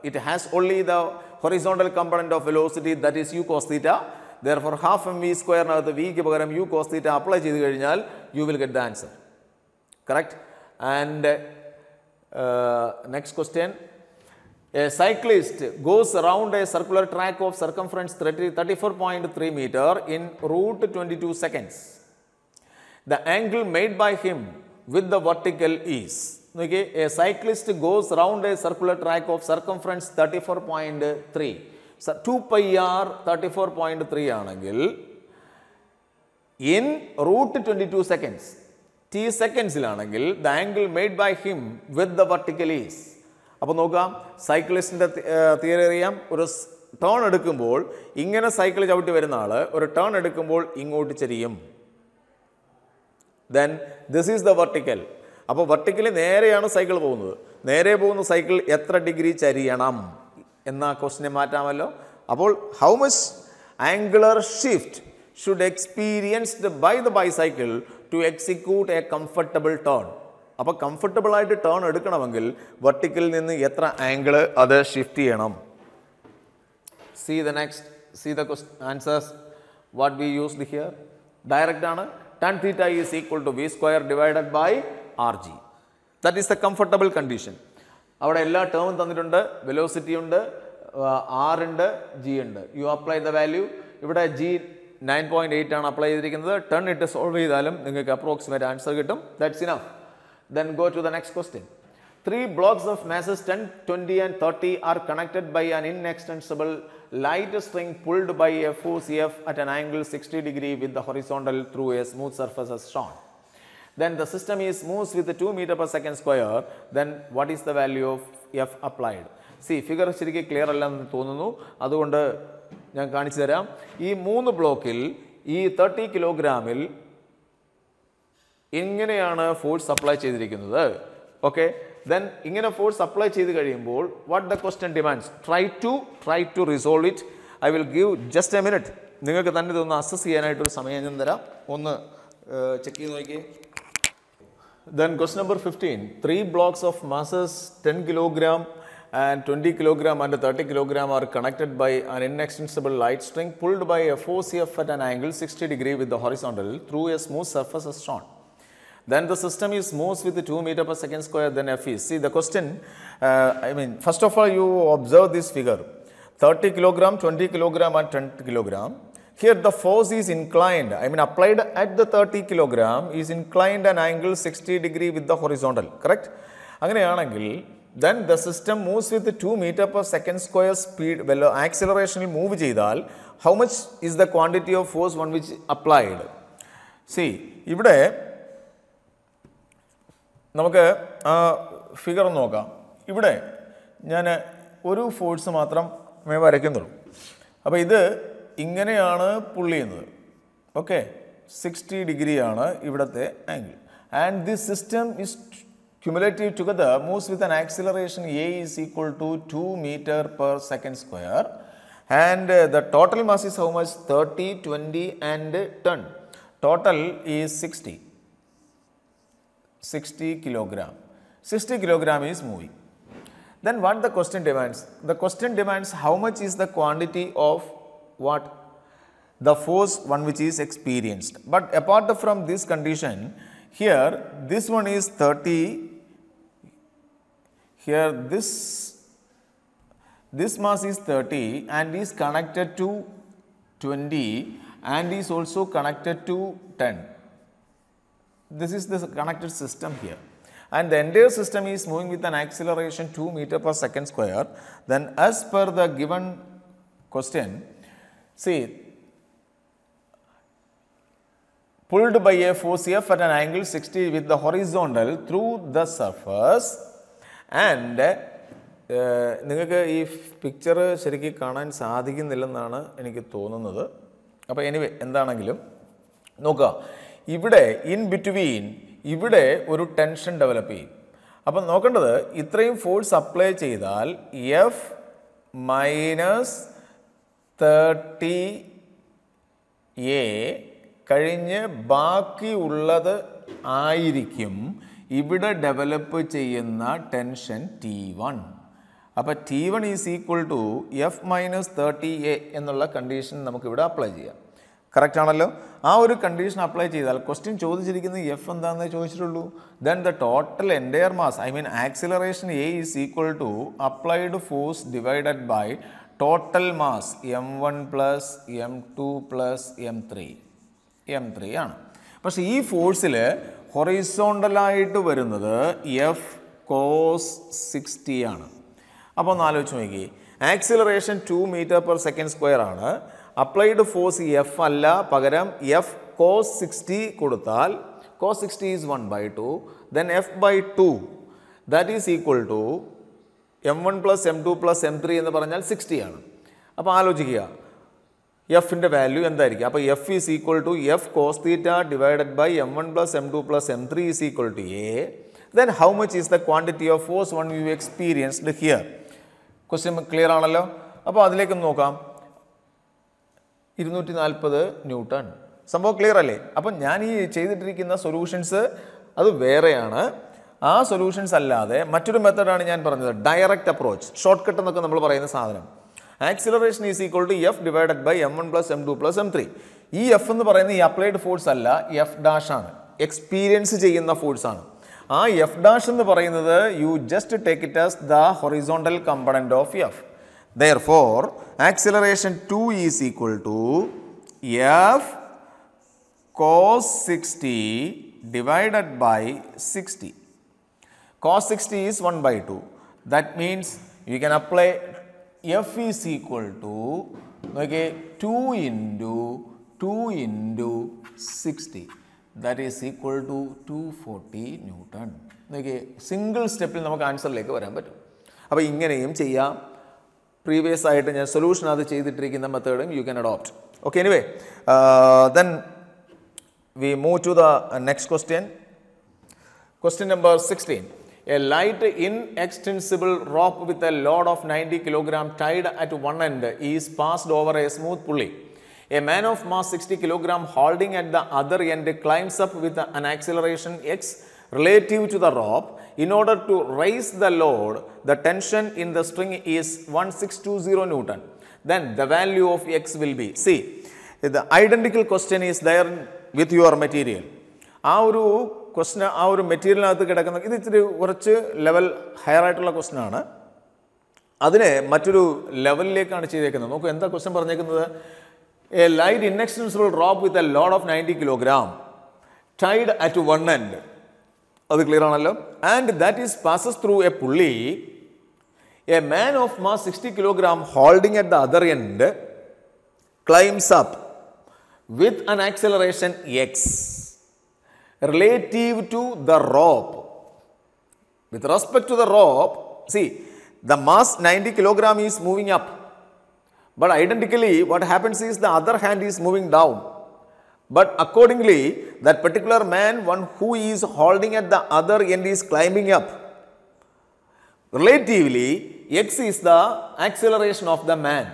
it has only the horizontal component of velocity that is U cos theta therefore half M M വി സ്ക്വയറിനകത്ത് വിക്ക് പകരം യു കോസ്തീറ്റ അപ്ലൈ ചെയ്ത് കഴിഞ്ഞാൽ you will get the answer correct and next question a cyclist goes around a circular track of circumference 34.3 meter in route 22 seconds. The angle made by him with the vertical is, okay, a cyclist goes around a circular track of circumference 34.3. So, 2 pi r 34.3 ஆனங்கில் in route 22 seconds, t secondsில் ஆனங்கில் the angle made by him with the vertical is, അപ്പോൾ നോക്കാം സൈക്കിളിസ്റ്റിൻ്റെ theory അറിയാം ഒരു turn എടുക്കുമ്പോൾ ഇങ്ങനെ cycle ചവിട്ടി വരുന്ന ആൾ ഒരു ടേൺ എടുക്കുമ്പോൾ ഇങ്ങോട്ട് ചെരിയും then this is the vertical അപ്പോൾ വെർട്ടിക്കലി നേരെയാണ് സൈക്കിൾ പോകുന്നത് നേരെ പോകുന്ന സൈക്കിൾ എത്ര ഡിഗ്രി ചരിയണം എന്ന ക്വസ്റ്റിനെ മാറ്റാമല്ലോ അപ്പോൾ how much angular shift should experienced by the bicycle to execute a comfortable turn അപ്പോൾ കംഫർട്ടബിളായിട്ട് ടേൺ എടുക്കണമെങ്കിൽ വെർട്ടിക്കലിൽ നിന്ന് എത്ര ആംഗിൾ അത് ഷിഫ്റ്റ് ചെയ്യണം see the next see the answers what we use the here direct ആണ് theta is equal to V square divided by R G that is the comfortable condition അവിടെ എല്ലാ ടേമും തന്നിട്ടുണ്ട് വെലോസിറ്റി ഉണ്ട് ആർ ഉണ്ട് G ഉണ്ട് you apply the value ഇവിടെ G nine point eight ആണ് അപ്ലൈ ചെയ്തിരിക്കുന്നത് ടെൺ ഇട്ട് സോൾവ് ചെയ്താലും നിങ്ങൾക്ക് അപ്രോക്സിമേറ്റ് ആൻസർ കിട്ടും that's enough Then go to the next question. Three blocks of masses 10, 20 and 30 are connected by an inextensible light string pulled by a force F at an angle 60 degree with the horizontal through a smooth surface as shown. Then the system is moves with 2 meter per second square then what is the value of F applied? See figure ശരിക്ക് clear അല്ലെന്ന് തോന്നുന്നു അതുകൊണ്ട് ഞാൻ കാണിച്ചു തരാം ഈ മൂന്ന് ബ്ലോക്കിൽ ഈ തേർട്ടി കിലോഗ്രാമിൽ ഇങ്ങനെയാണ് ഫോഴ്സ് സപ്ലൈ ചെയ്തിരിക്കുന്നത് ഓക്കെ ദെൻ ഇങ്ങനെ ഫോഴ്സ് സപ്ലൈ ചെയ്ത് കഴിയുമ്പോൾ what the question demands try to try to resolve it I will give just a minute നിങ്ങൾക്ക് തന്നെ ഇതൊന്ന് അസസ് ചെയ്യാനായിട്ടൊരു സമയം ഞാൻ തരാം ഒന്ന് ചെക്ക് ചെയ്ത് നോക്കി then quest number fifteen three blocks of masses ten kilogram and twenty kilogram and thirty kilogram are connected by an an light string pulled by by a C F at an angle sixty degree with the horizontal through a smooth surface as shown. then the system is moves with the 2 meter per second square then f is. See the question, uh, I mean first of all you observe this figure 30 kilogram, 20 kilogram and 10 kilogram. Here the force is inclined, I mean applied at the 30 kilogram is inclined an angle 60 degree with the horizontal, correct? then the system moves with with two metre per second square speed വെല്ലോ ആക്സിലറേഷനിൽ move ചെയ്താൽ how much is the quantity of force one applied? See, see ഇവിടെ നമുക്ക് ആ figure നോക്കാം ഇവിടെ ഞാൻ ഒരു ഫോഴ്സ് മാത്രം മേ വരയ്ക്കുന്നുള്ളൂ അപ്പോൾ ഇത് ഇങ്ങനെയാണ് പുള്ളി ചെയ്യുന്നത് ഓക്കെ സിക്സ്റ്റി ഡിഗ്രിയാണ് ഇവിടുത്തെ angle and this system is cumulative together moves with an acceleration A is equal to two metre per second square and the total mass is how much thirty twenty and ten total is sixty 60 kilogram. 60 kilogram is moving. Then what the question demands? The question demands how much is the quantity of what? The force one which is experienced. But apart from this condition, here this one is 30, here this, this mass is 30 and is connected to 20 and is also connected to 10. This is the connected system here and the entire system is moving with an acceleration 2 meter per second square then as per the given question see pulled by a force F at an angle 60 with the horizontal through the surface and uh, നിങ്ങൾക്ക് ഈ picture ശരിക്കും കാണാൻ സാധിക്കുന്നില്ലെന്നാണ് എനിക്ക് തോന്നുന്നത് അപ്പോൾ anyway എന്താണെങ്കിലും നോക്കുക ഇവിടെ ഇൻ ബിറ്റ്വീൻ ഇവിടെ ഒരു ടെൻഷൻ ഡെവലപ്പ് ചെയ്യും അപ്പം നോക്കേണ്ടത് ഇത്രയും ഫോഴ്സ് അപ്ലൈ ചെയ്താൽ എഫ് മൈനസ് തേർട്ടി എ കഴിഞ്ഞ് ബാക്കിയുള്ളത് ആയിരിക്കും ഇവിടെ ഡെവലപ്പ് ചെയ്യുന്ന ടെൻഷൻ ടി വൺ അപ്പോൾ T one is equal to F minus thirty A എന്നുള്ള കണ്ടീഷൻ നമുക്കിവിടെ അപ്ലൈ ചെയ്യാം കറക്റ്റ് ആണല്ലോ ആ ഒരു കണ്ടീഷൻ അപ്ലൈ ചെയ്താൽ ക്വസ്റ്റ്യൻ ചോദിച്ചിരിക്കുന്നത് എഫ് എന്താണെന്ന് ചോദിച്ചിട്ടുള്ളൂ then the total entire mass I mean acceleration A is equal to applied force divided by total mass M one plus M two plus M three M three ആണ് പക്ഷേ ഈ ഫോഴ്സിൽ ഹൊറൈസോണ്ടലായിട്ട് വരുന്നത് F cos sixty ആണ് അപ്പോൾ ഒന്ന് ആലോചിച്ച് നോക്കി acceleration two metre per second square ആണ് അപ്ലൈഡ് ഫോഴ്സ് എഫ് അല്ല പകരം എഫ് കോസ് സിക്സ്റ്റി കൊടുത്താൽ cos sixty is one by two then F by two that is equal to M one plus M two plus M three എന്ന് പറഞ്ഞാൽ sixty ആണ് അപ്പോൾ ആലോചിക്കുക എഫിൻ്റെ വാല്യൂ എന്തായിരിക്കും അപ്പോൾ F is equal to F cos theta divided by M one plus M two plus M three is equal to A then how much is the quantity of force one you experienced here question clear ആണല്ലോ അപ്പോൾ അതിലേക്ക് നോക്കാം ഇരുന്നൂറ്റി നാൽപ്പത് newton സംഭവം clear അല്ലേ അപ്പം ഞാൻ ഈ ചെയ്തിട്ടിരിക്കുന്ന സൊല്യൂഷൻസ് അത് വേറെയാണ് ആ സൊല്യൂഷൻസ് അല്ലാതെ മറ്റൊരു മെത്തഡാണ് ഞാൻ പറഞ്ഞത് ഡയറക്റ്റ് അപ്രോച്ച് ഷോർട്ട് കട്ട് എന്നൊക്കെ നമ്മൾ പറയുന്ന സാധനം acceleration is equal to F divided by M one plus M two plus M three ഈ എഫ് എന്ന് പറയുന്ന ഈ അപ്ലൈഡ് ഫോഴ്സ് അല്ല എഫ് ഡാഷ് ആണ് എക്സ്പീരിയൻസ് ചെയ്യുന്ന ഫോഴ്സ് ആണ് ആ എഫ് ഡാഷ് എന്ന് പറയുന്നത് you just take it as the horizontal component of F Therefore, acceleration 2 is equal to F cos 60 divided by 60. Cos 60 is 1 by 2. That means you can apply F is equal to okay, 2 into 2 into 60 that is equal to 240 newton നോക്കിയേ single സ്റ്റെപ്പിൽ നമുക്ക് ആൻസറിലേക്ക് വരാൻ പറ്റും അപ്പോൾ ഇങ്ങനെയും ചെയ്യാം previous item solution of the trick in the method you can adopt. Okay, anyway, uh, then we move to the next question. Question number 16. A light inextensible rope with a load of 90 kilogram tied at one end is passed over a smooth pulley. A man of mass 60 kilogram holding at the other end climbs up with an acceleration x relative to the rope in order to raise the load the tension in the string is 1620 Newton, then the value of X will be, see, the identical question is there with your material. ആ ഒരു question ആ ഒരു മെറ്റീരിയലിനകത്ത് കിടക്കുന്ന ഇത് ഇത്തിരി കുറച്ച് level higher ആയിട്ടുള്ള ക്വസ്റ്റനാണ് അതിനെ മറ്റൊരു ലെവലിലേക്കാണ് ചെയ്തേക്കുന്നത് നോക്കൂ എന്താ ക്വസ്റ്റൻ പറഞ്ഞേക്കുന്നത് a light inextensible drop with a load of ninety kilogram tied at one end അത് ക്ലിയർ ആണല്ലോ and that is passes through a pulley A man of mass 60 kg holding at the other end climbs up with an acceleration x relative to the rope. With respect to the rope, see the mass 90 kg is moving up. But identically what happens is the other hand is moving down. But accordingly that particular man one who is holding at the other end is climbing up. Relatively x is the acceleration of the man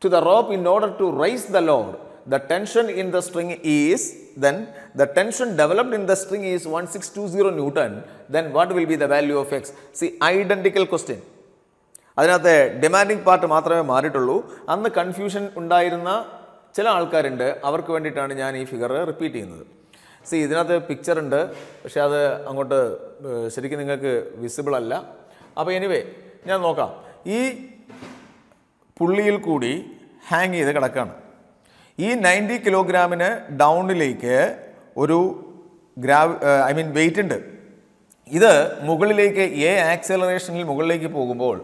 to the rope in order to raise the load. The tension in the string is then the tension developed in the string is 1620 Newton. Then what will be the value of x? See identical question. adinathe അതിനകത്തെ demanding part മാത്രമേ മാറിയിട്ടുള്ളൂ confusion undayirna ഉണ്ടായിരുന്ന aalkar undu അവർക്ക് വേണ്ടിയിട്ടാണ് ഞാൻ ee figure repeat cheynadu see ഇതിനകത്ത് picture undu pakshe adu angotte ശരിക്കും ningalku visible alla appo anyway ഞാൻ നോക്കാം ഈ പുള്ളിയിൽ കൂടി ഹാങ് ചെയ്ത് കിടക്കുകയാണ് ഈ നയൻറ്റി കിലോഗ്രാമിന് ഡൗണിലേക്ക് ഒരു ഗ്രാവ് ഐ മീൻ വെയിറ്റ് ഉണ്ട് ഇത് മുകളിലേക്ക് എ ആക്സലറേഷനിൽ മുകളിലേക്ക് പോകുമ്പോൾ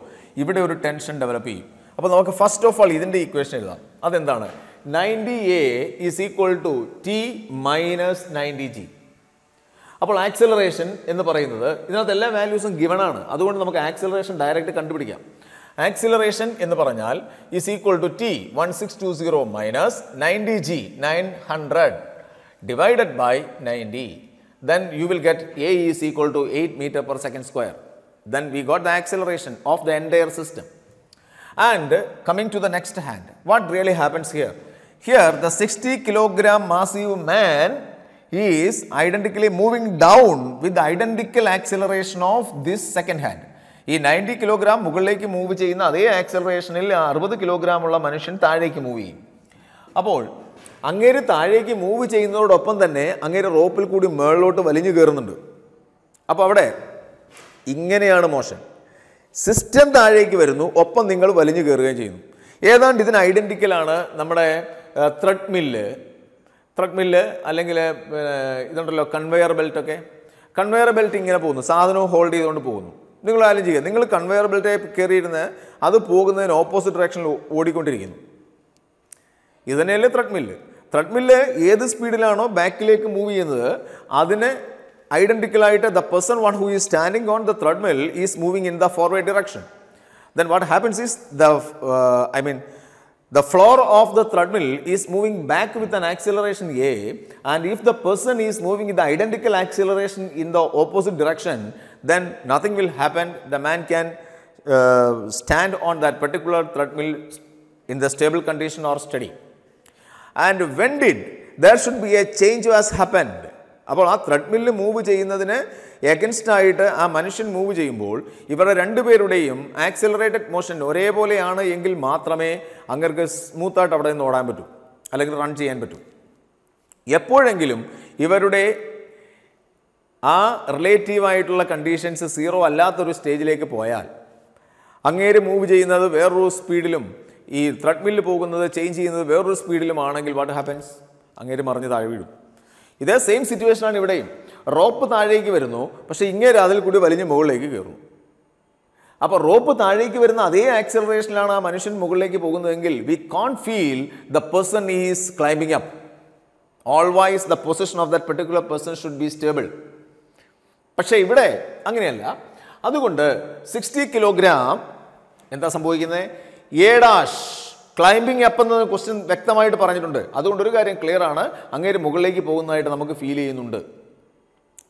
ഇവിടെ ഒരു ടെൻഷൻ ഡെവലപ്പ് ചെയ്യും അപ്പോൾ നമുക്ക് ഫസ്റ്റ് ഓഫ് ഓൾ ഇതിൻ്റെ ഇക്വേഷൻ എഴുതാം അതെന്താണ് ninety a is equal to T minus ninety g അപ്പോൾ ആക്സലറേഷൻ എന്ന് പറയുന്നത് ഇതിനകത്ത് എല്ലാ വാല്യൂസും ഗിവൺ ആണ് അതുകൊണ്ട് നമുക്ക് ആക്സലറേഷൻ ഡയറക്റ്റ് കണ്ടുപിടിക്കാം ആക്സിലറേഷൻ എന്ന് പറഞ്ഞാൽ is equal to T one six two zero minus ninety g nine hundred divided by ninety then you will get a is equal to eight metre per second square then we got the acceleration of the entire system and coming to the next hand what really happens here here the sixty kilogram massive man is identically moving down with identical acceleration of this second hand ഈ ninety kilogram മുകളിലേക്ക് move ചെയ്യുന്ന അതേ ആക്സലറേഷനിൽ അറുപത് kilogram ഉള്ള മനുഷ്യൻ താഴേക്ക് move ചെയ്യും അപ്പോൾ അങ്ങേര് താഴേക്ക് മൂവ് ചെയ്യുന്നതോടൊപ്പം തന്നെ അങ്ങേര് റോപ്പിൽ കൂടി മേളിലോട്ട് വലിഞ്ഞു കയറുന്നുണ്ട് അപ്പോൾ അവിടെ ഇങ്ങനെയാണ് മോഷൻ സിസ്റ്റം താഴേക്ക് വരുന്നു ഒപ്പം നിങ്ങൾ വലിഞ്ഞു കയറുകയും ചെയ്യുന്നു ഏതാണ്ട് ഇതിന് ഐഡൻറ്റിക്കലാണ് നമ്മുടെ ത്രെഡ്മില്ല് ട്രക്മില്ല് അല്ലെങ്കിൽ പിന്നെ ഇതുണ്ടല്ലോ കൺവെയർ ബെൽറ്റൊക്കെ കൺവെയർ ബെൽറ്റ് ഇങ്ങനെ പോകുന്നു സാധനവും ഹോൾഡ് ചെയ്തുകൊണ്ട് പോകുന്നു നിങ്ങൾ ആലും ചെയ്യുക നിങ്ങൾ കൺവെയർ ബെൽറ്റ് കയറിയിരുന്ന് അത് പോകുന്നതിന് ഓപ്പോസിറ്റ് ഡയറക്ഷനിൽ ഓടിക്കൊണ്ടിരിക്കുന്നു ഇത് തന്നെയല്ലേ ത്രഡ്മില്ല് ത്രഡ്മില്ല് ഏത് സ്പീഡിലാണോ ബാക്കിലേക്ക് മൂവ് ചെയ്യുന്നത് അതിന് ഐഡൻറ്റിക്കലായിട്ട് the person one who is standing on the treadmill is moving in the forward direction then what happens is the I mean The floor of the treadmill is moving back with an acceleration A and if the person is moving in the identical acceleration in the opposite direction then nothing will happen. The man can uh, stand on that particular treadmill in the stable condition or steady. And when did there should be a change has happened അപ്പോൾ ആ treadmill move ചെയ്യുന്നതിന് എഗൻസ്റ്റായിട്ട് ആയിട്ട് ആ മനുഷ്യൻ move ചെയ്യുമ്പോൾ ഇവരുടെ രണ്ടുപേരുടെയും accelerated motion ഒരേപോലെയാണ് എങ്കിൽ മാത്രമേ അങ്ങർക്ക് സ്മൂത്തായിട്ട് അവിടെ നിന്ന് ഓടാൻ പറ്റൂ അല്ലെങ്കിൽ റൺ ചെയ്യാൻ പറ്റൂ എപ്പോഴെങ്കിലും ഇവരുടെ ആ റിലേറ്റീവായിട്ടുള്ള കണ്ടീഷൻസ് സീറോ അല്ലാത്തൊരു സ്റ്റേജിലേക്ക് പോയാൽ അങ്ങേര് മൂവ് ചെയ്യുന്നത് വേറൊരു സ്പീഡിലും ഈ ത്രെഡ്മില്ല് പോകുന്നത് ചേഞ്ച് ചെയ്യുന്നത് വേറൊരു സ്പീഡിലും ആണെങ്കിൽ വാട്ട് ഹാപ്പൻസ് അങ്ങേര് മറിഞ്ഞ് താഴെ വീഴും ഇതേ സെയിം സിറ്റുവേഷനാണ് ഇവിടെയും റോപ്പ് താഴേക്ക് വരുന്നു പക്ഷേ ഇങ്ങേര് അതിൽ കൂടി വലിഞ്ഞ് മുകളിലേക്ക് കയറുന്നു അപ്പോൾ റോപ്പ് താഴേക്ക് വരുന്ന അതേ ആക്സലറേഷനിലാണ് ആ മനുഷ്യൻ മുകളിലേക്ക് പോകുന്നതെങ്കിൽ we can feel the person is climbing up always the position of that particular person should be stable പക്ഷേ ഇവിടെ അങ്ങനെയല്ല അതുകൊണ്ട് സിക്സ്റ്റി കിലോഗ്രാം എന്താ സംഭവിക്കുന്നത് എ ഡാഷ് ക്ലൈംബിങ് അപ്പ് എന്ന ക്വസ്റ്റ്യൻ വ്യക്തമായിട്ട് പറഞ്ഞിട്ടുണ്ട് അതുകൊണ്ട് ഒരു കാര്യം ക്ലിയർ ആണ് അങ്ങേര് മുകളിലേക്ക് പോകുന്നതായിട്ട് നമുക്ക് ഫീൽ ചെയ്യുന്നുണ്ട്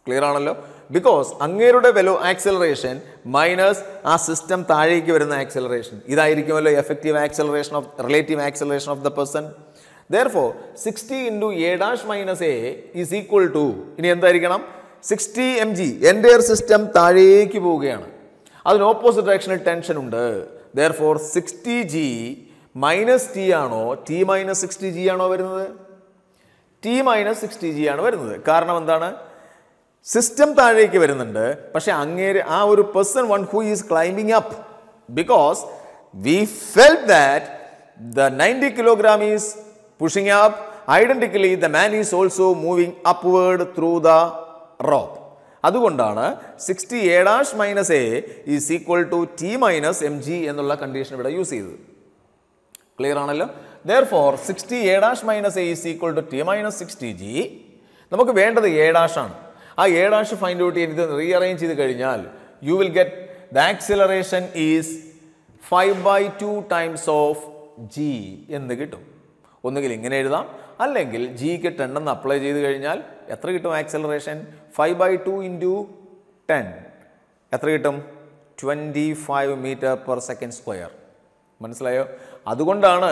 ക്ലിയർ ആണല്ലോ ബിക്കോസ് അങ്ങേരുടെ വെലോ ആക്സലറേഷൻ മൈനസ് ആ സിസ്റ്റം താഴേക്ക് വരുന്ന ആക്സലറേഷൻ ഇതായിരിക്കുമല്ലോ effective acceleration of relative acceleration of the person for sixty into a dash minus a is equal to ഇനി എന്തായിരിക്കണം സിക്സ്റ്റി എം ജി എൻ്റെ സിസ്റ്റം താഴേക്ക് പോവുകയാണ് അതിന് ഓപ്പോസിറ്റ് ഡയറക്ഷനിൽ ടെൻഷൻ ഉണ്ട് for sixty g minus T ആണോ ടി മൈനസ് സിക്സ്റ്റി ജി ആണോ വരുന്നത് ടി മൈനസ് സിക്സ്റ്റി ജി ആണ് വരുന്നത് കാരണം എന്താണ് സിസ്റ്റം താഴേക്ക് വരുന്നുണ്ട് പക്ഷെ അങ്ങേ ആ ഒരു person one who is climbing up because we feel that the ninety kilogram is pushing up identically the man is also moving upward through the rope അതുകൊണ്ടാണ് sixty a dash minus a is equal to T minus M g എന്നുള്ള condition ഇവിടെ use ചെയ്തത് clear ആണല്ലോ there for sixty a dash minus a is equal to T minus sixty g നമുക്ക് വേണ്ടത് a dash ആണ് ആ A dash find out ചെയ്ത് rearrange ചെയ്ത് കഴിഞ്ഞാൽ you will get the acceleration is five by two times of g എന്ന് കിട്ടും ഒന്നുകിൽ ഇങ്ങനെ എഴുതാം അല്ലെങ്കിൽ ജിക്ക് ടെൻ എന്ന് അപ്ലൈ ചെയ്ത് കഴിഞ്ഞാൽ എത്ര കിട്ടും acceleration five by two into ten എത്ര കിട്ടും twenty five metre per second square മനസ്സിലായോ അതുകൊണ്ടാണ്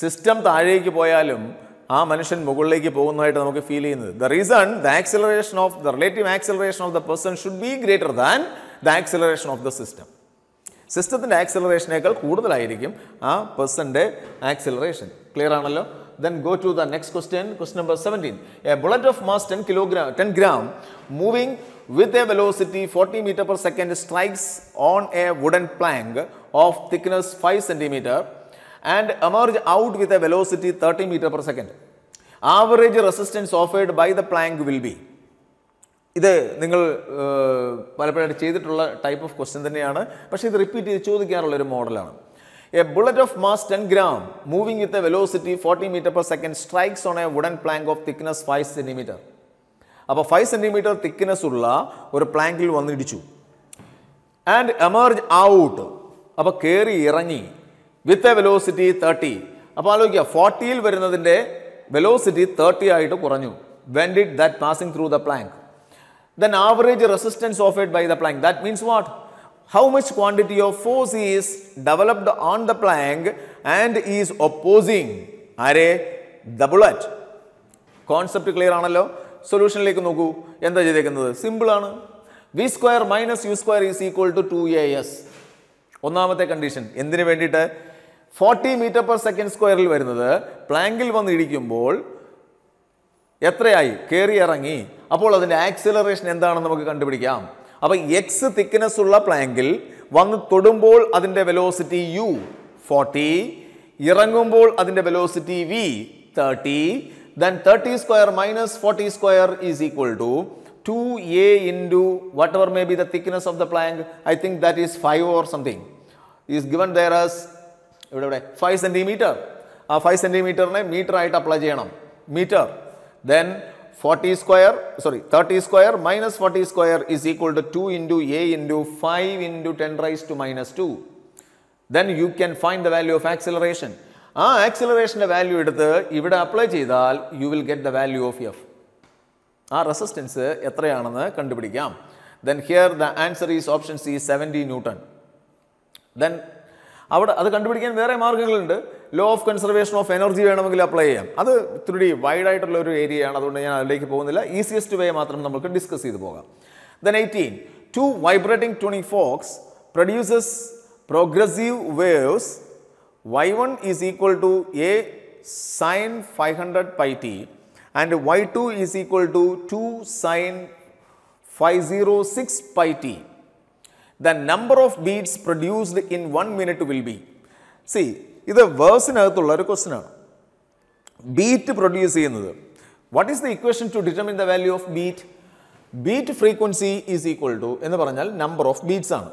സിസ്റ്റം താഴേക്ക് പോയാലും ആ മനുഷ്യൻ മുകളിലേക്ക് പോകുന്നതായിട്ട് നമുക്ക് ഫീൽ ചെയ്യുന്നത് the reason the acceleration of the relative acceleration of the person should be greater than the acceleration of the system സിസ്റ്റത്തിൻ്റെ ആക്സിലറേഷനേക്കാൾ കൂടുതലായിരിക്കും ആ പേഴ്സൻ്റെ ആക്സിലറേഷൻ ക്ലിയർ ആണല്ലോ then go to the next question quest number seventeen a bullet of mass ten kilogram ten gram moving with a velocity forty metre per second strikes on a wooden plank of thickness five centimetre and emerge out with a velocity 30 meter per second. Average resistance offered by the plank will be ഇത് നിങ്ങൾ പലപ്പോഴായിട്ട് ചെയ്തിട്ടുള്ള type of question തന്നെയാണ് പക്ഷേ ഇത് repeat ചെയ്ത് ചോദിക്കാറുള്ള ഒരു മോഡലാണ് a bullet of mass ten gram moving with a velocity forty metre per second strikes on a wooden plank of thickness five centimetre അപ്പോൾ ഫൈവ് സെൻറ്റിമീറ്റർ തിക്നെസ് ഉള്ള ഒരു പ്ലാങ്കിൽ വന്നിടിച്ചു ആൻഡ് എമേർജ് ഔട്ട് അപ്പോൾ കയറി ഇറങ്ങി വിത്ത് എ വെലോസിറ്റി തേർട്ടി അപ്പോൾ ആലോചിക്കുക ഫോർട്ടിയിൽ വരുന്നതിൻ്റെ വെലോസിറ്റി തേർട്ടി ആയിട്ട് കുറഞ്ഞു when did that passing through the plank then average resistance of it by the plank that means what how much quantity of force is developed on the plank and is opposing ആരെ the bullet concept clear ആണല്ലോ സൊല്യൂഷനിലേക്ക് നോക്കൂ എന്താ ചെയ്തേക്കുന്നത് സിമ്പിളാണ് v square minus u square is equal to two A s ഒന്നാമത്തെ കണ്ടീഷൻ എന്തിനു വേണ്ടിയിട്ട് ഫോർട്ടി മീറ്റർ പെർ സെക്കൻഡ് സ്ക്വയറിൽ വരുന്നത് പ്ലാങ്കിൽ വന്നിരിക്കുമ്പോൾ എത്രയായി കയറി ഇറങ്ങി അപ്പോൾ അതിൻ്റെ ആക്സിലറേഷൻ എന്താണെന്ന് നമുക്ക് കണ്ടുപിടിക്കാം അപ്പം എക്സ് തിക്നെസ് ഉള്ള പ്ലാങ്കിൽ വന്ന് തൊടുമ്പോൾ അതിൻ്റെ വെലോസിറ്റി യു ഫോർട്ടി ഇറങ്ങുമ്പോൾ അതിൻ്റെ velocity v thirty then thirty square minus forty square is equal to two a into whatever may be the thickness of the plank I think that is five or something is given there as ഇവിടെ ഇവിടെ five centimetre ആ five സെൻറ്റിമീറ്ററിനെ metre ആയിട്ട് apply ചെയ്യണം metre then forty square sorry thirty square minus forty square is equal to two into a into five into ten raise to minus two then you can find the value of acceleration ആ ആക്സിലറേഷൻ്റെ value എടുത്ത് ഇവിടെ apply ചെയ്താൽ you will get the value of F ആ resistance എത്രയാണെന്ന് കണ്ടുപിടിക്കാം then here the answer is option C seventy newton then അവിടെ അത് കണ്ടുപിടിക്കാൻ വേറെ മാർഗങ്ങളുണ്ട് law of conservation of energy വേണമെങ്കിൽ അപ്ലൈ ചെയ്യാം അത് ഇത്തിരി വൈഡായിട്ടുള്ള ഒരു ഏരിയയാണ് അതുകൊണ്ട് ഞാൻ അതിലേക്ക് പോകുന്നില്ല ഈസിയസ്റ്റ് വേ മാത്രം നമുക്ക് ഡിസ്കസ് ചെയ്ത് പോകാം then eighteen two vibrating tuning forks produces progressive waves y one is equal to a sine five hundred pi t and y two is equal to two sine five zero six pi t the number of beats produced in one minute will be. See, this verse in another question. Beat produce What is the equation to determine the value of beat? Beat frequency is equal to paranyal, number of beats. Aana.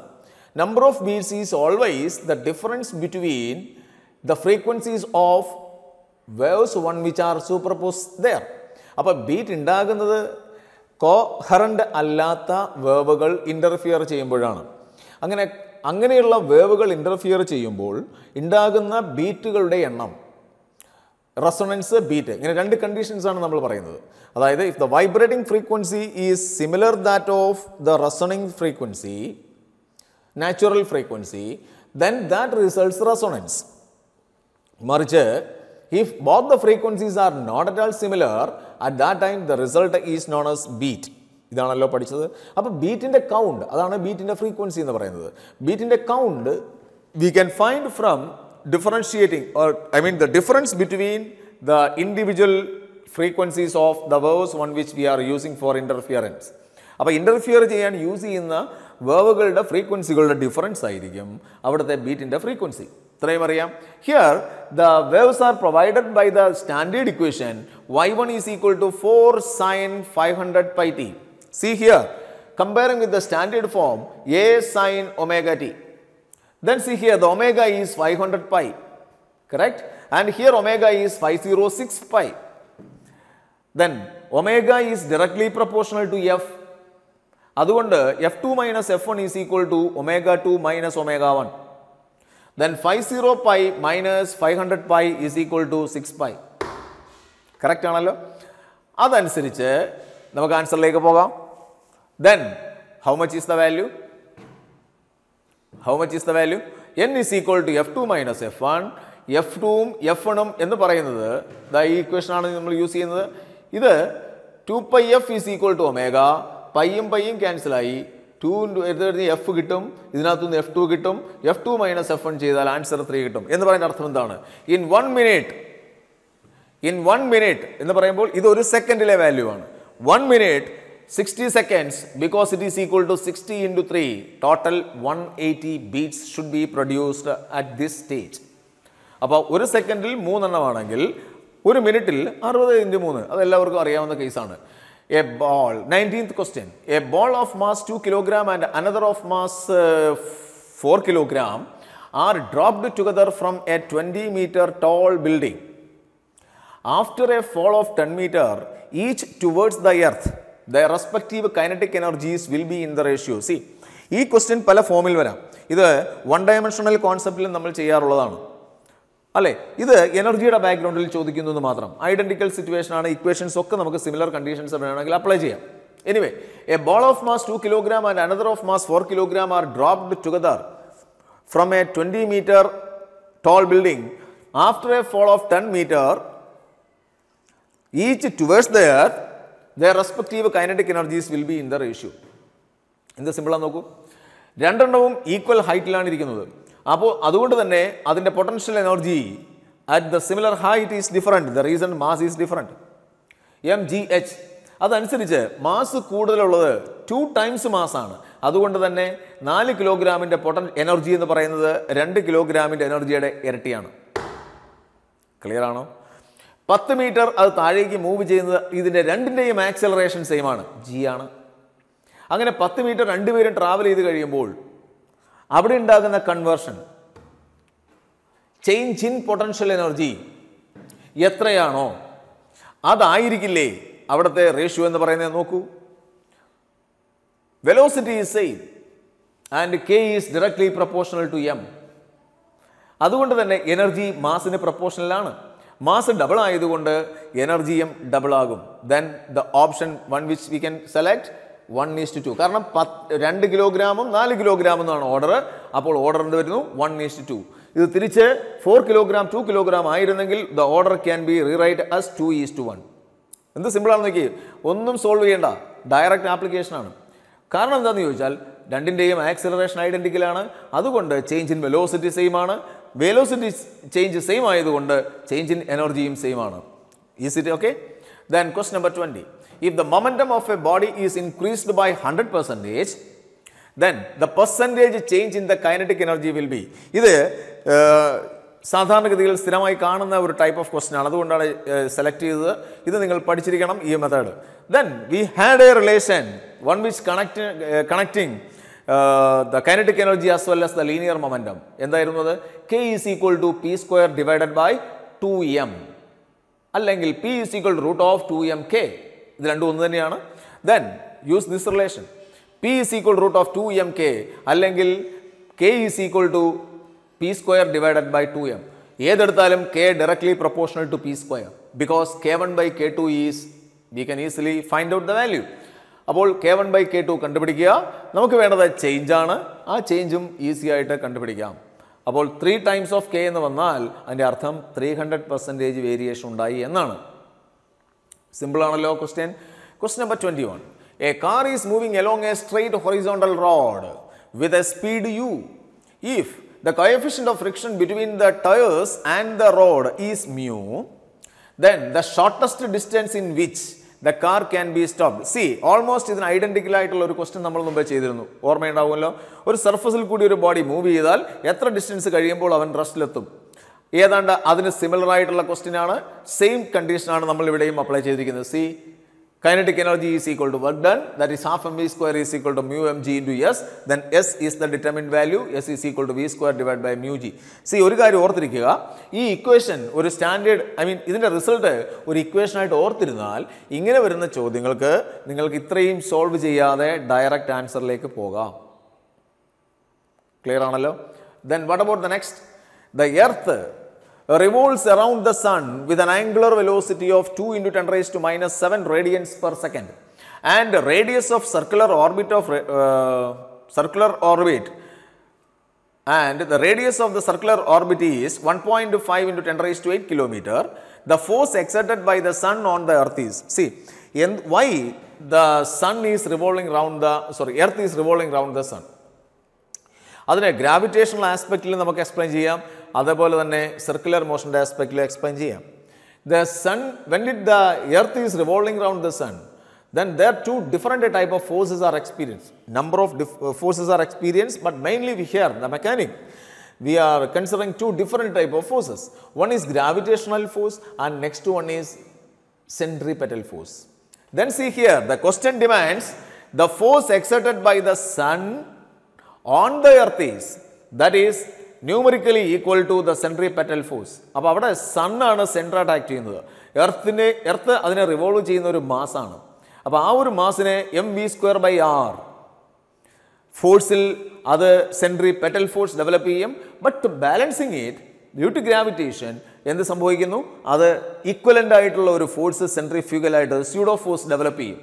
Number of beats is always the difference between the frequencies of waves one which are superposed there. Apa beat in coherent അല്ലാത്ത വേവുകൾ interfere ചെയ്യുമ്പോഴാണ് അങ്ങനെ അങ്ങനെയുള്ള വേവുകൾ interfere ചെയ്യുമ്പോൾ ഉണ്ടാകുന്ന ബീറ്റുകളുടെ എണ്ണം resonance beat ഇങ്ങനെ രണ്ട് കണ്ടീഷൻസാണ് നമ്മൾ പറയുന്നത് അതായത് if the vibrating frequency is similar that of the resonating frequency natural frequency then that results resonance മറിച്ച് if both the frequencies are not at all similar at that time the result is known as beat ഇതാണല്ലോ പഠിച്ചത് അപ്പോൾ ബീറ്റിൻ്റെ count അതാണ് ബീറ്റിൻ്റെ frequency എന്ന് പറയുന്നത് ബീറ്റിൻ്റെ count we can find from differentiating or I mean the difference between the individual frequencies of the waves one which we are using for interference അപ്പോൾ interfere ചെയ്യാൻ use ചെയ്യുന്ന വേവുകളുടെ ഫ്രീക്വൻസികളുടെ ഡിഫറൻസ് ആയിരിക്കും അവിടുത്തെ ബീറ്റിൻ്റെ frequency Here, the waves are provided by the standard equation y1 is equal to 4 sine 500 pi t. See here, comparing with the standard form a sine omega t. Then see here, the omega is 500 pi, correct? And here omega is 506 pi. Then omega is directly proportional to f. That is f2 minus f1 is equal to omega 2 minus omega 1. then 50 pi minus 500 pi is equal to 6 pi. Correct ആണല്ലോ അതനുസരിച്ച് നമുക്ക് ആൻസറിലേക്ക് പോകാം then how much is the value how much is the value n is equal to f two minus f one f ടുവും f വണും എന്ന് പറയുന്നത് the ഈ ഇക്വേഷനാണ് നമ്മൾ യൂസ് ചെയ്യുന്നത് ഇത് two pi f is equal to omega പയ്യും പയ്യും ക്യാൻസലായി ടു ഇൻറ്റു എടുത്തെഴുതി എഫ് കിട്ടും ഇതിനകത്തുനിന്ന് എഫ് ടു കിട്ടും f two minus f one ചെയ്താൽ ആൻസർ ത്രീ കിട്ടും എന്ന് പറയുന്ന അർത്ഥം എന്താണ് in one minute in one minute എന്ന് പറയുമ്പോൾ ഇത് ഒരു സെക്കൻഡിലെ വാല്യൂ ആണ് one minute sixty seconds because it is equal to sixty into three total one eighty beats should be produced at this stage അപ്പോൾ ഒരു സെക്കൻഡിൽ മൂന്നെണ്ണമാണെങ്കിൽ ഒരു മിനിറ്റിൽ അറുപത് ഇൻറ്റു മൂന്ന് അതെല്ലാവർക്കും അറിയാവുന്ന കേസാണ് A ball, 19th question. A ball of mass 2 kilogram and another of mass uh, 4 kilogram are dropped together from a 20 meter tall building. After a fall of 10 meter, each towards the earth, their respective kinetic energies will be in the ratio. See, ഈ question പല ഫോമിൽ വരാം ഇത് one dimensional കോൺസെപ്റ്റിൽ നമ്മൾ ചെയ്യാറുള്ളതാണ് അല്ലെ ഇത് എനർജിയുടെ ബാക്ക്ഗ്രൗണ്ടിൽ ചോദിക്കുന്നത് മാത്രം ഐഡന്റിക്കൽ സിറ്റുവേഷൻ ആണ് ഇക്വേഷൻസ് ഒക്കെ നമുക്ക് സിമിലർ കണ്ടീഷൻസ് വേണമെങ്കിൽ അപ്ലൈ ചെയ്യാം anyway a ball of mass two kilogram and another of mass four kilogram are dropped together from a twenty metre tall building after a fall of ten metre each towards their the respective kinetic energies will be in the ratio എന്ത് സിമ്പിളാണ് നോക്കൂ രണ്ടെണ്ണവും equal ഹൈറ്റിലാണ് ഇരിക്കുന്നത് അപ്പോൾ അതുകൊണ്ട് തന്നെ അതിൻ്റെ potential energy at the similar height is different the reason mass is different m G h അതനുസരിച്ച് mass കൂടുതലുള്ളത് ടു ടൈംസ് മാസാണ് അതുകൊണ്ട് തന്നെ നാല് കിലോഗ്രാമിൻ്റെ പൊട്ടൻ എനർജി എന്ന് പറയുന്നത് രണ്ട് കിലോഗ്രാമിൻ്റെ എനർജിയുടെ ഇരട്ടിയാണ് ക്ലിയർ ആണോ പത്ത് മീറ്റർ അത് താഴേക്ക് മൂവ് ചെയ്യുന്നത് ഇതിൻ്റെ രണ്ടിൻ്റെയും ആക്സലറേഷൻ സെയിമാണ് ജി ആണ് അങ്ങനെ പത്ത് മീറ്റർ രണ്ടുപേരും ട്രാവൽ ചെയ്ത് കഴിയുമ്പോൾ അവിടെ ഉണ്ടാകുന്ന conversion change in potential energy എത്രയാണോ അതായിരിക്കില്ലേ അവിടുത്തെ റേഷ്യോ എന്ന് പറയുന്നത് നോക്കൂ velocity is same and K is directly proportional to m അതുകൊണ്ട് തന്നെ എനർജി മാസിന് പ്രപ്പോർഷണലാണ് മാസ് ഡബിൾ ആയതുകൊണ്ട് എനർജിയും ഡബിൾ ആകും then the option one which we can select one is to two കാരണം പത്ത് രണ്ട് കിലോഗ്രാമും നാല് കിലോഗ്രാം എന്നാണ് ഓർഡർ അപ്പോൾ ഓർഡർ എന്ത് വരുന്നു വൺ ഈസ്റ്റ് ടു ഇത് തിരിച്ച് ഫോർ കിലോഗ്രാം ടു കിലോഗ്രാം ആയിരുന്നെങ്കിൽ the order can be rewrite as two is to one എന്ത് സിമ്പിളാണെന്ന് നോക്കി ഒന്നും സോൾവ് ചെയ്യേണ്ട ഡയറക്റ്റ് ആപ്ലിക്കേഷനാണ് കാരണം എന്താണെന്ന് ചോദിച്ചാൽ രണ്ടിൻ്റെയും ആക്സിലറേഷൻ ഐഡൻറ്റിക്കലാണ് അതുകൊണ്ട് ചേഞ്ച് ഇൻ വെലോസിറ്റി സെയിം ആണ് വെലോസിറ്റി ചേഞ്ച് സെയിം ആയതുകൊണ്ട് ചേഞ്ച് ഇൻ എനർജിയും സെയിം ആണ് easy okay then quest number twenty if the momentum of a body is increased by 100 percentage, then the percentage change in the kinetic energy will be. ഇത് സാധാരണഗതിയിൽ സ്ഥിരമായി കാണുന്ന ഒരു type of question ആണ് അതുകൊണ്ടാണ് select ചെയ്തത് ഇത് നിങ്ങൾ പഠിച്ചിരിക്കണം ഈ method then we had a relation one which connect connecting the kinetic energy as well as the linear momentum എന്തായിരുന്നു അത് K is equal to p square divided by two m അല്ലെങ്കിൽ p is equal root of two m K ഇത് രണ്ടും ഒന്ന് തന്നെയാണ് then use this relation p is equal root of two m K അല്ലെങ്കിൽ K is equal to p square divided by two M ഏതെടുത്താലും K directly proportional to p square because K one by K two is we can easily find out the value അപ്പോൾ K one by K two കണ്ടുപിടിക്കുക നമുക്ക് വേണ്ടത് ചേഞ്ചാണ് ആ ചേഞ്ചും easy ആയിട്ട് കണ്ടുപിടിക്കാം അപ്പോൾ three times of K എന്ന് വന്നാൽ അതിൻ്റെ അർത്ഥം ത്രീ ഹൺഡ്രഡ് പെർസെൻറ്റേജ് വേരിയേഷൻ ഉണ്ടായി എന്നാണ് സിമ്പിൾ ആണല്ലോ question question number twenty one a car is moving along a straight horizontal road with a speed u if the coefficient of friction between the tyres and the road is mu then the shortest distance in which the car can be stopped see almost ഇതിന് identical ആയിട്ടുള്ള ഒരു question നമ്മൾ മുമ്പേ ചെയ്തിരുന്നു ഓർമ്മയുണ്ടാവുമല്ലോ ഒരു സർഫസിൽ കൂടി ഒരു ബോഡി മൂവ് ചെയ്താൽ എത്ര ഡിസ്റ്റൻസ് കഴിയുമ്പോൾ അവൻ റെസ്റ്റിലെത്തും ഏതാണ്ട് അതിന് സിമിലർ ആയിട്ടുള്ള ക്വസ്റ്റ്യൻ ആണ് സെയിം കണ്ടീഷനാണ് നമ്മൾ ഇവിടെയും അപ്ലൈ ചെയ്തിരിക്കുന്നത് see kinetic energy is equal to work done that is half M V square is equal to mu m g in into s then s is the determined value s is equal to V square divide by mu g see ഒരു കാര്യം ഓർത്തിരിക്കുക ഈ equation ഒരു standard I mean ഇതിൻ്റെ result ഒരു ഇക്വേഷനായിട്ട് ഓർത്തിരുന്നാൽ ഇങ്ങനെ വരുന്ന ചോദ്യങ്ങൾക്ക് നിങ്ങൾക്ക് ഇത്രയും സോൾവ് ചെയ്യാതെ ഡയറക്റ്റ് ആൻസറിലേക്ക് പോകാം ക്ലിയർ ആണല്ലോ then what about the next The earth revolves around the sun with an angular velocity of 2 into 10 raised to minus 7 radians per second and radius of circular orbit of uh, circular orbit and the radius of the circular orbit is 1.5 into 10 raised to 8 kilometer the force exerted by the sun on the earth is see and why the sun is revolving around the sorry earth is revolving around the sun അതിനെ gravitational ആസ്പെക്റ്റിൽ നമുക്ക് explain ചെയ്യാം അതേപോലെ തന്നെ circular മോഷൻ്റെ ആസ്പെക്റ്റിൽ explain ചെയ്യാം the sun when it the earth is revolving round the sun then there are two different type of forces are experienced. Number of uh, forces are experienced, but mainly we hear the mechanic. We are considering two different type of forces. One is gravitational force and next one is centripetal force. Then see here, the question demands the force exerted by the sun on the earth is, that is numerically equal to the centripetal force അപ്പോൾ അവിടെ സണ്ണാണ് central attacked ചെയ്യുന്നത് എർത്തിനെ earth അതിനെ revolve ചെയ്യുന്ന ഒരു മാസാണ് അപ്പോൾ ആ ഒരു മാസിനെ m V square by r ഫോഴ്സിൽ അത് സെൻട്രി പെറ്റൽ ഫോഴ്സ് ഡെവലപ്പ് ചെയ്യും but to balancing it due to gravitation എന്ത് സംഭവിക്കുന്നു അത് ഈക്വലൻ്റ് ആയിട്ടുള്ള ഒരു ഫോഴ്സ് സെൻട്രി ഫ്യൂഗലായിട്ട് സ്യൂഡോ ഫോഴ്സ് ഡെവലപ്പ് ചെയ്യും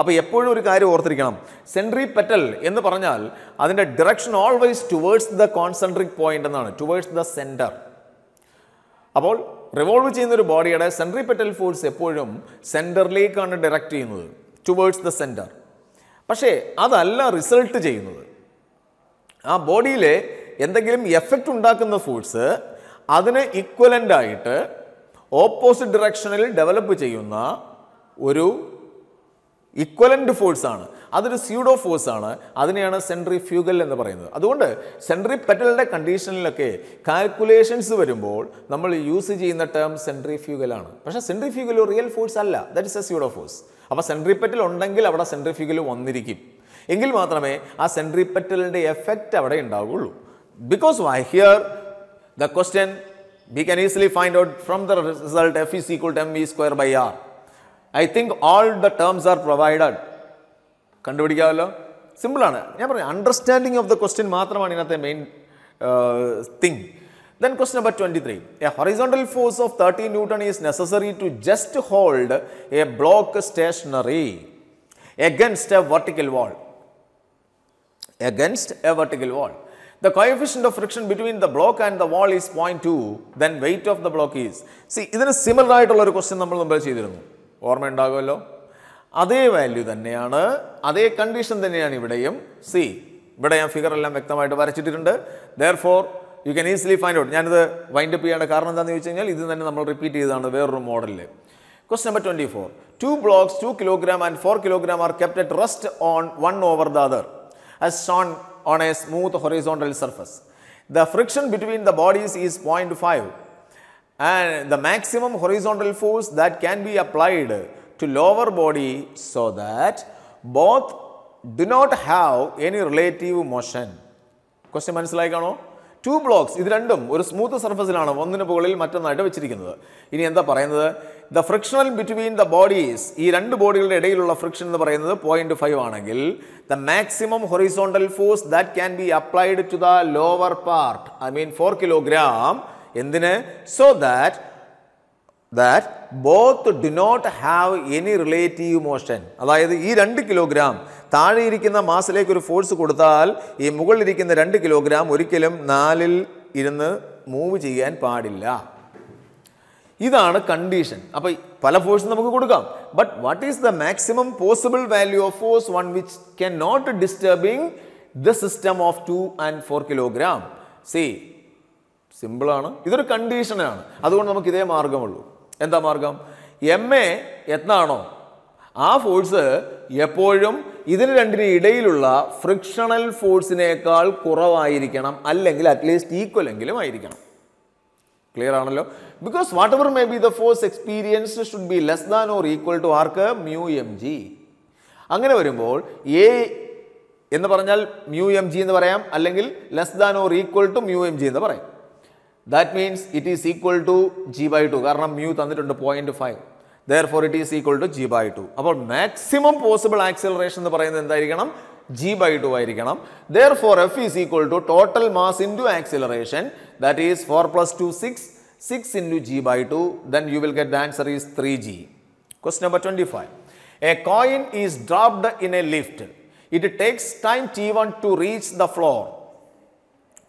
അപ്പോൾ എപ്പോഴും ഒരു കാര്യം ഓർത്തിരിക്കണം സെൻട്രി പെറ്റൽ എന്ന് പറഞ്ഞാൽ അതിൻ്റെ direction always towards the concentric point എന്നാണ് ടുവേഴ്സ് ദ സെൻറ്റർ അപ്പോൾ റിവോൾവ് ചെയ്യുന്ന ഒരു ബോഡിയുടെ സെൻട്രി പെറ്റൽ ഫോഴ്സ് എപ്പോഴും സെൻറ്ററിലേക്കാണ് ഡയറക്റ്റ് ചെയ്യുന്നത് ടുവേഴ്സ് ദ സെൻറ്റർ പക്ഷേ അതല്ല റിസൾട്ട് ചെയ്യുന്നത് ആ ബോഡിയിലെ എന്തെങ്കിലും എഫക്റ്റ് ഉണ്ടാക്കുന്ന ഫോഴ്സ് അതിന് ഇക്വലൻ്റ് ആയിട്ട് ഓപ്പോസിറ്റ് ഡിറക്ഷനിൽ ഡെവലപ്പ് ചെയ്യുന്ന ഒരു ഇക്വലൻ്റ് ഫോഴ്സ് ആണ് അതൊരു സ്യൂഡോ ഫോഴ്സ് ആണ് അതിനെയാണ് സെൻട്രി ഫ്യൂഗൽ എന്ന് പറയുന്നത് അതുകൊണ്ട് സെൻട്രി പെറ്റലിൻ്റെ കണ്ടീഷനിലൊക്കെ കാൽക്കുലേഷൻസ് വരുമ്പോൾ നമ്മൾ യൂസ് ചെയ്യുന്ന ടേം സെൻട്രി ഫ്യൂഗലാണ് പക്ഷേ സെൻട്രി ഫ്യൂഗൽ റിയൽ ഫോഴ്സ് അല്ല that is a pseudo force അപ്പോൾ സെൻട്രി പെറ്റൽ ഉണ്ടെങ്കിൽ അവിടെ സെൻട്രി ഫ്യൂഗൽ വന്നിരിക്കും എങ്കിൽ മാത്രമേ ആ സെൻട്രി പെറ്റലിൻ്റെ എഫക്റ്റ് അവിടെ ഉണ്ടാവുകയുള്ളൂ because why here the question we can easily find out from the result F is equal to m V square by r I think all the terms are provided കണ്ടുപിടിക്കാമല്ലോ സിമ്പിളാണ് ഞാൻ പറയാം understanding of the question മാത്രമാണ് ഇതിനകത്തെ main thing uh, Then question number 23. A horizontal force of 30 Newton is necessary to just hold a block stationary against a vertical wall. Against a vertical wall. The coefficient of friction between the block and the wall is 0.2. Then weight of the block is. See, ഇതിന് similar ആയിട്ടുള്ള ഒരു question number മുമ്പേ ചെയ്തിരുന്നു ഓർമ്മയുണ്ടാകുമല്ലോ അതേ value തന്നെയാണ് അതേ condition തന്നെയാണ് ഇവിടെയും സി ഇവിടെ ഞാൻ ഫിഗർ എല്ലാം വ്യക്തമായിട്ട് വരച്ചിട്ടിട്ടുണ്ട് therefore you can easily find out ഞാനിത് വൈൻഡ് അപ്പ് ചെയ്യേണ്ട കാരണം എന്താണെന്ന് വെച്ച് കഴിഞ്ഞാൽ ഇത് തന്നെ നമ്മൾ റിപ്പീറ്റ് ചെയ്താണ് വേറൊരു മോഡലിൽ question number twenty four two blocks two kilogram and four kilogram are kept at rest on one over the other as shown on a smooth horizontal surface the friction between the bodies is point five and the maximum horizontal force that can be applied to lower body so that both do not have any relative motion question മനസ്സിലായി കാണോ to blocks ഇത് രണ്ടും ഒരു smooth സർഫസിലാണ് ഒന്നിന് മുകളിൽ മറ്റൊന്നായിട്ട് വെച്ചിരിക്കുന്നത് ഇനി എന്താ പറയുന്നത് the frictional between the bodies ഈ രണ്ട് ബോഡികളുടെ ഇടയിലുള്ള ഫ്രിക്ഷൻ എന്ന് പറയുന്നത് പോയിന്റ് ഫൈവ് ആണെങ്കിൽ the maximum horizontal force that can be applied to the lower part I mean four kilogram എന്തിന് so that that both do not have any relative motion അതായത് ഈ രണ്ട് കിലോഗ്രാം താഴെ ഇരിക്കുന്ന മാസിലേക്ക് ഒരു ഫോഴ്സ് കൊടുത്താൽ ഈ മുകളിലിരിക്കുന്ന രണ്ട് കിലോഗ്രാം ഒരിക്കലും നാലിൽ ഇരുന്ന് മൂവ് ചെയ്യാൻ പാടില്ല ഇതാണ് കണ്ടീഷൻ അപ്പോൾ പല ഫോഴ്സും നമുക്ക് കൊടുക്കാം but what is the maximum possible value of force one which can not disturbing the system of two and four kilogram see സിമ്പിളാണ് ഇതൊരു കണ്ടീഷനാണ് അതുകൊണ്ട് നമുക്ക് ഇതേ മാർഗമുള്ളൂ എന്താ മാർഗം എം എ എന്നാണോ ആ ഫോഴ്സ് എപ്പോഴും ഇതിന് രണ്ടിന് ഇടയിലുള്ള ഫ്രിക്ഷണൽ ഫോഴ്സിനേക്കാൾ കുറവായിരിക്കണം അല്ലെങ്കിൽ അറ്റ്ലീസ്റ്റ് ഈക്വലെങ്കിലും ആയിരിക്കണം ക്ലിയർ ആണല്ലോ because whatever may be the force experience should be less than or equal to ആർക്ക് മ്യൂ എം ജി അങ്ങനെ വരുമ്പോൾ എ എന്ന് പറഞ്ഞാൽ മ്യൂ എം ജി എന്ന് പറയാം അല്ലെങ്കിൽ less than or equal to mu m g എന്ന് പറയാം That means it is equal to g by 2. Karna mu tandit 0.5. Therefore, it is equal to g by 2. About maximum possible acceleration, the g by 2. Therefore, f is equal to total mass into acceleration. That is 4 plus 2, 6. 6 into g by 2. Then you will get the answer is 3g. Question number 25. A coin is dropped in a lift. It takes time t1 to reach the floor.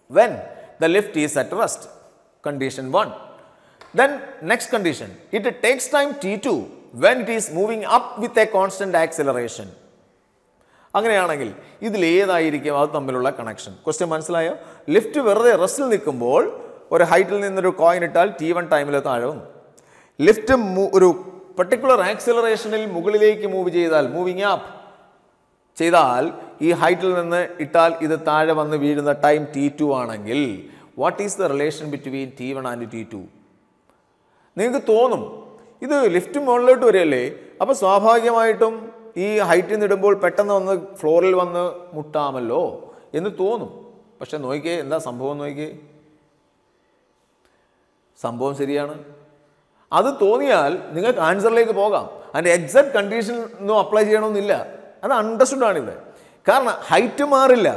When the lift is at rest. condition 1. Then next condition, it takes time t2 when it is moving up with a constant acceleration. അങ്ങനെയാണെങ്കിൽ ഇതിൽ ഏതായിരിക്കും അത് തമ്മിലുള്ള connection question മനസ്സിലായോ lift വെറുതെ റെസ്റ്റിൽ നിൽക്കുമ്പോൾ ഒരു ഹൈറ്റിൽ നിന്നൊരു കോയിൻ ഇട്ടാൽ ടി വൺ ടൈമിൽ താഴവും ലിഫ്റ്റ് ഒരു പർട്ടിക്കുലർ ആക്സിലറേഷനിൽ മുകളിലേക്ക് മൂവ് ചെയ്താൽ മൂവിങ് അപ്പ് ചെയ്താൽ ഈ ഹൈറ്റിൽ നിന്ന് ഇട്ടാൽ ഇത് താഴെ വന്ന് വീഴുന്ന ടൈം ടി ടു ആണെങ്കിൽ what is the relation between t one and t two നിങ്ങൾക്ക് തോന്നും ഇത് ലിഫ്റ്റ് മുകളിലോട്ട് വരികയല്ലേ അപ്പോൾ സ്വാഭാവികമായിട്ടും ഈ ഹൈറ്റിൽ നിന്ന് ഇടുമ്പോൾ പെട്ടെന്ന് വന്ന് ഫ്ലോറിൽ വന്ന് മുട്ടാമല്ലോ എന്ന് തോന്നും പക്ഷെ നോക്കിയേ എന്താ സംഭവം നോക്കിയേ സംഭവം ശരിയാണ് അത് തോന്നിയാൽ നിങ്ങൾക്ക് ആൻസറിലേക്ക് പോകാം അതിൻ്റെ എക്സാക്ട് കണ്ടീഷൻ ഒന്നും അപ്ലൈ ചെയ്യണമെന്നില്ല അത് അണ്ടർസ്റ്റുഡ് ആണ് ഇവിടെ കാരണം ഹൈറ്റ് മാറില്ല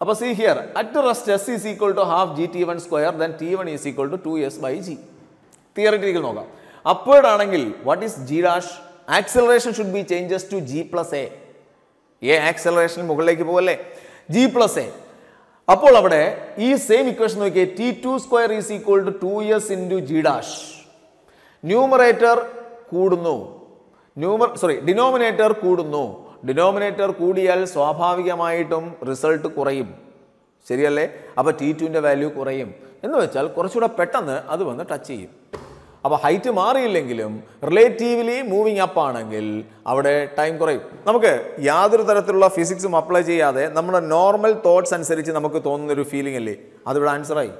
അപ്പോൾ see here at rest s is equal to half g t one square then t one is equal to two s by g theoretical നോക്കാം അപ്വേഡ് ആണെങ്കിൽ what is g dash acceleration should be changes to g plus a a acceleration മുകളിലേക്ക് പോകല്ലേ g plus a അപ്പോൾ അവിടെ ഈ same equation നോക്കിയാൽ t two square is equal to two s into g dash numerator കൂടുന്നു ന്യൂമർ sorry denominator കൂടുന്നു denominator കൂടിയാൽ സ്വാഭാവികമായിട്ടും റിസൾട്ട് കുറയും ശരിയല്ലേ അപ്പോൾ ടി ടുവിൻ്റെ വാല്യൂ കുറയും എന്ന് വെച്ചാൽ കുറച്ചുകൂടെ പെട്ടെന്ന് അത് വന്ന് ടച്ച് ചെയ്യും അപ്പോൾ ഹൈറ്റ് മാറിയില്ലെങ്കിലും റിലേറ്റീവ്ലി മൂവിങ് അപ്പ് ആണെങ്കിൽ അവിടെ ടൈം കുറയും നമുക്ക് യാതൊരു തരത്തിലുള്ള ഫിസിക്സും അപ്ലൈ ചെയ്യാതെ നമ്മുടെ നോർമൽ തോട്ട്സ് അനുസരിച്ച് നമുക്ക് തോന്നുന്നൊരു ഫീലിംഗ് അല്ലേ അതിവിടെ ആൻസറായി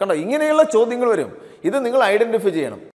കണ്ടോ ഇങ്ങനെയുള്ള ചോദ്യങ്ങൾ വരും ഇത് നിങ്ങൾ ഐഡൻറ്റിഫൈ ചെയ്യണം